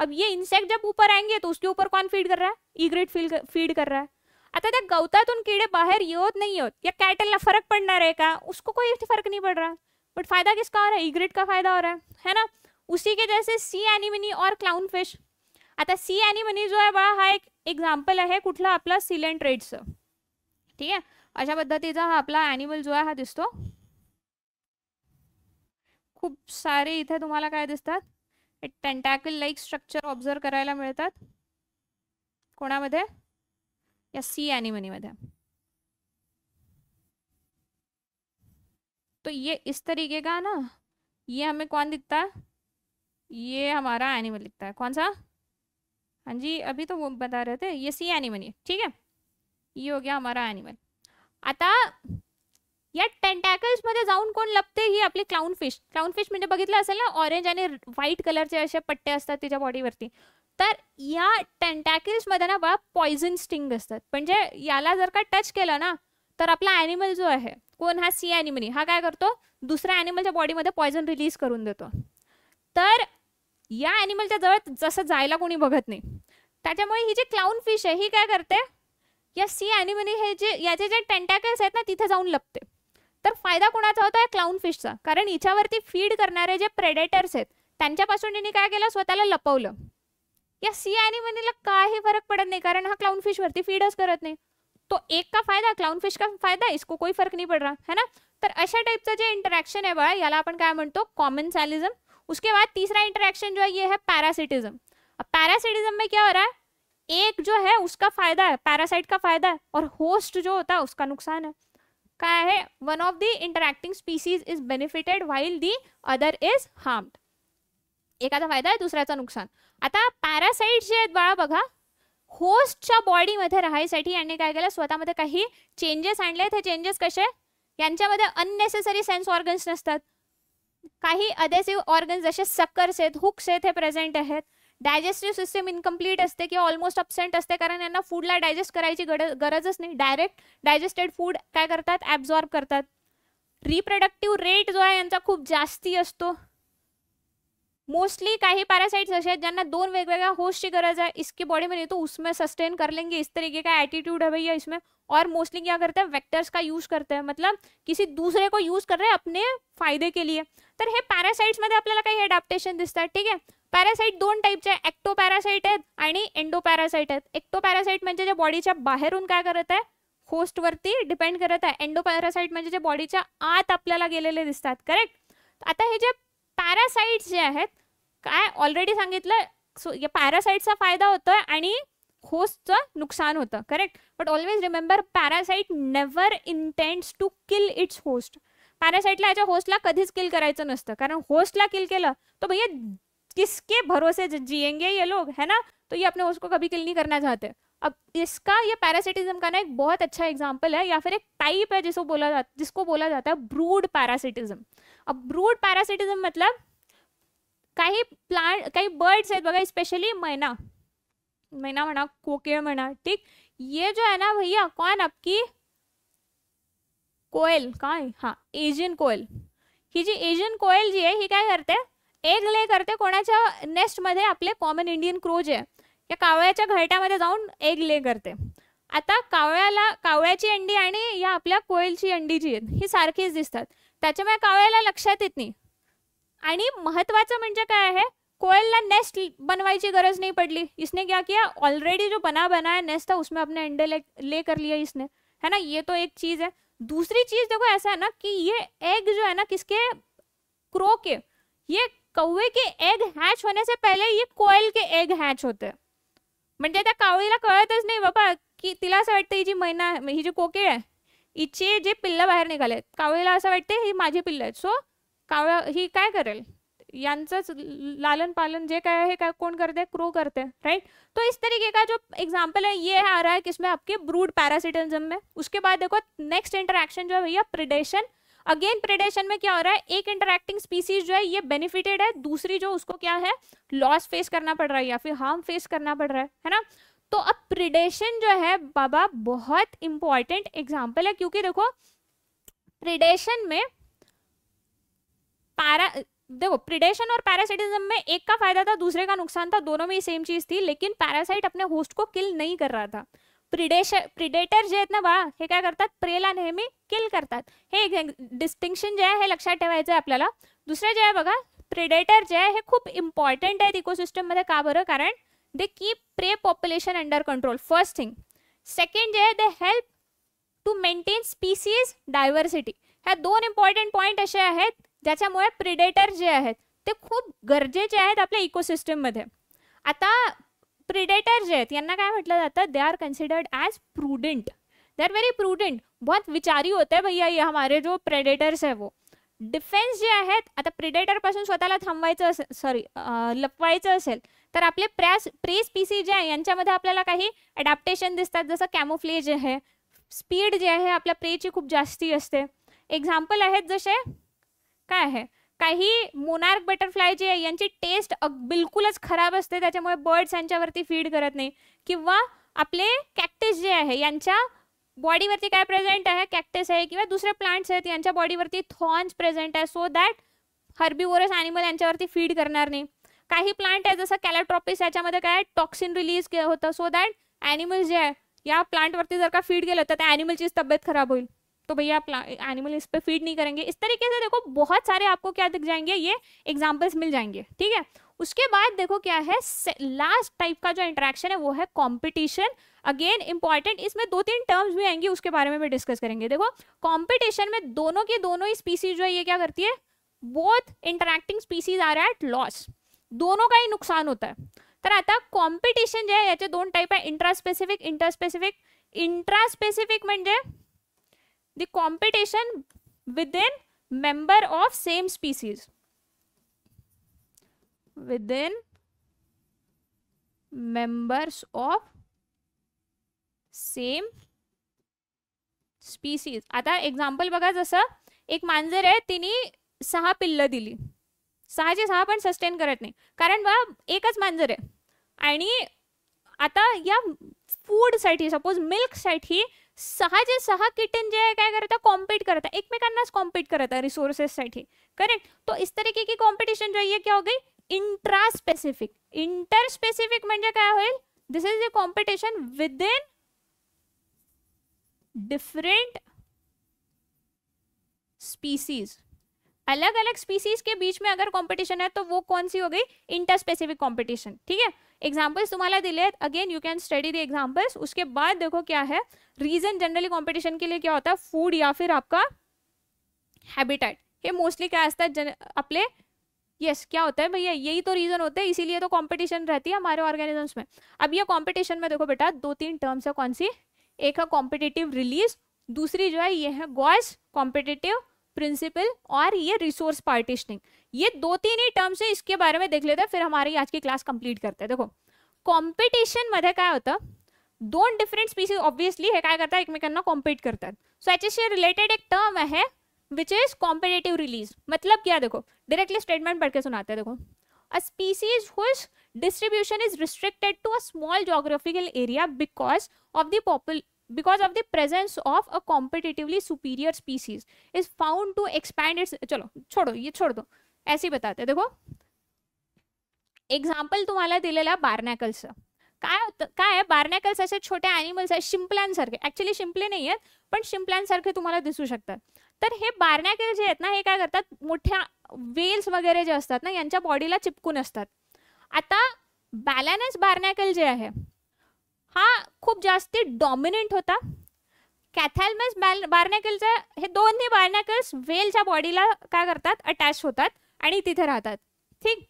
अब ये इंसेक्ट जब ऊपर आएंगे तो उसके ऊपर कौन फीड कर रहा है ईग्रेट फीड कर रहा है अतः अच्छा, तो गौता तो उन कीड़े बाहर ये येत नहीं येत या कॅटलला फरक पडणार आहे का उसको कोई फर्क नहीं पड़ रहा बट फायदा किसका हो रहा है ईग्रेट का फायदा हो रहा है है ना उसी के जैसे सी एनिमनी और क्लाउन फिश अतः सी एनिमनी जो है बड़ा हा एक एक्झाम्पल आहे कुठला आपला सिलेंट्रेडचं ठीक है अशा पद्धतीचा हा अपला एनिमल जो है हा दिसतो खूब सारे इथे तुम्हारा का दिसतात टेंटैकल लाइक स्ट्रक्चर ऑब्जर्व करायला मिलता कोणामध्ये या सी मध्य तो ये इस तरीके का ना ये हमें कौन दिखता है ये हमारा एनिमल दिखता है कौन सा हाँ जी अभी तो वो बता रहे थे ये सी एनिमनी ठीक है ये हो गया हमारा एनिमल अतः या मध्ये जाऊन कोण लपते ही आपली क्लाउन फिश क्लाउन फिश म्हणजे बघितलं असेल ना ऑरेंज आणि व्हाईट कलरचे असे पट्टे असतात तिच्या बॉडीवरती तर या टेंटॅकल्समध्ये ना बा पॉयझन स्टिंग असतात म्हणजे याला जर का टच केलं ना तर आपला ॲनिमल जो आहे कोण हा सी ॲनिमल हा काय करतो दुसऱ्या अॅनिमलच्या बॉडीमध्ये पॉयझन रिलीज करून देतो तर या अॅनिमलच्या जवळ जसं जायला कोणी बघत नाही त्याच्यामुळे ही जी क्लाउन फिश आहे ही काय करते या सी ॲनिमल हे जे याचे जे टेंटॅकल्स आहेत ना तिथे जाऊन लपते तर फायदा कोणाचा होता क्लाउन फिशचा कारण हिच्यावरती फीड करणारे जे प्रेडेटर्स आहेत त्यांच्यापासून तिने काय केलं स्वतःला लपवलं या सी आणि काही फरक पडत नाही कारण हा क्लाउन फिश वरती फीडच करत नाही तो एक का फायदा क्लाउन फिश का फायदा इसको कोई फरक नाही पड रहा है ना तर अशा टाइपचं जे इंटरॅक्शन आहे बाळा याला आपण काय म्हणतो कॉमन सॅलिझम उसके बाद तिसरा इंटरॅक्शन जो आहे ये है मे अब में क्या हो रहा है एक जो है उसका फायदा है पॅरासाइट का फायदा है और होस्ट जो होता है उसका नुकसान है काय आहे one of the interacting species is benefited while the other is harmed एकाचा फायदा आहे दुसऱ्याचा नुकसान आता पॅरासाईट जे आहेत बाळा बघा होस्टच्या बॉडीमध्ये राहायसाठी यांनी काय केलं स्वतःमध्ये काही चेंजेस आणले हे चेंजेस कसे यांच्यामध्ये अननेसेसरी सेन्स ऑर्गन्स नसतात काही अदेसिव्ह ऑर्गन्स जसे सक्कर्स आहेत हुक्स आहेत हे प्रेझेंट आहेत डायजेस्टिव्ह सिस्टम इनकम्प्लीट असते किंवा ऑलमोस्ट अबसेंट असते कारण यांना फूडला डायजेस्ट करायची गरजच नाही डायरेक्ट डायजेस्टेड फूड काय करतात ॲब्झॉर्ब करतात रिप्रोडक्टिव्ह रेट जो आहे यांचा खूप जास्ती असतो मोस्टली काही पॅरासाइट्स असे आहेत ज्यांना दोन वेगवेगळ्या होस्टची गरज आहे इसकी बॉडी में तो उसमें सस्टेन कर लेंगे इस तरीके का एटीट्यूड है भैया इसमें और मोस्टली क्या करते हैं वेक्टर्स का यूज करते हैं मतलब किसी दूसरे को यूज कर रहे हैं अपने फायदे के लिए तर हे पॅरासाइट्समध्ये आपल्याला काही अडॅप्टेशन दिसतात ठीक आहे पॅरासाईट दोन टाईपचे ऍक्टो पॅरासाईट आहेत आणि एंडो पॅरासाईट आहेत एक्टो पॅरासाईट म्हणजे जे बॉडीच्या बाहेरून काय करत आहे होस्टवरती डिपेंड करत आहे एंडो पॅरासाईट म्हणजे जे बॉडीच्या आत आपल्याला गेलेले दिसतात करेक्ट आता हे जे पॅरासाईट्स जे आहेत काय ऑलरेडी सांगितलं सो या पॅरासाईटचा फायदा होतोय आणि होस्टचं नुकसान होतं correct but always remember parasite never intends to kill its host पॅरासाईटला याच्या होस्टला कधीच किल करायचं नसतं कारण होस्टला किल केलं तर भैया किसके भरोसे जिएंगे ये लोग है ना तो ये अपने उसको कभी किल नहीं करना चाहते अब इसका ये पैरासिटिज्म का ना एक बहुत अच्छा एग्जाम्पल है या फिर एक टाइप है जिसको बोला जाता जिसको बोला जाता है ब्रूड पैरासिटिज्म अब ब्रूड पैरासिटिज्म मतलब कई प्लांट कई बर्ड्स है स्पेशली मैना मैना मना कोके मना ठीक ये जो है ना भैया कौन आपकी कोयल कहाँ हाँ एजियन कोयल ही जी एजियन कोयल जी है ही क्या करते एग ले करते कोणाच्या नेस्टमध्ये आपले कॉमन इंडियन क्रो जे या कावळ्याच्या घरट्यामध्ये जाऊन एग ले करते आता कावळ्याला कावळ्याची अंडी आणि या आपल्या कोयलची अंडी जी आहेत ही सारखीच दिसतात त्याच्यामुळे कावळ्याला लक्षात येत नाही आणि महत्वाचं म्हणजे काय आहे कोयलला नेस्ट बनवायची गरज नाही पड़ली इसने क्या किया ऑलरेडी जो बना बना है नेस्ट था उसमें अपने अंडे ले, ले कर लिया इसने है ना ये तो एक चीज़ है दूसरी चीज़ देखो ऐसा है ना कि ये एग जो है ना किसके क्रो के ये कौवे के एग हॅच होण्याच्या पहिले ये कोयल के एग हॅच होतं कावळीला कळतच नाही बाबा की तिला असं वाटतं ही जी मैना ही जी कोकिळ आहे हिचे जे पिल्लं बाहेर निघाले कावळीला असं वाटते ही माझी पिल्लं आहेत सो कावळा ही काय करेल यांचंच लालन पालन जे क्या है क्या कौन करते क्रो करते हैं राइट तो इस तरीके का जो एग्जाम्पल है ये आ रहा है किसमें आपके ब्रूड पैरासिटिज्म में उसके बाद देखो नेक्स्ट इंटरेक्शन जो है भैया प्रिडेशन अगेन प्रेडेशन में क्या हो रहा है एक इंटरेक्टिंग स्पीसीज जो है ये बेनिफिटेड है दूसरी जो उसको क्या है लॉस फेस करना पड़ रहा है या फिर हार्म फेस करना पड़ रहा है है ना तो अब प्रिडेशन जो है बाबा बहुत इंपॉर्टेंट एग्जाम्पल है क्योंकि देखो प्रिडेशन में पारा देखो प्रिडेशन और पैरासिटिज्म में एक का फायदा था दूसरे का नुकसान था दोनों में ही सेम चीज थी लेकिन पैरासाइट अपने होस्ट को किल नहीं कर रहा था प्रिडेश प्रिडेटर जे आहेत ना वा हे काय करतात प्रेला नेहमी किल करतात हे डिस्टिंक्शन जे आहे हे लक्षात ठेवायचं आहे आपल्याला दुसरं जे आहे बघा प्रिडेटर जे आहे हे खूप इम्पॉर्टंट आहेत इकोसिस्टममध्ये का बरं कारण they keep prey population under control first thing second जे आहे they help to maintain species diversity ह्या दोन इम्पॉर्टंट पॉईंट असे आहेत ज्याच्यामुळे प्रिडेटर जे आहेत ते खूप गरजेचे आहेत आपल्या इकोसिस्टममध्ये आता प्रिडेटर जे आहेत यांना काय म्हटलं जातं they are considered as prudent they are very prudent बहुत विचारी होते भैया ये हमारे जो प्रेडेटर्स आहे वो डिफेन्स जे आहेत आता प्रिडेटरपासून स्वतःला थांबवायचं असेल सॉरी लपवायचं असेल तर आपले प्रॅस प्रे स्पीसी जे आहे यांच्यामध्ये आपल्याला काही अडॅप्टेशन दिसतात जसं कॅमोफ्लेज आहे स्पीड जे आहे आपल्या प्रेची खूप जास्ती असते एक्झाम्पल आहेत जसे काय आहे काही मोनार्क बटरफ्लाय जे आहे यांची टेस्ट बिलकुलच खराब असते त्याच्यामुळे बर्ड्स यांच्यावरती फीड करत नाही किंवा आपले कॅक्टिस जे आहे यांच्या बॉडीवरती काय प्रेझेंट आहे कॅक्टस आहे किंवा दुसरे प्लांट्स आहेत यांच्या बॉडीवरती थॉन्स प्रेझेंट आहे सो दॅट हर्बीवोरस ॲनिमल यांच्यावरती फीड करणार नाही काही प्लांट आहे जसं कॅलाट्रॉपिस याच्यामध्ये काय टॉक्सिन रिलीज होतं सो दॅट ॲनिमल जे आहे या प्लांटवरती जर का फीड केलं तर त्या ॲनिमलचीच तब्येत खराब होईल तो भैया आप एनिमल इस पर फीड नहीं करेंगे इस तरीके से देखो बहुत सारे आपको क्या दिख जाएंगे ये एग्जाम्पल्स मिल जाएंगे ठीक है उसके बाद देखो क्या है लास्ट टाइप का जो इंटरेक्शन है वो है कंपटीशन अगेन इंपॉर्टेंट इसमें दो तीन टर्म्स भी आएंगी उसके बारे में भी डिस्कस करेंगे देखो कंपटीशन में दोनों के दोनों ही स्पीसीज जो है ये क्या करती है both interacting species are at loss दोनों का ही नुकसान होता है तर आता कॉम्पिटिशन जे आहे याचे दोन टाईप आहे इंट्रास्पेसिफिक इंटरस्पेसिफिक इंट्रास्पेसिफिक म्हणजे the competition within member of same species within members of same species आता एक्झाम्पल बघा जसं एक मांजर आहे तिने सहा पिल्ल दिली सहाचे सहा पण सस्टेन करत नाही कारण बा एकच मांजर आहे आणि आता या फूडसाठी सपोज मिल्क साठी सहा जे सहा किटन जे है क्या करता है कॉम्पीट करता है एकमेकांनाच कॉम्पीट करत आहे रिसोर्सेससाठी करेक्ट तो इस तरीके की कॉम्पिटिशन जो है क्या हो गई इंट्रा स्पेसिफिक इंटर स्पेसिफिक म्हणजे काय होईल this is a competition within different species अलग अलग स्पीसीज के बीच में अगर कंपटीशन है तो वो कौन सी हो गई इंटर स्पेसिफिक कंपटीशन ठीक है एग्जाम्पल्स तुम्हारा दिले again you can study the examples उसके बाद देखो क्या है रीजन जनरली कॉम्पिटिशन के लिए क्या होता है फूड या फिर आपका हैबिटेट ये मोस्टली क्या आता है अपने यस yes, क्या होता है भैया यही तो रीज़न होता है इसीलिए तो कंपटीशन रहती है हमारे ऑर्गेनिजम्स में अब ये कंपटीशन में देखो बेटा दो तीन टर्म्स है कौन सी एक है कॉम्पिटेटिव रिलीज दूसरी जो है ये है गॉस कॉम्पिटेटिव प्रिंसिपल और ये रिसोर्स पार्टिशनिंग ये दो तीन ही टर्म्स है इसके बारे में देख लेते हैं फिर हमारी आज की क्लास कंप्लीट करते हैं देखो कॉम्पिटिशन मध्य काय होता दोन डिफरेंट स्पीसीज ऑब्वियसली है ऑब्विसली हे काय करतात कॉम्पीट करता है सो एच एस रिलेटेड एक टर्म है विच इज कॉम्पिटेटिव रिलीज मतलब क्या देखो डायरेक्टली स्टेटमेंट पढ़ के सुनाते हैं देखो a species whose distribution is restricted to a small geographical area because of the popul because of the presence of a competitively superior species is found to expand its चलो छोड़ो ये छोड़ दो ऐसे बताते देखो एक्झाम्पल तुम्हाला दिलेला बार्नॅकल्सचं काय होतं काय बार्नॅकल्स असे छोटे ॲनिमल्स आहेत शिंपल्यांसारखे ॲक्च्युली शिंपले नाही आहेत पण शिंपल्यांसारखे तुम्हाला दिसू शकतात तर हे बार्नॅकल जे आहेत ना हे काय करतात मोठ्या वेल्स वगैरे जे असतात ना यांच्या बॉडीला चिपकून असतात आता बॅलॅनस बार्नॅकल जे आहे हा खूप जास्ती डॉमिनंट होता कॅथॅलमस बॅल बार्नॅकलचा हे दोन्ही बार्नॅकल्स वेलच्या बॉडीला काय करतात अटॅच होतात आणि तिथे राहतात ठीक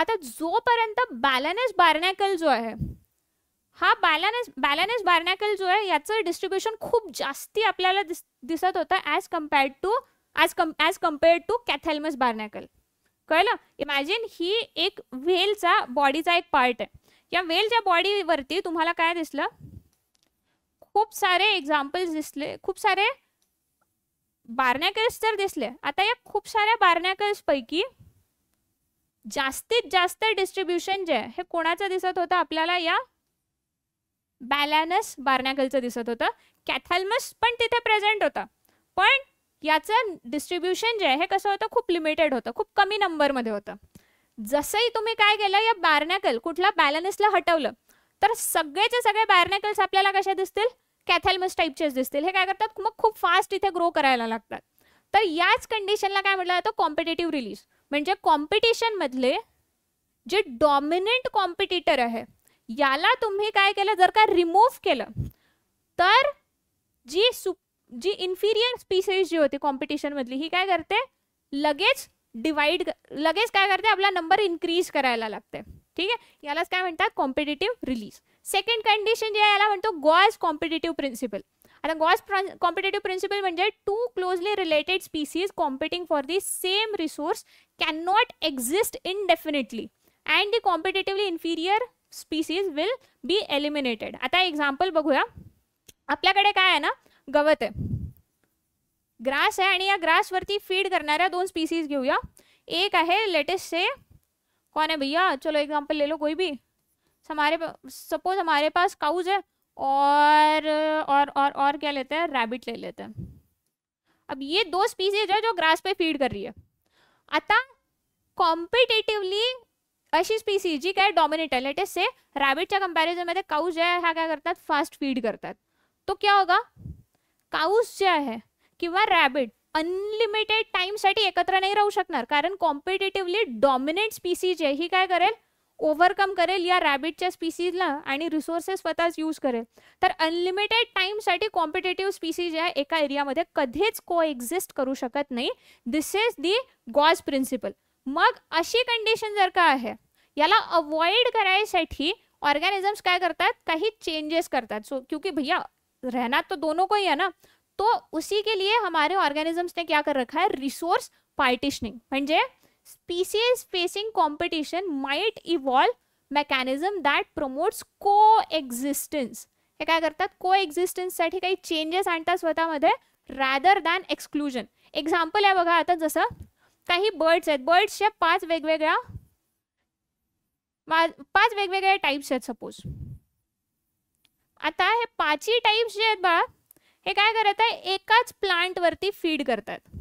आता जोपर्यंत बॅलनेस बार्नॅकल जो आहे हा बॅलनेस बॅलनेस बार्नॅकल जो आहे याचं डिस्ट्रीब्युशन खूप जास्ती आपल्याला दिस दिसत होतं as compared to as come as compared to कॅथेलमस बार्नॅकल कळलं इमॅजिन ही एक व्हेलचा बॉडीचा एक पार्ट आहे या व्हेलच्या बॉडीवरती तुम्हाला काय दिसलं खूप सारे एक्झाम्पल्स दिसले खूप सारे बार्नॅकल्स जर दिसले आता या खूप साऱ्या बार्नॅकल्स पैकी जास्तीत जास्त डिस्ट्रीब्युशन जे हे कोणाचं दिसत होतं आपल्याला या बॅलॅनस बार्नॅकलचं दिसत होतं कॅथॅलमस पण तिथे प्रेझेंट होता पण याचं डिस्ट्रीब्युशन जे आहे हे कसं होतं खूप लिमिटेड होतं खूप कमी नंबरमध्ये होतं जसंही तुम्ही काय केलं या बार्नॅकल कुठला बॅलॅनसला हटवलं तर सगळेचे सगळे बार्नॅकल्स आपल्याला कशा दिसतील कॅथॅलमस टाईपचेच दिसतील हे काय करतात मग खूप फास्ट इथे ग्रो करायला लागतात तर याच कंडिशनला काय म्हटलं जातं कॉम्पिटेटिव्ह रिलीज म्हणजे कॉम्पिटिशनमधले जे डॉमिनंट कॉम्पिटिटर आहे याला तुम्ही काय केलं जर का रिमूव्ह केलं तर जी सु जी इन्फिरियर स्पीसीज जी होती कॉम्पिटिशनमधली ही काय करते लगेच डिवाइड लगेच काय करते आपला नंबर इन्क्रीज करायला लागते ठीक आहे यालाच काय म्हणतात कॉम्पिटेटिव्ह रिलीज सेकंड कंडिशन जे आहे म्हणतो गॉज कॉम्पिटेटिव्ह प्रिन्सिपल आता गॉज कॉम्पिटेटिव्ह प्रिन्सिपल म्हणजे two closely related species competing for the same resource can not exist indefinitely and the competitively inferior species will be eliminated आता एक्झाम्पल बघूया आपल्याकडे काय आहे ना गवत आहे ग्रास आहे आणि या ग्रासवरती फीड करणाऱ्या दोन स्पीसीज घेऊया एक आहे लेटेस्ट से कोण आहे भैया चलो एक्झाम्पल ले लो कोई भी हमारे सपोज हमारे पास काउज है और और और और क्या लेते हैं रैबिट ले लेते हैं अब ये दो स्पीसीज है जो ग्रास पे फीड कर रही है अतः कॉम्पिटेटिवली ऐसी स्पीसीज जी क्या डोमिनेट है लेटेस्ट से रैबिट का कंपेरिजन में काउज तो है हाँ क्या करता है फास्ट फीड करता है तो क्या होगा काउस है कि वह रैबिट अनलिमिटेड टाइम टाइमसाठी एकत्र नहीं रहू शकना कारण कॉम्पिटेटिवली डॉमिनेट स्पीसीज है ही क्या करेल ओव्हरकम करेल या रॅबिटच्या स्पीसीजला आणि रिसोर्सेस स्वतःच यूज करेल तर अनलिमिटेड टाईमसाठी कॉम्पिटेटिव्ह स्पीसीज आहे एका एरियामध्ये कधीच को एक्झिस्ट करू शकत नाही this is the Gause principle मग अशी कंडिशन जर का आहे याला अवॉइड करायसाठी ऑर्गॅनिझम्स काय करतात काही चेंजेस करतात सो क्योंकि भैया रहना तो दोनों को ही है ना तो उसी के लिए हमारे ऑर्गेनिजम्स ने क्या कर रखा है रिसोर्स पार्टिशनिंग म्हणजे species facing competition might evolve mechanism that promotes coexistence हे काय करतात कोएक्झिस्टन्ससाठी काही चेंजेस आणतात स्वतःमध्ये रॅदर दॅन एक्सक्लुजन एक्झाम्पल आहे बघा आता जसं काही बर्ड्स आहेत बर्ड्सच्या पाच वेगवेगळ्या पाच वेगवेगळ्या टाईप्स आहेत सपोज आता हे पाचही टाईप्स जे आहेत बाळा हे काय करत आहे एकाच प्लांटवरती फीड करतात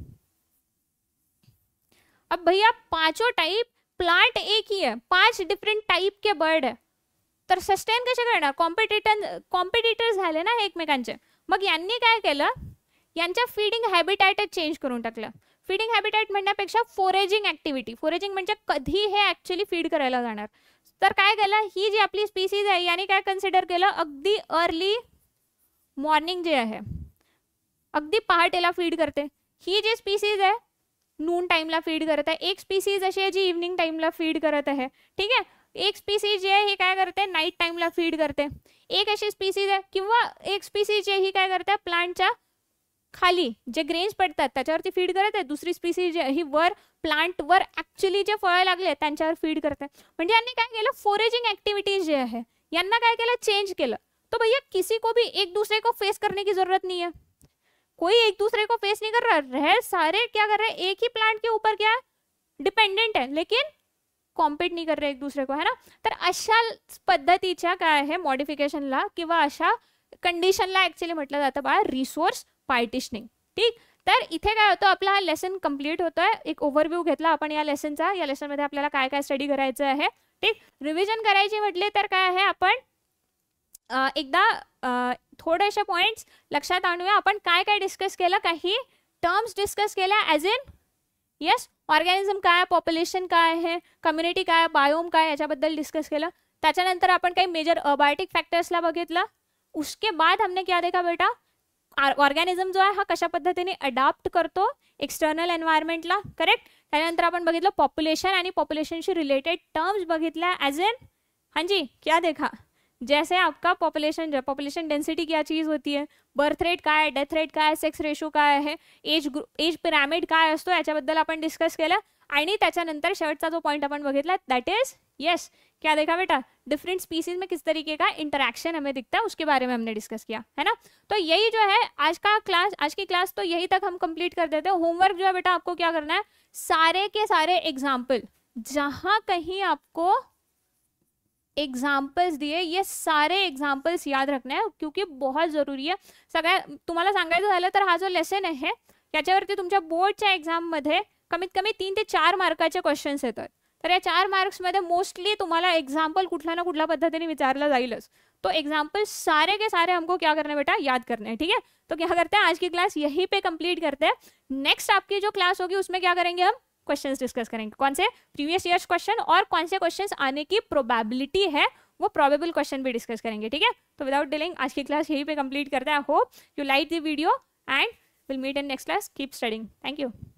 अब भैया पांचों टाइप प्लांट एक ही है पाच डिफरंट टाईप के बर्ड आहे तर सस्टेन कसे करणार कॉम्पिटिटन कॉम्पिटिटर्स झाले ना एकमेकांचे मग यांनी काय केलं यांच्या फीडिंग हॅबिटॅटच चेंज करून टाकलं फीडिंग हॅबिटॅट म्हणण्यापेक्षा फोरेजिंग ॲक्टिव्हिटी फोरेजिंग म्हणजे कधी हे ऍक्च्युअली फीड करायला जाणार तर काय केलं ही जी आपली स्पीसीज आहे यांनी काय कन्सिडर केलं अगदी अर्ली मॉर्निंग जे आहे अगदी पहाटेला फीड करते ही जी स्पीसीज आहे नून टाइमला फीड करत आहे एक स्पीसीज अशी आहे जी इव्हनिंग टाइमला फीड करत आहे ठीक आहे एक स्पीसीज जे आहे हे काय करते नाईट टाइमला फीड करते एक अशी स्पीसीज आहे किंवा एक स्पीसीज जी ही काय करते प्लांटच्या खाली जे ग्रेन्स पडतात त्याच्यावरती फीड करत आहे दुसरी स्पीसीज ही वर प्लांटवर ॲक्च्युली जे फळं लागले त्यांच्यावर फीड करते म्हणजे यांनी काय केलं फोरेजिंग ॲक्टिव्हिटीज जे आहे यांना काय केलं चेंज केलं तो भैया किसी को भी एक दूसरे को फेस करने की जरूरत नहीं है कोई एक दूसरे को फेस नहीं कर रहा रहे सारे क्या कर रहे हैं एक ही प्लांट के ऊपर क्या है डिपेंडेंट है लेकिन कॉम्पीट नहीं कर रहे एक दूसरे को है ना तर अशा पद्धतीच्या काय आहे मॉडिफिकेशनला किंवा अशा कंडिशनला ॲक्च्युली म्हटलं जातं बा रिसोर्स पार्टिशनिंग ठीक तर इथे काय होतं आपला हा लेसन कम्प्लीट होतोय एक ओव्हरव्ह्यू घेतला आपण या लेसनचा या लेसनमध्ये आपल्याला काय काय स्टडी करायचं आहे ठीक रिव्हिजन करायची म्हटले तर काय आहे आपण एकदा थोडेसे पॉइंट्स लक्षात आणूया आपण काय काय डिस्कस केलं काही टर्म्स डिस्कस केल्या ॲज इन येस ऑर्गॅनिझम काय पॉप्युलेशन काय आहे कम्युनिटी काय बायोम काय याच्याबद्दल डिस्कस केलं त्याच्यानंतर आपण काही मेजर अबायोटिक फॅक्टर्सला बघितलं उसके बाद हमने क्या देखा बेटा ऑर्गॅनिझम जो आहे हा कशा पद्धतीने अडॉप्ट करतो एक्सटर्नल एन्व्हायरमेंटला करेक्ट त्यानंतर आपण बघितलं पॉप्युलेशन आणि पॉप्युलेशनशी रिलेटेड टर्म्स बघितल्या ॲज एन हां जी क्या देखा जैसे आपका पॉपुलेशन पॉपुलेशन डेंसिटी क्या चीज़ होती है बर्थ रेट का है डेथ रेट का है सेक्स रेशो का है एज ग्रु एज पिरॅमिड काय असतो याच्याबद्दल आपण डिस्कस केलं आणि त्याच्यानंतर शेवटचा जो पॉईंट आपण बघितला दैट इज़ येस क्या देखा बेटा डिफरेंट स्पीसीज में किस तरीके का इंटरेक्शन हमें दिखता है उसके बारे में हमने डिस्कस किया है ना तो यही जो है आज का क्लास आज की क्लास तो यही तक हम कंप्लीट कर देते हैं होमवर्क जो है बेटा आपको क्या करना है सारे के सारे एग्जाम्पल जहाँ कहीं आपको एक्झाम्पल्स दिए ये सारे एक्झाम्पल्स याद रखणे क्योंकि बहुत जरुरी आहे सगळ्या तुम्हाला सांगायचं झालं तर हा जो लेसन आहे याच्यावरती तुमच्या बोर्डच्या एक्झाममध्ये कमीत कमी तीन ते चार मार्काचे क्वेश्चन्स येतात तर या चार मार्क्समध्ये मोस्टली तुम्हाला एक्झाम्पल कुठल्या ना कुठल्या पद्धतीने विचारला जाईलच तो एग्जाम्पल सारे के सारे हमको क्या करने बेटा याद करना है ठीक है तो क्या करते हैं आज की क्लास यही पे कंप्लीट करते हैं नेक्स्ट आपकी जो क्लास होगी उसमें क्या करेंगे हम क्वेश्चंस डिस्कस करेंगे कौन से प्रीवियस ईयर क्वेश्चन और कौन से क्वेश्चंस आने की प्रोबेबिलिटी है वो प्रोबेबल क्वेश्चन भी डिस्कस करेंगे ठीक है तो विदाउट डिलिंग आज की क्लास यही पे कंप्लीट करते हैं I hope you like the video and will meet in next class keep studying thank you